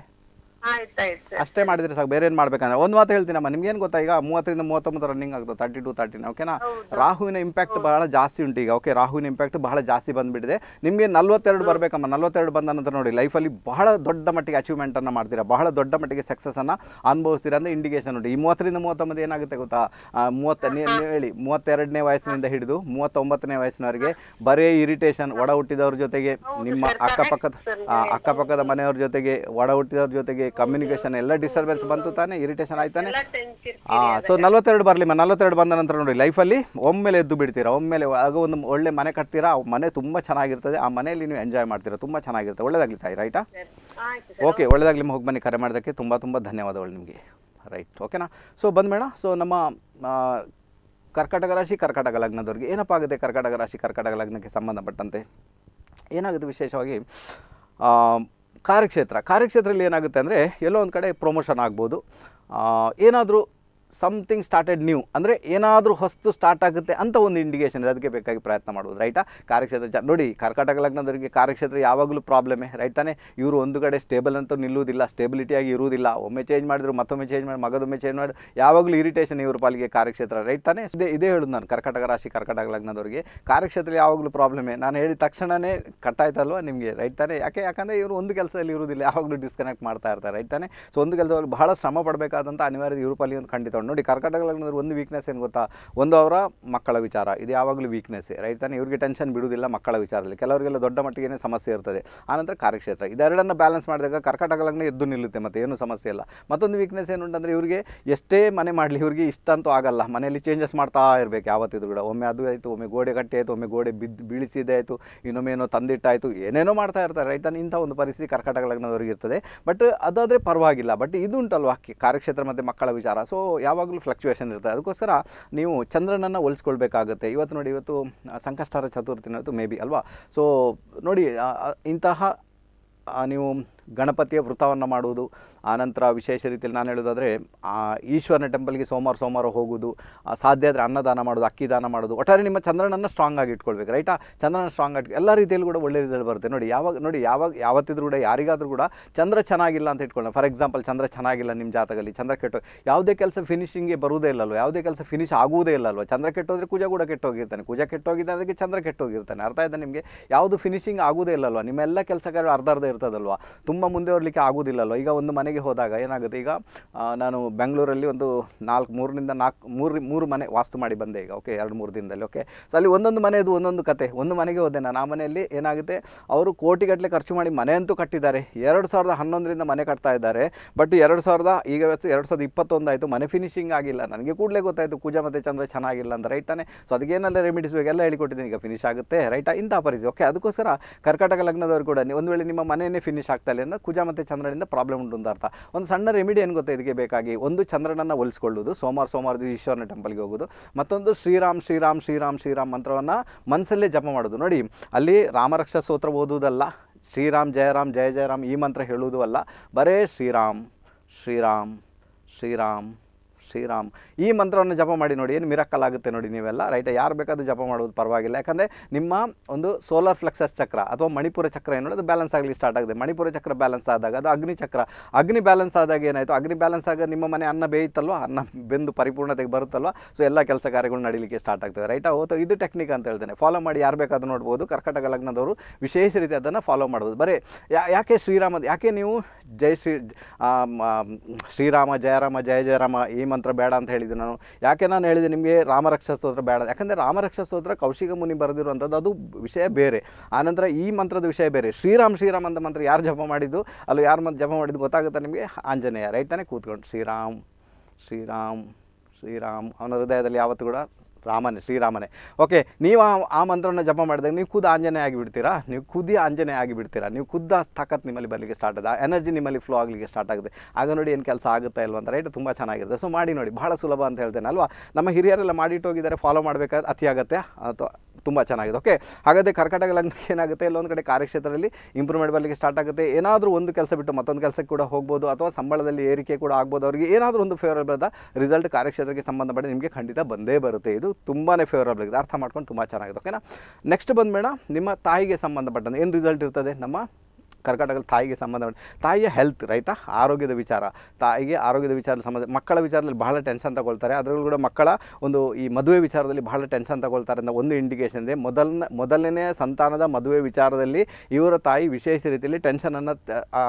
ಅಷ್ಟೇ ಮಾಡಿದ್ರೆ ಸಾಕು ಬೇರೆ ಏನು ಮಾಡ್ಬೇಕಂದ್ರೆ ಒಂದು ಮಾತು ಹೇಳ್ತೀನಮ್ಮ ನಿಮ್ಗೇನು ಗೊತ್ತಾ ಈಗ ಮೂವತ್ತರಿಂದ ಮೂವತ್ತೊಂಬತ್ತು ರನ್ನಿಂಗ್ ಆಗುತ್ತೆ ತರ್ಟಿ ಟು ತರ್ಟಿನ ಓಕೆನಾ ರಾಹುವಿನ ಇಂಪ್ಯಾಕ್ಟ್ ಬಹಳ ಜಾಸ್ತಿ ಉಂಟು ಈಗ ಓಕೆ ರಾಹುವಿನ ಇಂಪ್ಯಾಕ್ಟ್ ಬಹಳ ಜಾಸ್ತಿ ಬಂದ್ಬಿಡಿದೆ ನಿಮಗೆ ನಲ್ವತ್ತೆರಡು ಬರಬೇಕಮ್ಮ ನಲ್ವತ್ತೆರಡು ಬಂದ ನಂತರ ನೋಡಿ ಲೈಫಲ್ಲಿ ಬಹಳ ದೊಡ್ಡ ಮಟ್ಟಿಗೆ ಅಚೀವ್ಮೆಂಟನ್ನು ಮಾಡ್ತೀರಾ ಬಹಳ ದೊಡ್ಡ ಮಟ್ಟಿಗೆ ಅನ್ನು ಅನುಭವಿಸ್ತೀರಾ ಅಂದ್ರೆ ಇಂಡಿಕೇಶನ್ ನೋಡಿ ಈ ಮೂವತ್ತರಿಂದ ಮೂವತ್ತೊಂಬತ್ತು ಏನಾಗುತ್ತೆ ಗೊತ್ತಾ ಮೂವತ್ತ ಹೇಳಿ ಮೂವತ್ತೆರಡನೇ ವಯಸ್ಸಿನಿಂದ ಹಿಡಿದು ಮೂವತ್ತೊಂಬತ್ತನೇ ವಯಸ್ಸಿನವರಿಗೆ ಬರೇ ಇರಿಟೇಷನ್ ಒಡ ಹುಟ್ಟಿದವ್ರ ಜೊತೆಗೆ ನಿಮ್ಮ ಅಕ್ಕಪಕ್ಕದ ಅಕ್ಕಪಕ್ಕದ ಮನೆಯವ್ರ ಜೊತೆಗೆ ಒಡ ಹುಟ್ಟಿದವ್ರ ಜೊತೆಗೆ ಕಮ್ಯುನಿಕೇಶನ್ ಎಲ್ಲ ಡಿಸ್ಟರ್ಬೆನ್ಸ್ ಬಂತು ತಾನೆ ಇರಿಟೇಷನ್ ಆಯ್ತಾನೆ ಹಾಂ ಸೊ ನಲ್ವತ್ತೆರಡು ಮ ನಲ್ವತ್ತೆರಡು ಬಂದ ನಂತರ ನೋಡಿ ಲೈಫಲ್ಲಿ ಒಮ್ಮೆಲೆ ಎದ್ದು ಬಿಡ್ತೀರಾ ಒಮ್ಮೆಲೆ ಆಗ ಒಂದು ಒಳ್ಳೆ ಮನೆ ಕಟ್ತೀರಾ ಆ ಮನೆ ತುಂಬ ಚೆನ್ನಾಗಿರ್ತದೆ ಆ ಮನೆಯಲ್ಲಿ ನೀವು ಎಂಜಾಯ್ ಮಾಡ್ತೀರಾ ತುಂಬ ಚೆನ್ನಾಗಿರ್ತದೆ ಒಳ್ಳೇದಾಗ್ಲಿ ತಾಯಿ ರೈಟಾ ಓಕೆ ಒಳ್ಳೆದಾಗ್ಲಿ ಹೋಗಿ ಬನ್ನಿ ಕರೆ ಮಾಡೋದಕ್ಕೆ ತುಂಬ ತುಂಬ ಧನ್ಯವಾದಗಳು ನಿಮಗೆ ರೈಟ್ ಓಕೆನಾ ಸೊ ಮೇಡ ಸೊ ನಮ್ಮ ಕರ್ಕಟಕ ರಾಶಿ ಕರ್ಕಟಕ ಲಗ್ನದವ್ರಿಗೆ ಏನಪ್ಪ ಆಗುತ್ತೆ ಕರ್ಕಟಕ ರಾಶಿ ಕರ್ಕಟಕ ಲಗ್ನಕ್ಕೆ ಸಂಬಂಧಪಟ್ಟಂತೆ ಏನಾಗುತ್ತೆ ವಿಶೇಷವಾಗಿ ಕಾರ್ಯಕ್ಷೇತ್ರ ಕಾರ್ಯಕ್ಷೇತ್ರದಲ್ಲಿ ಏನಾಗುತ್ತೆ ಅಂದರೆ ಎಲ್ಲೋ ಒಂದು ಕಡೆ ಪ್ರಮೋಷನ್ ಆಗ್ಬೋದು ಏನಾದರೂ ಸಮಥಿಂಗ್ ಸ್ಟಾರ್ಟೆಡ್ ನ್ಯೂ ಅಂದರೆ ಏನಾದರೂ ಹೊಸ್ತು ಸ್ಟಾರ್ಟ್ ಆಗುತ್ತೆ ಅಂತ ಒಂದು ಇಂಡಿಕೇಷನ್ ಇದೆ ಅದಕ್ಕೆ ಬೇಕಾಗಿ ಪ್ರಯತ್ನ ಮಾಡ್ಬೋದು ರೈಟಾ ಕಾರ್ಯಕ್ಷೇತ್ರ ಜ ನೋಡಿ ಕರ್ಕಾಟಕ ಲಗ್ನದವರಿಗೆ ಕಾರ್ಯಕ್ಷೇತ್ರ ಯಾವಾಗಲೂ ಪ್ರಾಬ್ಲಮೇ ರೈಟ್ ಇವರು ಒಂದು ಕಡೆ ಸ್ಟೇಬಲ್ ಅಂತ ನಿಲ್ಲುವುದಿಲ್ಲ ಸ್ಟೇಬಿಲಿಟಿಯಾಗಿ ಇರುವುದಿಲ್ಲ ಒಮ್ಮೆ ಚೇಂಜ್ ಮಾಡಿದ್ರು ಮತ್ತೊಮ್ಮೆ ಚೇಂಜ್ ಮಾಡಿ ಮಗದೊಮ್ಮೆ ಚೇಂಜ್ ಮಾಡಿ ಯಾವಾಗಲೂ ಇರಿಟೇಷನ್ ಇವರು ಪಾಲಿಗೆ ಕಾರ್ಯಕ್ಷೇತ್ರ ರೈಟ್ ತಾನೇ ಇದೇ ಇದೇ ಹೇಳೋದು ನಾನು ಕರ್ಕಾಟಕ ರಾಶಿ ಕರ್ಕಾಟಕ ಲಗ್ನದವರಿಗೆ ಕಾರ್ಯಕ್ಷೇತ್ರ ಯಾವಾಗಲೂ ಪ್ರಾಬ್ಲಮೇ ನಾನು ಹೇಳಿದ ತಕ್ಷಣವೇ ಕಟ್ಟಾಯ್ತಲ್ವ ನಿಮಗೆ ರೈಟ್ ಯಾಕೆ ಯಾಕಂದರೆ ಇವರು ಒಂದು ಕೆಲಸದಲ್ಲಿ ಇರುವುದಿಲ್ಲ ಯಾವಾಗಲೂ ಡಿಸ್ಕನೆಕ್ಟ್ ಮಾಡ್ತಾ ಇರ್ತಾರೆ ರೈಟ್ ತಾನೇ ಸೊ ಒಂದು ಕೆಲಸದಲ್ಲಿ ಬಹಳ ಶ್ರಮ ಪಡಬೇಕಾದಂಥ ಅನಿವಾರ್ಯ ಇವರು ಪಾಲಿಗೆ ಒಂದು ಖಂಡಿತ ನೋಡಿ ಕರ್ಕಟಕ ಲಗ್ನದ ಒಂದು ವೀಕ್ನೆಸ್ ಏನು ಗೊತ್ತಾ ಒಂದು ಅವರ ಮಕ್ಕಳ ವಿಚಾರ ಇದು ಯಾವಾಗಲೂ ವೀಕ್ನೆಸ್ಸೆ ರೈಟ್ ಇವರಿಗೆ ಟೆನ್ಷನ್ ಬಿಡುವುದಿಲ್ಲ ಮಕ್ಕಳ ವಿಚಾರದಲ್ಲಿ ಕೆಲವರಿಗೆಲ್ಲ ದೊಡ್ಡ ಮಟ್ಟಿಗೆ ಸಮಸ್ಯೆ ಇರ್ತದೆ ಆನಂತರ ಕಾರ್ಯಕ್ಷೇತ್ರ ಇದೆರಡನ್ನು ಬ್ಯಾಲೆನ್ಸ್ ಮಾಡಿದಾಗ ಕರ್ಕಟಕ ಲಗ್ನ ಎದ್ದು ನಿಲ್ಲುತ್ತೆ ಮತ್ತೆ ಏನು ಸಮಸ್ಯೆ ಇಲ್ಲ ಮತ್ತೊಂದು ವೀಕ್ನೆಸ್ ಏನು ಅಂತಂದರೆ ಇವರಿಗೆ ಎಷ್ಟೇ ಮನೆ ಮಾಡಲಿ ಇವರಿಗೆ ಇಷ್ಟಂತೂ ಆಗಲ್ಲ ಮನೆಯಲ್ಲಿ ಚೇಂಜಸ್ ಮಾಡ್ತಾ ಇರಬೇಕು ಯಾವತ್ತಿದ್ರು ಕೂಡ ಒಮ್ಮೆ ಅದು ಆಯಿತು ಒಮ್ಮೆ ಗೋಡೆ ಕಟ್ಟಿ ಆಯಿತು ಒಮ್ಮೆ ಗೋಡೆ ಬೀಳಿಸಿದೆ ಆಯಿತು ಇನ್ನೊಮ್ಮೆ ಏನೋ ತಂದಿಟ್ಟಾಯಿತು ಏನೇನೋ ಮಾಡ್ತಾ ಇರ್ತಾರೆ ರೈಟ್ ಇಂಥ ಒಂದು ಪರಿಸ್ಥಿತಿ ಕರ್ಕಟಕ ಲಗ್ನದವರಿಗೆ ಇರ್ತದೆ ಬಟ್ ಅದಾದರೆ ಪರವಾಗಿಲ್ಲ ಬಟ್ ಇದು ಉಂಟಲ್ವಾ ಕಾರ್ಯಕ್ಷೇತ್ರ ಮತ್ತು ಮಕ್ಕಳ ವಿಚಾರ ಸೊ ಯಾವ ಯಾವಾಗಲೂ ಫ್ಲಕ್ಚುಯೇಷನ್ ಇರುತ್ತೆ ಅದಕ್ಕೋಸ್ಕರ ನೀವು ಚಂದ್ರನನ್ನು ಹೋಲಿಸ್ಕೊಳ್ಬೇಕಾಗುತ್ತೆ ಇವತ್ತು ನೋಡಿ ಇವತ್ತು ಸಂಕಷ್ಟಾರ ಚತುರ್ಥಿ ಮೇ ಬಿ ಅಲ್ವಾ ಸೊ ನೋಡಿ ಇಂತಹ ನೀವು ಗಣಪತಿಯ ವೃತ್ತವನ್ನು ಮಾಡುವುದು ಆನಂತರ ವಿಶೇಷ ರೀತಿಯಲ್ಲಿ ನಾನು ಹೇಳೋದಾದರೆ ಈಶ್ವರನ ಟೆಂಪಲ್ಗೆ ಸೋಮವಾರ ಸೋಮವಾರ ಹೋಗೋದು ಸಾಧ್ಯ ಆದರೆ ಅನ್ನದಾನ ಮಾಡೋದು ಅಕ್ಕಿ ದಾನ ಮಾಡೋದು ಒಟ್ಟಾರೆ ನಿಮ್ಮ ಚಂದ್ರನನ್ನು ಸ್ಟ್ರಾಂಗ್ ಆಗಿ ಇಟ್ಕೊಳ್ಬೇಕು ರೈಟಾ ಚಂದ್ರನ ಸ್ಟ್ರಾಂಗ್ ಆಗಿ ಎಲ್ಲ ರೀತಿಯಲ್ಲಿ ಕೂಡ ಒಳ್ಳೆ ರಿಸಲ್ಟ್ ಬರುತ್ತೆ ನೋಡಿ ಯಾವಾಗ ನೋಡಿ ಯಾವಾಗ ಯಾವತ್ತಿದ್ರೂ ಕೂಡ ಯಾರಿಗಾದರೂ ಕೂಡ ಚಂದ್ರ ಚೆನ್ನಾಗಿಲ್ಲ ಅಂತ ಇಟ್ಕೊಳ್ಳೋಣ ಫಾರ್ ಎಕ್ಸಾಂಪಲ್ ಚಂದ್ರ ಚೆನ್ನಾಗಿಲ್ಲ ನಿಮ್ಮ ಜಾತಕದಲ್ಲಿ ಚಂದ್ರ ಕೆಟ್ಟು ಯಾವುದೇ ಕೆಲಸ ಫಿನಿಶಿಂಗ್ಗೆ ಬರುವುದೇ ಇಲ್ಲಲ್ವ ಯಾವುದೇ ಕೆಲಸ ಫಿನಿಶ್ ಆಗುವುದೇ ಇಲ್ಲಲ್ವ ಚಂದ್ರ ಕೆಟ್ಟೋದ್ರೆ ಕುಜ ಕೂಡ ಕೆಟ್ಟೋಗಿರ್ತಾನೆ ಕುಜ ಕೆಟ್ಟೋಗಿದ್ದ ಅದಕ್ಕೆ ಚಂದ್ರ ಕೆಟ್ಟೋಗಿರ್ತಾನೆ ಅರ್ಥ ಆಯ್ತಾ ನಿಮಗೆ ಯಾವುದು ಫಿನಿಶಿಂಗ್ ಆಗುವುದೇ ಇಲ್ಲಲ್ವ ನಿಮ್ಮೆಲ್ಲ ಕೆಲಸ ಕಾರ್ಯ ಅರ್ಧ ಅರ್ಧ ಇರ್ತದಲ್ವ ತುಂಬ ಮುಂದೆ ಹೋಗ್ಲಿಕ್ಕೆ ಆಗೋದಿಲ್ಲಲ್ಲೋ ಈಗ ಒಂದು ಮನೆಗೆ ಹೋದಾಗ ಏನಾಗುತ್ತೆ ಈಗ ನಾನು ಬೆಂಗಳೂರಲ್ಲಿ ಒಂದು ನಾಲ್ಕು ಮೂರರಿಂದ ನಾಲ್ಕು ಮೂರು ಮೂರು ಮನೆ ವಾಸ್ತು ಮಾಡಿ ಬಂದೆ ಈಗ ಓಕೆ ಎರಡು ಮೂರು ದಿನದಲ್ಲಿ ಓಕೆ ಸೊ ಅಲ್ಲಿ ಒಂದೊಂದು ಮನೆಯದು ಒಂದೊಂದು ಕತೆ ಒಂದು ಮನೆಗೆ ಹೋದೆ ನಾನು ಆ ಮನೆಯಲ್ಲಿ ಏನಾಗುತ್ತೆ ಅವರು ಕೋಟಿಗಟ್ಟಲೆ ಖರ್ಚು ಮಾಡಿ ಮನೆಯಂತೂ ಕಟ್ಟಿದ್ದಾರೆ ಎರಡು ಸಾವಿರದ ಹನ್ನೊಂದರಿಂದ ಮನೆ ಕಟ್ತಾ ಇದ್ದಾರೆ ಬಟ್ ಎರಡು ಸಾವಿರದ ಈಗ ಎರಡು ಸಾವಿರದ ಇಪ್ಪತ್ತೊಂದು ಆಯಿತು ಮನೆ ಫಿನಿಶಿಂಗ್ ಆಗಿಲ್ಲ ನನಗೆ ಕೂಡಲೇ ಗೊತ್ತಾಯಿತು ಪೂಜಾ ಮತ್ತೆ ಚಂದ್ರ ಚೆನ್ನಾಗಿಲ್ಲ ಅಂತ ರೈಟ್ ತಾನೆ ಸೊ ಅದಕ್ಕೇನೆಲ್ಲ ರೆಮಿಡೀಸ್ ಬೇಕೆಲ್ಲ ಹೇಳಿಕೊಟ್ಟಿದ್ದೀನಿ ಈಗ ಫಿನಿಶ್ ಆಗುತ್ತೆ ರೈಟಾ ಇಂಥ ಪರಿಸ್ಥಿತಿ ಓಕೆ ಅದಕ್ಕೋಸ್ಕರ ಕರ್ಕಾಟಕ ಲಗ್ನದವರು ಕೂಡ ಒಂದು ವೇಳೆ ನಿಮ್ಮ ಮನೆಯೇ ಫಿನಿಶ್ ಆಗ್ತಾ ಇಲ್ಲ ಕುಜಾ ಕುಜ ಮತ್ತು ಚಂದ್ರನಿಂದ ಪ್ರಾಬ್ಲಮ್ ಉಂಟು ಅಂತ ಅರ್ಥ ಒಂದು ಸಣ್ಣ ರೆಮಿಡಿ ಏನು ಗೊತ್ತಾ ಇದಕ್ಕೆ ಬೇಕಾಗಿ ಒಂದು ಚಂದ್ರನನ್ನು ಒಲಿಸ್ಕೊಳ್ಳೋದು ಸೋಮವಾರ ಸೋಮವಾರ ಈಶ್ವರನ ಟೆಂಪಲ್ಗೆ ಹೋಗೋದು ಮತ್ತೊಂದು ಶ್ರೀರಾಮ್ ಶ್ರೀರಾಮ್ ಶ್ರೀರಾಮ್ ಶ್ರೀರಾಮ್ ಮಂತ್ರವನ್ನು ಮನಸ್ಸಲ್ಲೇ ಜಪ ಮಾಡೋದು ನೋಡಿ ಅಲ್ಲಿ ರಾಮರಕ್ಷಾ ಸ್ತೋತ್ರ ಓದುವುದಲ್ಲ ಶ್ರೀರಾಮ್ ಜಯರಾಮ್ ಜಯ ಜಯರಾಮ್ ಈ ಮಂತ್ರ ಹೇಳುವುದು ಅಲ್ಲ ಬರೇ ಶ್ರೀರಾಮ್ ಶ್ರೀರಾಮ್ ಶ್ರೀರಾಮ್ ಶ್ರೀರಾಮ್ ಈ ಮಂತ್ರವನ್ನು ಜಪ ಮಾಡಿ ನೋಡಿ ಏನು ಮಿರಕ್ಕಲ್ ಆಗುತ್ತೆ ನೋಡಿ ನೀವೆಲ್ಲ ರೈಟ್ ಯಾರು ಬೇಕಾದರೂ ಜಪ ಮಾಡೋದು ಪರವಾಗಿಲ್ಲ ಯಾಕಂದರೆ ನಿಮ್ಮ ಒಂದು ಸೋಲಾರ್ ಫ್ಲೆಕ್ಸಸ್ ಚಕ್ರ ಅಥವಾ ಮಣಿಪುರ ಚಕ್ರ ಏನು ಅದು ಬ್ಯಾಲೆನ್ಸ್ ಆಗಲಿ ಸ್ಟಾರ್ಟ್ ಆಗಿದೆ ಮಣಿಪುರ ಚಕ್ರ ಬ್ಯಾಲೆನ್ಸ್ ಆದಾಗ ಅದು ಅಗ್ನಿ ಚಕ್ರ ಅಗ್ನಿ ಬ್ಯಾಲೆನ್ಸ್ ಆದಾಗ ಏನಾಯಿತು ಅಗ್ನಿ ಬ್ಯಾಲೆನ್ಸ್ ಆಗ ನಿಮ್ಮ ಮನೆ ಅನ್ನ ಬೇಯುತ್ತಲ್ವ ಅನ್ನ ಬೆಂದು ಪರಿಪೂರ್ಣತೆಗೆ ಬರುತ್ತಲ್ವ ಸೊ ಎಲ್ಲ ಕೆಲಸ ಕಾರ್ಯಗಳು ನಡೀಲಿಕ್ಕೆ ಸ್ಟಾರ್ಟ್ ಆಗ್ತದೆ ರೈಟ್ ಓತೋ ಇದು ಟೆಕ್ನಿಕ್ ಅಂತ ಹೇಳ್ತೇನೆ ಫಾಲೋ ಮಾಡಿ ಯಾರು ಬೇಕಾದರೂ ನೋಡ್ಬೋದು ಕರ್ಕಟಕ ಲಗ್ನದವರು ವಿಶೇಷ ರೀತಿ ಅದನ್ನು ಫಾಲೋ ಮಾಡ್ಬೋದು ಬರೀ ಯಾಕೆ ಶ್ರೀರಾಮದ ಯಾಕೆ ನೀವು ಜೈ ಶ್ರೀ ಶ್ರೀರಾಮ ಜಯರಾಮ ಜಯ ಜಯರಾಮ ಈ ಮಂತ್ರ ಬೇಡ ಅಂತ ಹೇಳಿದ್ದೆ ನಾನು ಯಾಕೆ ನಾನು ಹೇಳಿದೆ ನಿಮಗೆ ರಾಮರಕ್ಷ ಸ್ತೋತ್ರ ಬೇಡ ಯಾಕಂದರೆ ರಾಮರಕ್ಷ ಸ್ತೋತ್ರ ಕೌಶಿಕ ಮುನಿ ಬರೆದಿರುವಂಥದ್ದು ಅದು ವಿಷಯ ಬೇರೆ ಆನಂತರ ಈ ಮಂತ್ರದ ವಿಷಯ ಬೇರೆ ಶ್ರೀರಾಮ್ ಶ್ರೀರಾಮ್ ಅಂತ ಮಂತ್ರ ಯಾರು ಜಪ ಮಾಡಿದ್ದು ಅಲ್ಲಿ ಯಾರು ಮಂತ್ರ ಜಪ ಮಾಡಿದ್ದು ಗೊತ್ತಾಗುತ್ತೆ ನಿಮಗೆ ಆಂಜನೇಯ ರೈತಾನೆ ಕೂತ್ಕೊಂಡು ಶ್ರೀರಾಮ್ ಶ್ರೀರಾಮ್ ಶ್ರೀರಾಮ್ ಅವನ ಹೃದಯದಲ್ಲಿ ಯಾವತ್ತು ಕೂಡ ರಾಮನೇ ಶ್ರೀರಾಮನೇ ಓಕೆ ನೀವು ಆ ಮಂತ್ರವನ್ನು ಜಪ ಮಾಡಿದಾಗ ನೀವು ಖುದ್ದು ಆಂಜನೇಯ ಆಗಿಬಿಡ್ತೀರಾ ನೀವು ಖುದ್ದಿ ಆಗಿ ಆಗಿಬಿಡ್ತೀರಾ ನೀವು ಖುದ್ದ ತಾಕತ್ ನಿಮ್ಮಲ್ಲಿ ಬರಲಿಕ್ಕೆ ಸ್ಟಾರ್ಟ್ ಆದ ಎನರ್ಜಿ ನಿಮ್ಮಲ್ಲಿ ಫ್ಲೋ ಆಗಲಿಕ್ಕೆ ಸ್ಟಾರ್ಟ್ ಆಗುತ್ತೆ ಆಗ ನೋಡಿ ಏನು ಕೆಲಸ ಆಗುತ್ತಾ ಇಲ್ವ ಅಂತ ರೈಟ್ ತುಂಬ ಚೆನ್ನಾಗಿರುತ್ತೆ ಸೊ ಮಾಡಿ ನೋಡಿ ಭಾಳ ಸುಲಭ ಅಂತ ಹೇಳ್ತೇನೆ ಅಲ್ವಾ ನಮ್ಮ ಹಿರಿಯರೆಲ್ಲ ಮಾಡಿಟ್ಟು ಹೋಗಿದ್ದಾರೆ ಫಾಲೋ ಮಾಡಬೇಕಾದ್ರೆ ಅತಿ ಆಗುತ್ತೆ ಅಥವಾ ತುಂಬ ಚೆನ್ನಾಗಿದೆ ಓಕೆ ಹಾಗಾದರೆ ಕರ್ಕಟಕ ಲಗ್ನಕ್ಕೆ ಏನಾಗುತ್ತೆ ಇಲ್ಲೊಂದು ಕಡೆ ಕಾರ್ಯಕ್ಷೇತ್ರದಲ್ಲಿ ಇಂಪ್ರೂವ್ಮೆಂಟ್ ಬರಲಿಕ್ಕೆ ಸ್ಟಾರ್ಟ್ ಆಗುತ್ತೆ ಏನಾದರೂ ಒಂದು ಕೆಲಸ ಬಿಟ್ಟು ಮತ್ತೊಂದು ಕೆಲಸಕ್ಕೆ ಕೂಡ ಹೋಗ್ಬೋದು ಅಥವಾ ಸಂಬಳದಲ್ಲಿ ಏರಿಕೆ ಕೂಡ ಆಗ್ಬೋದು ಅವರಿಗೆ ಏನಾದರೂ ಒಂದು ಫೇವರಬಲ್ ರಿಸಲ್ಟ್ ಕಾರ್ಯಕ್ಷೇತ್ರಕ್ಕೆ ಸಂಬಂಧಪಟ್ಟ ನಿಮಗೆ ಖಂಡಿತ ಬಂದೇ ಬರುತ್ತೆ ಇದು ತುಂಬಾ ಫೇವರಬಲ್ ಆಗಿದೆ ಅರ್ಥ ಮಾಡ್ಕೊಂಡು ತುಂಬ ಚೆನ್ನಾಗಿದೆ ಓಕೆನಾ ನೆಕ್ಸ್ಟ್ ಬಂದ್ಬೇಡ ನಿಮ್ಮ ತಾಯಿಗೆ ಸಂಬಂಧಪಟ್ಟಂತೆ ಏನು ರಿಸಲ್ಟ್ ಇರ್ತದೆ ನಮ್ಮ ಕರ್ಕಾಟಕದಲ್ಲಿ ತಾಯಿಗೆ ಸಂಬಂಧ ತಾಯಿಯ ಹೆಲ್ತ್ ರೈಟಾ ಆರೋಗ್ಯದ ವಿಚಾರ ತಾಯಿಗೆ ಆರೋಗ್ಯದ ವಿಚಾರದ ಸಂಬಂಧ ಮಕ್ಕಳ ವಿಚಾರದಲ್ಲಿ ಬಹಳ ಟೆನ್ಷನ್ ತಗೊಳ್ತಾರೆ ಅದರಲ್ಲೂ ಕೂಡ ಮಕ್ಕಳ ಒಂದು ಈ ಮದುವೆ ವಿಚಾರದಲ್ಲಿ ಬಹಳ ಟೆನ್ಷನ್ ತಗೊಳ್ತಾರೆ ಅಂತ ಒಂದು ಇಂಡಿಕೇಷನ್ ಇದೆ ಮೊದಲನೇ ಮೊದಲನೇ ಸಂತಾನದ ಮದುವೆ ವಿಚಾರದಲ್ಲಿ ಇವರ ತಾಯಿ ವಿಶೇಷ ರೀತಿಯಲ್ಲಿ ಟೆನ್ಷನನ್ನು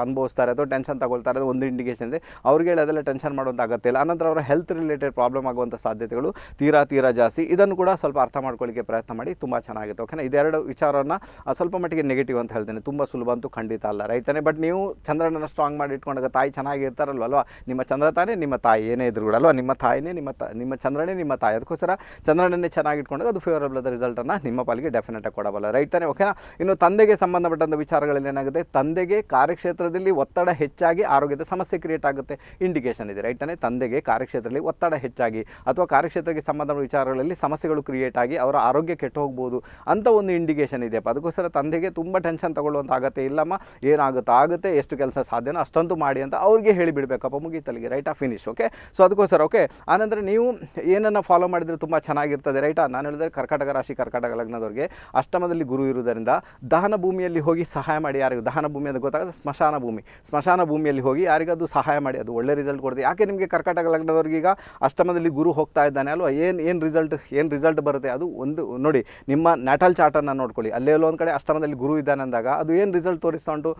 ಅನುಭವಿಸ್ತಾರೆ ಅಥವಾ ಟೆನ್ಷನ್ ತಗೊಳ್ತಾರೆ ಅದು ಒಂದು ಇಂಡಿಕೇಶನ್ ಇದೆ ಅವ್ರಿಗೆ ಅದೆಲ್ಲ ಟೆನ್ಷನ್ ಮಾಡುವಂಥ ಅಗತ್ಯ ಇಲ್ಲ ಆನಂತರ ಅವರ ಹೆಲ್ತ್ ರಿಲೇಟೆಡ್ ಪ್ರಾಬ್ಲಮ್ ಆಗುವಂಥ ಸಾಧ್ಯತೆಗಳು ತೀರಾ ತೀರಾ ಜಾಸ್ತಿ ಇದನ್ನು ಕೂಡ ಸ್ವಲ್ಪ ಅರ್ಥ ಮಾಡ್ಕೊಳ್ಳಿಕ್ಕೆ ಪ್ರಯತ್ನ ಮಾಡಿ ತುಂಬ ಚೆನ್ನಾಗಿತ್ತು ಓಕೆನಾ ಇದೆರಡು ವಿಚಾರವನ್ನು ಸ್ವಲ್ಪ ಮಟ್ಟಿಗೆ ನೆಗೆಟಿವ್ ಅಂತ ಹೇಳ್ತೇನೆ ತುಂಬ ಸುಲಭ ಅಂತೂ ಖಂಡಿತ ಅಂತ ಅಲ್ಲ ರೈಟ್ ತಾನೆ ಬಟ್ ನೀವು ಚಂದ್ರನನ್ನು ಸ್ಟ್ರಾಂಗ್ ಮಾಡಿ ಇಟ್ಕೊಂಡಾಗ ತಾಯಿ ಚೆನ್ನಾಗಿ ಅಲ್ವಾ ನಿಮ್ಮ ಚಂದ್ರ ತಾನೇ ನಿಮ್ಮ ತಾಯಿ ಏನೇ ಇದ್ರು ಕೂಡ ಅಲ್ವಾ ನಿಮ್ಮ ತಾಯಿನೇ ನಿಮ್ಮ ತ ನಿಮ್ಮ ಚಂದ್ರನೇ ನಿಮ್ಮ ತಾಯಿ ಅದಕ್ಕೋಸ್ಕರ ಚಂದ್ರನನ್ನೇ ಚೆನ್ನಾಗಿ ಇಟ್ಕೊಂಡಾಗ ಅದು ಫೇವರಬಲ್ ಆದ ರಿಸಲ್ಟನ್ನು ನಿಮ್ಮ ಪಾಲಿಗೆ ಡೆಫಿನೆಟಾಗಿ ಕೊಡಬಲ್ಲ ರೈಟ್ ತಾನೇ ಓಕೆನಾ ಇನ್ನು ತಂದೆಗೆ ಸಂಬಂಧಪಟ್ಟಂಥ ವಿಚಾರಗಳಲ್ಲಿ ಏನಾಗುತ್ತೆ ತಂದೆಗೆ ಕಾರ್ಯಕ್ಷೇತ್ರದಲ್ಲಿ ಒತ್ತಡ ಹೆಚ್ಚಾಗಿ ಆರೋಗ್ಯದ ಸಮಸ್ಯೆ ಕ್ರಿಯೇಟ್ ಆಗುತ್ತೆ ಇಂಡಿಕೇಶನ್ ಇದೆ ರೈಟ್ ತಾನೇ ತಂದೆಗೆ ಕಾರ್ಯಕ್ಷೇತ್ರದಲ್ಲಿ ಒತ್ತಡ ಹೆಚ್ಚಾಗಿ ಅಥವಾ ಕಾರ್ಯಕ್ಷೇತ್ರಕ್ಕೆ ಸಂಬಂಧಪಟ್ಟ ವಿಚಾರಗಳಲ್ಲಿ ಸಮಸ್ಯೆಗಳು ಕ್ರಿಯೇಟ್ ಆಗಿ ಅವರ ಆರೋಗ್ಯ ಕೆಟ್ಟು ಹೋಗ್ಬೋದು ಅಂತ ಒಂದು ಇಂಡಿಕೇಶನ್ ಇದೆಯಪ್ಪ ಅದಕ್ಕೋಸ್ಕರ ತಂದೆಗೆ ತುಂಬ ಟೆನ್ಷನ್ ತಗೊಳ್ಳುವಂಥ ಆಗತ್ತೆ ಇಲ್ಲಮ್ಮ ಏನಾಗುತ್ತಾ ಆಗುತ್ತೆ ಎಷ್ಟು ಕೆಲಸ ಸಾಧ್ಯನೋ ಅಷ್ಟಂತೂ ಮಾಡಿ ಅಂತ ಅವ್ರಿಗೆ ಹೇಳಿಬಿಡ್ಬೇಕಪ್ಪ ರೈಟ್ ಆ ಫಿನಿಶ್ ಓಕೆ ಸೊ ಅದಕ್ಕೋಸ್ಕರ ಓಕೆ ಆನಂತರ ನೀವು ಏನನ್ನು ಫಾಲೋ ಮಾಡಿದರೆ ತುಂಬ ಚೆನ್ನಾಗಿರ್ತದೆ ರೈಟಾ ನಾನು ಹೇಳಿದ್ರೆ ಕರ್ಕಾಟಕ ರಾಶಿ ಕರ್ಕಾಟಕ ಲಗ್ನದವ್ರಿಗೆ ಅಷ್ಟಮದಲ್ಲಿ ಗುರು ಇರುವುದರಿಂದ ದಹನ ಭೂಮಿಯಲ್ಲಿ ಹೋಗಿ ಸಹಾಯ ಮಾಡಿ ಯಾರಿಗೂ ದಹನ ಭೂಮಿ ಅಂತ ಗೊತ್ತಾಗುತ್ತೆ ಸ್ಮಶಾನ ಭೂಮಿ ಸ್ಮಶಾನ ಭೂಮಿಯಲ್ಲಿ ಹೋಗಿ ಯಾರಿಗದು ಸಹಾಯ ಮಾಡಿ ಅದು ಒಳ್ಳೆ ರಿಸಲ್ಟ್ ಕೊಡುತ್ತೆ ಯಾಕೆ ನಿಮಗೆ ಕರ್ಕಾಟಕ ಲಗ್ನದವ್ರಿಗೆ ಈಗ ಅಷ್ಟಮದಲ್ಲಿ ಗುರು ಹೋಗ್ತಾ ಇದ್ದಾನೆ ಅಲ್ವಾ ಏನು ಏನು ರಿಸಲ್ಟ್ ಏನು ರಿಸಲ್ಟ್ ಬರುತ್ತೆ ಅದು ಒಂದು ನೋಡಿ ನಿಮ್ಮ ನ್ಯಾಟಲ್ ಚಾರ್ಟನ್ನು ನೋಡ್ಕೊಳ್ಳಿ ಅಲ್ಲೇ ಒಂದು ಕಡೆ ಅಷ್ಟಮದಲ್ಲಿ ಗುರು ಇದ್ದಾನೆ ಅಂದಾಗ ಅದು ಏನು ರಿಸಲ್ಟ್ ತೋರಿಸ್ತಾ to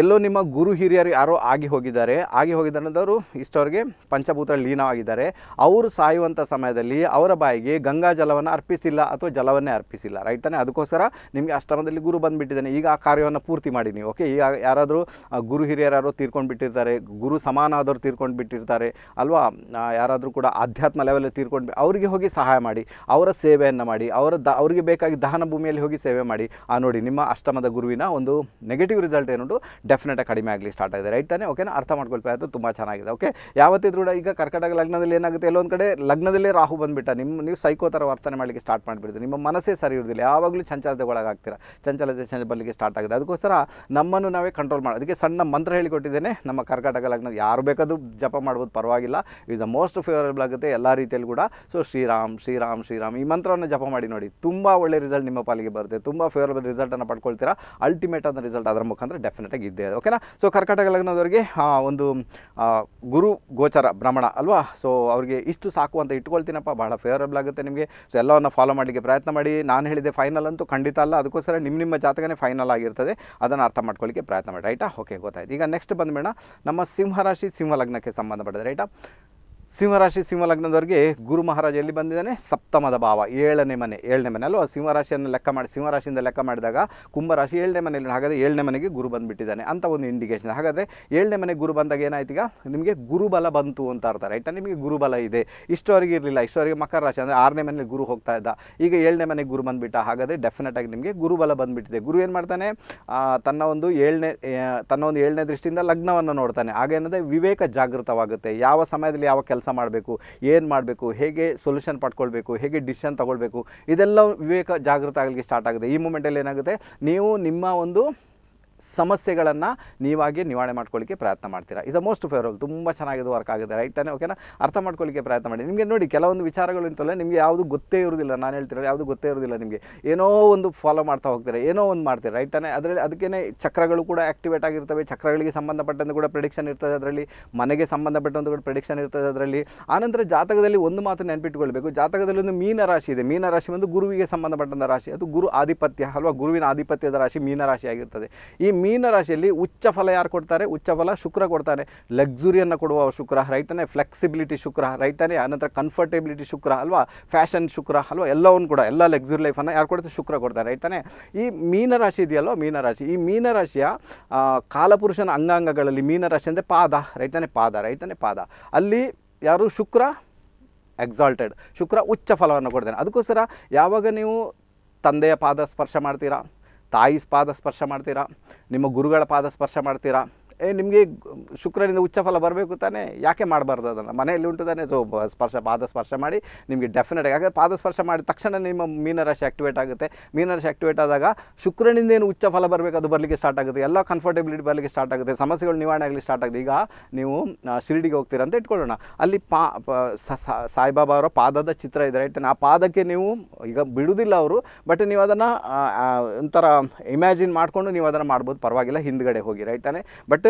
ಎಲ್ಲೋ ನಿಮ್ಮ ಗುರು ಹಿರಿಯರು ಯಾರೋ ಆಗಿ ಹೋಗಿದ್ದಾರೆ ಆಗಿ ಹೋಗಿದ್ದಾರೆ ಇಷ್ಟವ್ರಿಗೆ ಪಂಚಭೂತ ಲೀನವಾಗಿದ್ದಾರೆ ಅವರು ಸಾಯುವಂಥ ಸಮಯದಲ್ಲಿ ಅವರ ಬಾಯಿಗೆ ಗಂಗಾ ಜಲವನ್ನು ಅರ್ಪಿಸಿಲ್ಲ ಅಥವಾ ಜಲವನ್ನೇ ಅರ್ಪಿಸಿಲ್ಲ ರೈಟ್ ತಾನೆ ಅದಕ್ಕೋಸ್ಕರ ನಿಮಗೆ ಅಷ್ಟಮದಲ್ಲಿ ಗುರು ಬಂದುಬಿಟ್ಟಿದ್ದಾನೆ ಈಗ ಆ ಕಾರ್ಯವನ್ನು ಪೂರ್ತಿ ಮಾಡಿ ನೀವು ಓಕೆ ಈಗ ಯಾರಾದರೂ ಗುರು ಹಿರಿಯರು ತೀರ್ಕೊಂಡು ಬಿಟ್ಟಿರ್ತಾರೆ ಗುರು ಸಮಾನ ಆದವರು ತೀರ್ಕೊಂಡು ಬಿಟ್ಟಿರ್ತಾರೆ ಅಲ್ವಾ ಯಾರಾದರೂ ಕೂಡ ಆಧ್ಯಾತ್ಮ ಲೆವೆಲಲ್ಲಿ ತೀರ್ಕೊಂಡು ಅವರಿಗೆ ಹೋಗಿ ಸಹಾಯ ಮಾಡಿ ಅವರ ಸೇವೆಯನ್ನು ಮಾಡಿ ಅವರ ದ ಅವರಿಗೆ ಬೇಕಾಗಿ ದಹನ ಭೂಮಿಯಲ್ಲಿ ಹೋಗಿ ಸೇವೆ ಮಾಡಿ ಆ ನೋಡಿ ನಿಮ್ಮ ಅಷ್ಟಮದ ಗುರುವಿನ ಒಂದು ನೆಗೆಟಿವ್ ರಿಸಲ್ಟ್ ಏನುಂಟು ಡೆಫಿನೆಟಾಗಿ ಕಡಿಮೆ ಆಗಲಿ ಸ್ಟಾರ್ಟ್ ಆಗಿದೆ ರೈಟ್ ತಾನೆ ಓಕೆನಾ ಅರ್ಥ ಮಾಡ್ಕೊಳ್ತಾ ತುಂಬ ಚೆನ್ನಾಗಿದೆ ಓಕೆ ಯಾವತ್ತಿದ್ರೂ ಈಗ ಕರ್ಕಟಕ ಲಗ್ನದಲ್ಲಿ ಏನಾಗುತ್ತೆ ಎಲ್ಲೊಂದು ಕಡೆ ಲಗ್ನದಲ್ಲೇ ರಾಹು ಬಂದುಬಿಟ್ಟ ನಿಮ್ಮ ನೀವು ಸೈಕೋ ಥರ ವರ್ತನೆ ಮಾಡಲಿಕ್ಕೆ ಸ್ಟಾರ್ಟ್ ಮಾಡಿಬಿಡ್ತೀರಿ ನಿಮ್ಮ ಮನಸ್ಸೇ ಸರಿ ಇರೋದಿಲ್ಲ ಯಾವಾಗಲೂ ಚಂಚಲತೆ ಒಳಗಾಗ್ತೀರ ಚಂಚಲತೆ ಬರಲಿಕ್ಕೆ ಸ್ಟಾರ್ಟ್ ಆಗಿದೆ ಅದಕ್ಕೋಸ್ಕರ ನಮ್ಮನ್ನು ನಾವೇ ಕಂಟ್ರೋಲ್ ಮಾಡೋದು ಅದಕ್ಕೆ ಸಣ್ಣ ಮಂತ್ರ ಹೇಳಿಕೊಟ್ಟಿದ್ದೇನೆ ನಮ್ಮ ಕರ್ಕಟಕ ಲಗ್ನ ಯಾರು ಬೇಕಾದರೂ ಜಪ ಮಾಡ್ಬೋದು ಪರವಾಗಿಲ್ಲ ಈಸ್ ದ ಮೋಸ್ಟ್ ಫೇವರೇಬಲ್ ಆಗುತ್ತೆ ಎಲ್ಲ ರೀತಿಯಲ್ಲಿ ಕೂಡ ಸೊ ಶ್ರೀರಾಮ್ ಶ್ರೀರಾಮ್ ಶ್ರೀರಾಮ್ ಈ ಮಂತ್ರವನ್ನು ಜಪ ಮಾಡಿ ನೋಡಿ ತುಂಬ ಒಳ್ಳೆ ರಿಸಲ್ಟ್ ನಿಮ್ಮ ಪಾಲಿಗೆ ಬರುತ್ತೆ ತುಂಬ ಫೇವರೇಬಲ್ ರಿಸಲ್ಟನ್ನು ಪಡ್ಕೊಳ್ತೀರಾ ಅಲ್ಟಿಮೇಟ್ ಆದ ರಿಸಲ್ಟ್ ಅದರ ಮುಖಾಂತರ ಡೆಫಿನೆಟಾಗಿ ಇದ್ದೇ ಇದೆ ಓಕೆನಾ ಸೊ ಕರ್ಕಾಟಕ ಲಗ್ನದವರಿಗೆ ಒಂದು ಗುರು ಗೋಚರ ಭ್ರಮಣ ಅಲ್ವಾ ಸೊ ಅವರಿಗೆ ಇಷ್ಟು ಸಾಕು ಅಂತ ಇಟ್ಕೊಳ್ತೀನಪ್ಪ ಬಹಳ ಫೇವರಬಲ್ ಆಗುತ್ತೆ ನಿಮಗೆ ಸೊ ಎಲ್ಲವನ್ನು ಫಾಲೋ ಮಾಡಲಿಕ್ಕೆ ಪ್ರಯತ್ನ ಮಾಡಿ ನಾನು ಹೇಳಿದೆ ಫೈನಲ್ ಅಂತೂ ಖಂಡಿತ ಅಲ್ಲ ಅದಕ್ಕೋಸ್ಕರ ನಿಮ್ಮ ನಿಮ್ಮ ಜಾತಕನೇ ಫೈನಲ್ ಆಗಿರ್ತದೆ ಅದನ್ನು ಅರ್ಥ ಮಾಡ್ಕೊಳ್ಳಿಕ್ಕೆ ಪ್ರಯತ್ನ ಮಾಡಿ ರೈಟಾ ಓಕೆ ಗೊತ್ತಾಯ್ತು ಈಗ ನೆಕ್ಸ್ಟ್ ಬಂದ್ಬೇಡ ನಮ್ಮ ಸಿಂಹರಾಶಿ ಸಿಂಹ ಲಗ್ನಕ್ಕೆ ಸಂಬಂಧಪಟ್ಟಿದೆ ರೈಟಾ ಸಿಂಹರಾಶಿ ಲಗ್ನದವರಿಗೆ ಗುರು ಮಹಾರಾಜ ಎಲ್ಲಿ ಬಂದಿದ್ದಾನೆ ಸಪ್ತಮದ ಭಾವ ಏಳನೇ ಮನೆ ಏಳನೇ ಮನೆ ಅಲ್ವಾ ಸಿಂಹರಾಶಿಯನ್ನು ಲೆಕ್ಕ ಮಾಡಿ ಸಿಂಹರಾಶಿಯಿಂದ ಲೆಕ್ಕ ಮಾಡಿದಾಗ ಕುಂಭರಾಶಿ ಏಳನೇ ಮನೆಯಲ್ಲಿ ಹಾಗಾದರೆ ಏಳನೇ ಮನೆಗೆ ಗುರು ಬಂದುಬಿಟ್ಟಿದ್ದಾನೆ ಅಂತ ಒಂದು ಇಂಡಿಕೇಶನ್ ಹಾಗಾದರೆ ಏಳನೇ ಮನೆಗೆ ಗುರು ಬಂದಾಗ ಏನಾಯ್ತು ಈಗ ನಿಮಗೆ ಗುರುಬಲ ಬಂತು ಅಂತ ಅರ್ಥ ರೈಟ್ ನಿಮಗೆ ಗುರುಬಲ ಇದೆ ಇಷ್ಟವರೆಗೆ ಇರಲಿಲ್ಲ ಇಷ್ಟವರೆಗೆ ಮಕರ ರಾಶಿ ಅಂದರೆ ಆರನೇ ಮನೆಯಲ್ಲಿ ಗುರು ಹೋಗ್ತಾ ಇದ್ದ ಈಗ ಏಳನೇ ಮನೆಗೆ ಗುರು ಬಂದುಬಿಟ್ಟ ಹಾಗಾದರೆ ಡೆಫಿನೆಟಾಗಿ ನಿಮಗೆ ಗುರುಬಲ ಬಂದುಬಿಟ್ಟಿದೆ ಗುರು ಏನು ಮಾಡ್ತಾನೆ ತನ್ನ ಒಂದು ಏಳನೇ ತನ್ನ ಒಂದು ಏಳನೇ ದೃಷ್ಟಿಯಿಂದ ಲಗ್ನವನ್ನು ನೋಡ್ತಾನೆ ಹಾಗೇನಂದರೆ ವಿವೇಕ ಜಾಗೃತವಾಗುತ್ತೆ ಯಾವ ಸಮಯದಲ್ಲಿ ಯಾವ ಕೆಲಸ ಕೆಲಸ ಮಾಡಬೇಕು ಏನು ಮಾಡಬೇಕು ಹೇಗೆ ಸೊಲ್ಯೂಷನ್ ಪಡ್ಕೊಳ್ಬೇಕು ಹೇಗೆ ಡಿಸಿಷನ್ ತಗೊಳ್ಬೇಕು ಇದೆಲ್ಲ ವಿವೇಕ ಜಾಗೃತ ಆಗಲಿಕ್ಕೆ ಸ್ಟಾರ್ಟ್ ಆಗುತ್ತೆ ಈ ಮೂಮೆಂಟಲ್ಲಿ ಏನಾಗುತ್ತೆ ನೀವು ನಿಮ್ಮ ಒಂದು ಸಮಸ್ಯೆಗಳನ್ನು ನೀವಾಗಿ ನಿವಾರಣೆ ಮಾಡ್ಕೊಳ್ಳಿಕ್ಕೆ ಪ್ರಯತ್ನ ಮಾಡ್ತೀರಾ ಇದು ಮೋಸ್ಟ್ ಫೇವರಬಲ್ ತುಂಬ ಚೆನ್ನಾಗಿದೆ ವರ್ಕ್ ಆಗಿದೆ ರೈಟ್ ತಾನೇ ಓಕೆನಾ ಅರ್ಥ ಮಾಡ್ಕೊಳ್ಳಿಕ್ಕೆ ಪ್ರಯತ್ನ ಮಾಡಿ ನಿಮಗೆ ನೋಡಿ ಕೆಲವೊಂದು ವಿಚಾರಗಳು ಅಂತಲ್ಲ ನಿಮಗೆ ಯಾವುದು ಗೊತ್ತೇ ಇರೋದಿಲ್ಲ ನಾನು ಹೇಳ್ತಿರೋ ಯಾವುದು ಗೊತ್ತೇ ಇರೋದಿಲ್ಲ ನಿಮಗೆ ಏನೋ ಒಂದು ಫಾಲೋ ಮಾಡ್ತಾ ಹೋಗ್ತೀರ ಏನೋ ಒಂದು ಮಾಡ್ತೀರ ರೈಟ್ ತಾನೇ ಅದರಲ್ಲಿ ಅದಕ್ಕೇ ಚಕ್ರಗಳು ಕೂಡ ಆಕ್ಟಿವೇಟ್ ಆಗಿರ್ತವೆ ಚಕ್ರಗಳಿಗೆ ಸಂಬಂಧಪಟ್ಟಂತೆ ಕೂಡ ಪ್ರಿಡಿಕ್ಷನ್ ಇರ್ತದೆ ಅದರಲ್ಲಿ ಮನೆಗೆ ಸಂಬಂಧಪಟ್ಟಂತ ಕೂಡ ಪ್ರಿಡಿಕ್ಷನ್ ಇರ್ತದೆ ಅದರಲ್ಲಿ ಆನಂತರ ಜಾತಕದಲ್ಲಿ ಒಂದು ಮಾತು ನೆನಪಿಟ್ಕೊಳ್ಬೇಕು ಜಾತಕದಲ್ಲಿ ಒಂದು ಮೀನ ರಾಶಿ ಇದೆ ಮೀನ ರಾಶಿ ಒಂದು ಗುರುವಿಗೆ ಸಂಬಂಧಪಟ್ಟಂಥ ರಾಶಿ ಅದು ಗುರು ಆಧಿಪತ್ಯ ಅಲ್ವಾ ಗುರುವಿನ ಆಧಿಪತ್ಯದ ರಾಶಿ ಮೀನ ರಾಶಿ ಆಗಿರ್ತದೆ ಈ ಮೀನರಾಶಿಯಲ್ಲಿ ಉಚ್ಚ ಫಲ ಯಾರು ಕೊಡ್ತಾರೆ ಉಚ್ಚ ಫಲ ಶುಕ್ರ ಕೊಡ್ತಾನೆ ಲಕ್ಸುರಿಯನ್ನು ಕೊಡುವ ಶುಕ್ರ ರೈತನೇ ಫ್ಲೆಕ್ಸಿಬಿಲಿಟಿ ಶುಕ್ರ ರೈತನೇ ಆನಂತರ ಕಂಫರ್ಟೆಬಿಲಿಟಿ ಶುಕ್ರ ಅಲ್ವಾ ಫ್ಯಾಷನ್ ಶುಕ್ರ ಅಲ್ವಾ ಎಲ್ಲವನ್ನು ಕೂಡ ಎಲ್ಲ ಲಕ್ಸುರಿ ಲೈಫನ್ನು ಯಾರು ಕೊಡ್ತಾರೆ ಶುಕ್ರ ಕೊಡ್ತಾರೆ ರೈತನೇ ಈ ಮೀನರಾಶಿ ಇದೆಯಲ್ವ ಮೀನರಾಶಿ ಈ ಮೀನರಾಶಿಯ ಕಾಲಪುರುಷನ ಅಂಗಾಂಗಗಳಲ್ಲಿ ಮೀನರಾಶಿ ಅಂದರೆ ಪಾದ ರೈತನೇ ಪಾದ ರೈತನೇ ಪಾದ ಅಲ್ಲಿ ಯಾರು ಶುಕ್ರ ಎಕ್ಸಾಲ್ಟೆಡ್ ಶುಕ್ರ ಉಚ್ಚ ಫಲವನ್ನು ಕೊಡ್ತಾನೆ ಅದಕ್ಕೋಸ್ಕರ ಯಾವಾಗ ನೀವು ತಂದೆಯ ಪಾದ ಸ್ಪರ್ಶ ಮಾಡ್ತೀರಾ ತಾಯಿ ಪಾದ ಸ್ಪರ್ಶ ಮಾಡ್ತೀರಾ ನಿಮ್ಮ ಗುರುಗಳ ಪಾದ ಸ್ಪರ್ಶ ಮಾಡ್ತೀರಾ ಏ ನಿಮಗೆ ಶುಕ್ರನಿಂದ ಉಚ್ಚ ಫಲ ಬರಬೇಕು ತಾನೇ ಯಾಕೆ ಮಾಡಬಾರ್ದು ಅದನ್ನು ಮನೆಯಲ್ಲಿ ಉಂಟು ತಾನೇ ಸೊ ಸ್ಪರ್ಶ ಪಾದ ಸ್ಪರ್ಶ ಮಾಡಿ ನಿಮಗೆ ಡೆಫಿನೆಟ್ ಆಗಿ ಯಾಕಂದರೆ ಪಾದ ಸ್ಪರ್ಶ ಮಾಡಿದ ತಕ್ಷಣ ನಿಮ್ಮ ಮೀನರಾಶಿ ಆ್ಯಕ್ಟಿವೇಟ್ ಆಗುತ್ತೆ ಮೀನರಾಶಿ ಆಕ್ಟಿವೇಟ್ ಆದಾಗ ಶುಕ್ರನಿಂದ ಏನು ಉಚ್ಚ ಫಲ ಬರಬೇಕು ಅದು ಬರಲಿಕ್ಕೆ ಸ್ಟಾರ್ಟ್ ಆಗುತ್ತೆ ಎಲ್ಲ ಕಂಫರ್ಟೆಬಿಲಿಟಿ ಬರಲಿಕ್ಕೆ ಸ್ಟಾರ್ಟ್ ಆಗುತ್ತೆ ಸಮಸ್ಯೆಗಳು ನಿವಾರಣೆ ಆಗಲಿ ಸ್ಟಾರ್ಟ್ ಆಗುತ್ತೆ ಈಗ ನೀವು ಶಿರಡಿಗೆ ಹೋಗ್ತೀರ ಅಂತ ಇಟ್ಕೊಳ್ಳೋಣ ಅಲ್ಲಿ ಪಾ ಸಾಯಿಬಾಬಾ ಅವರ ಪಾದದ ಚಿತ್ರ ಇದೆ ರೈಟ್ ಆ ಪಾದಕ್ಕೆ ನೀವು ಈಗ ಬಿಡುವುದಿಲ್ಲ ಅವರು ಬಟ್ ನೀವು ಅದನ್ನು ಒಂಥರ ಇಮ್ಯಾಜಿನ್ ಮಾಡಿಕೊಂಡು ನೀವು ಅದನ್ನು ಮಾಡ್ಬೋದು ಪರವಾಗಿಲ್ಲ ಹಿಂದ್ಗಡೆ ಹೋಗಿ ರೈಟ್ ತಾನೆ ಬಟ್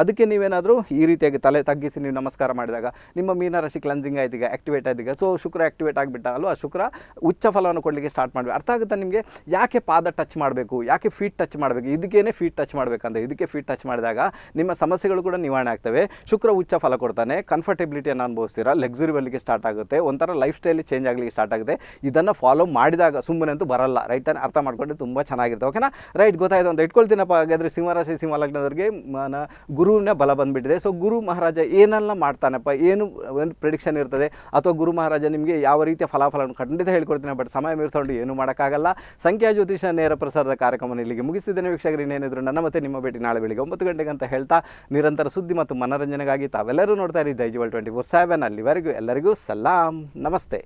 ಅದಕ್ಕೆ ನೀವೇನಾದರೂ ಈ ರೀತಿಯಾಗಿ ತಲೆ ತಗ್ಗಿಸಿ ನೀವು ನಮಸ್ಕಾರ ಮಾಡಿದಾಗ ನಿಮ್ಮ ಮೀನರಾಶಿ ಕ್ಲನ್ಸಿಂಗ್ ಆಯ್ತೀಗ ಆ್ಯಕ್ಟಿವೇಟ್ ಆಯ್ತೀಗ ಸೊ ಶುಕ್ರ ಆ್ಯಕ್ಟಿವೇಟ್ ಆಗಿಬಿಟ್ಟ ಅಲ್ವಾ ಶುಕ್ರ ಉಚ್ಚ ಫಲವನ್ನು ಕೊಡಲಿಕ್ಕೆ ಸ್ಟಾರ್ಟ್ ಮಾಡಬೇಕು ಅರ್ಥ ಆಗುತ್ತೆ ನಿಮಗೆ ಯಾಕೆ ಪಾದ ಟಚ್ ಮಾಡಬೇಕು ಯಾಕೆ ಫೀಟ್ ಟಚ್ ಮಾಡಬೇಕು ಇದಕ್ಕೇನೇ ಫೀಟ್ ಟಚ್ ಮಾಡಬೇಕಂತ ಇದಕ್ಕೆ ಫೀಟ್ ಟಚ್ ಮಾಡಿದಾಗ ನಿಮ್ಮ ಸಮಸ್ಯೆಗಳು ಕೂಡ ನಿವಾರಣೆ ಆಗ್ತವೆ ಶುಕ್ರ ಉಚ್ಚ ಫಲ ಕೊಡ್ತಾನೆ ಕಂಫರ್ಟೆಬಿಲಿಟಿಯನ್ನು ಅನುಭವಿಸ್ತೀರಾ ಲಕ್ಸುರಿ ಬರಲಿಕ್ಕೆ ಸ್ಟಾರ್ಟ್ ಆಗುತ್ತೆ ಒಂಥರ ಲೈಫ್ ಸ್ಟೈಲಿ ಚೇಂಜ್ ಆಗಲಿಕ್ಕೆ ಸ್ಟಾರ್ಟ್ ಆಗುತ್ತೆ ಇದನ್ನು ಫಾಲೋ ಮಾಡಿದಾಗ ಸುಮ್ಮನೆ ಅಂತೂ ಬರಲ್ಲ ರೈಟ್ ತಾನೆ ಅರ್ಥ ಮಾಡಿಕೊಂಡು ತುಂಬ ಚೆನ್ನಾಗಿರುತ್ತೆ ಓಕೆನಾ ರೈಟ್ ಗೊತ್ತಾಯಿತು ಅಂತ ಇಟ್ಕೊಳ್ತೀನಪ್ಪ ಹಾಗಾದರೆ ಸಿಂಹರಾಶಿ ಸಿಂಹ ಲಗ್ನದವ್ರಿಗೆ ಮನ ಗುರುವಿನ ಬಲ ಬಂದುಬಿಟ್ಟಿದೆ ಸೊ ಗುರು ಮಹಾರಾಜ ಏನೆಲ್ಲ ಮಾಡ್ತಾನಪ್ಪ ಏನು ಒಂದು ಪ್ರಿಡಿಕ್ಷನ್ ಇರ್ತದೆ ಅಥವಾ ಗುರು ಮಹಾರಾಜ ನಿಮಗೆ ಯಾವ ರೀತಿಯ ಫಲಾಫಲವನ್ನು ಖಂಡಿತ ಹೇಳ್ಕೊಡ್ತೀನಿ ಬಟ್ ಸಮಯ ಮೀರ್ತೊಂಡು ಏನು ಮಾಡೋಕ್ಕಾಗಲ್ಲ ಸಂಖ್ಯಾ ಜ್ಯೋತಿಷ ನೇರ ಪ್ರಸಾರದ ಕಾರ್ಯಕ್ರಮವನ್ನು ಇಲ್ಲಿಗೆ ಮುಗಿಸಿದ್ದೇನೆ ವೀಕ್ಷಕರು ಇನ್ನೇನಿದ್ರು ನನ್ನ ಮತ್ತೆ ನಿಮ್ಮ ಭೇಟಿ ನಾಳೆ ಬೆಳಿಗ್ಗೆ ಒಂಬತ್ತು ಗಂಟೆಗೆ ಅಂತ ಹೇಳ್ತಾ ನಿರಂತರ ಸುದ್ದಿ ಮತ್ತು ಮನರಂಜನೆಗಾಗಿ ತಾವೆಲ್ಲರೂ ನೋಡ್ತಾ ಇರಿ ದೈಜಿವಲ್ ಟ್ವೆಂಟಿ ಫೋರ್ ಸೆವೆನ್ ಅಲ್ಲಿವರೆಗೂ ಎಲ್ಲರಿಗೂ ಸಲಾಂ ನಮಸ್ತೆ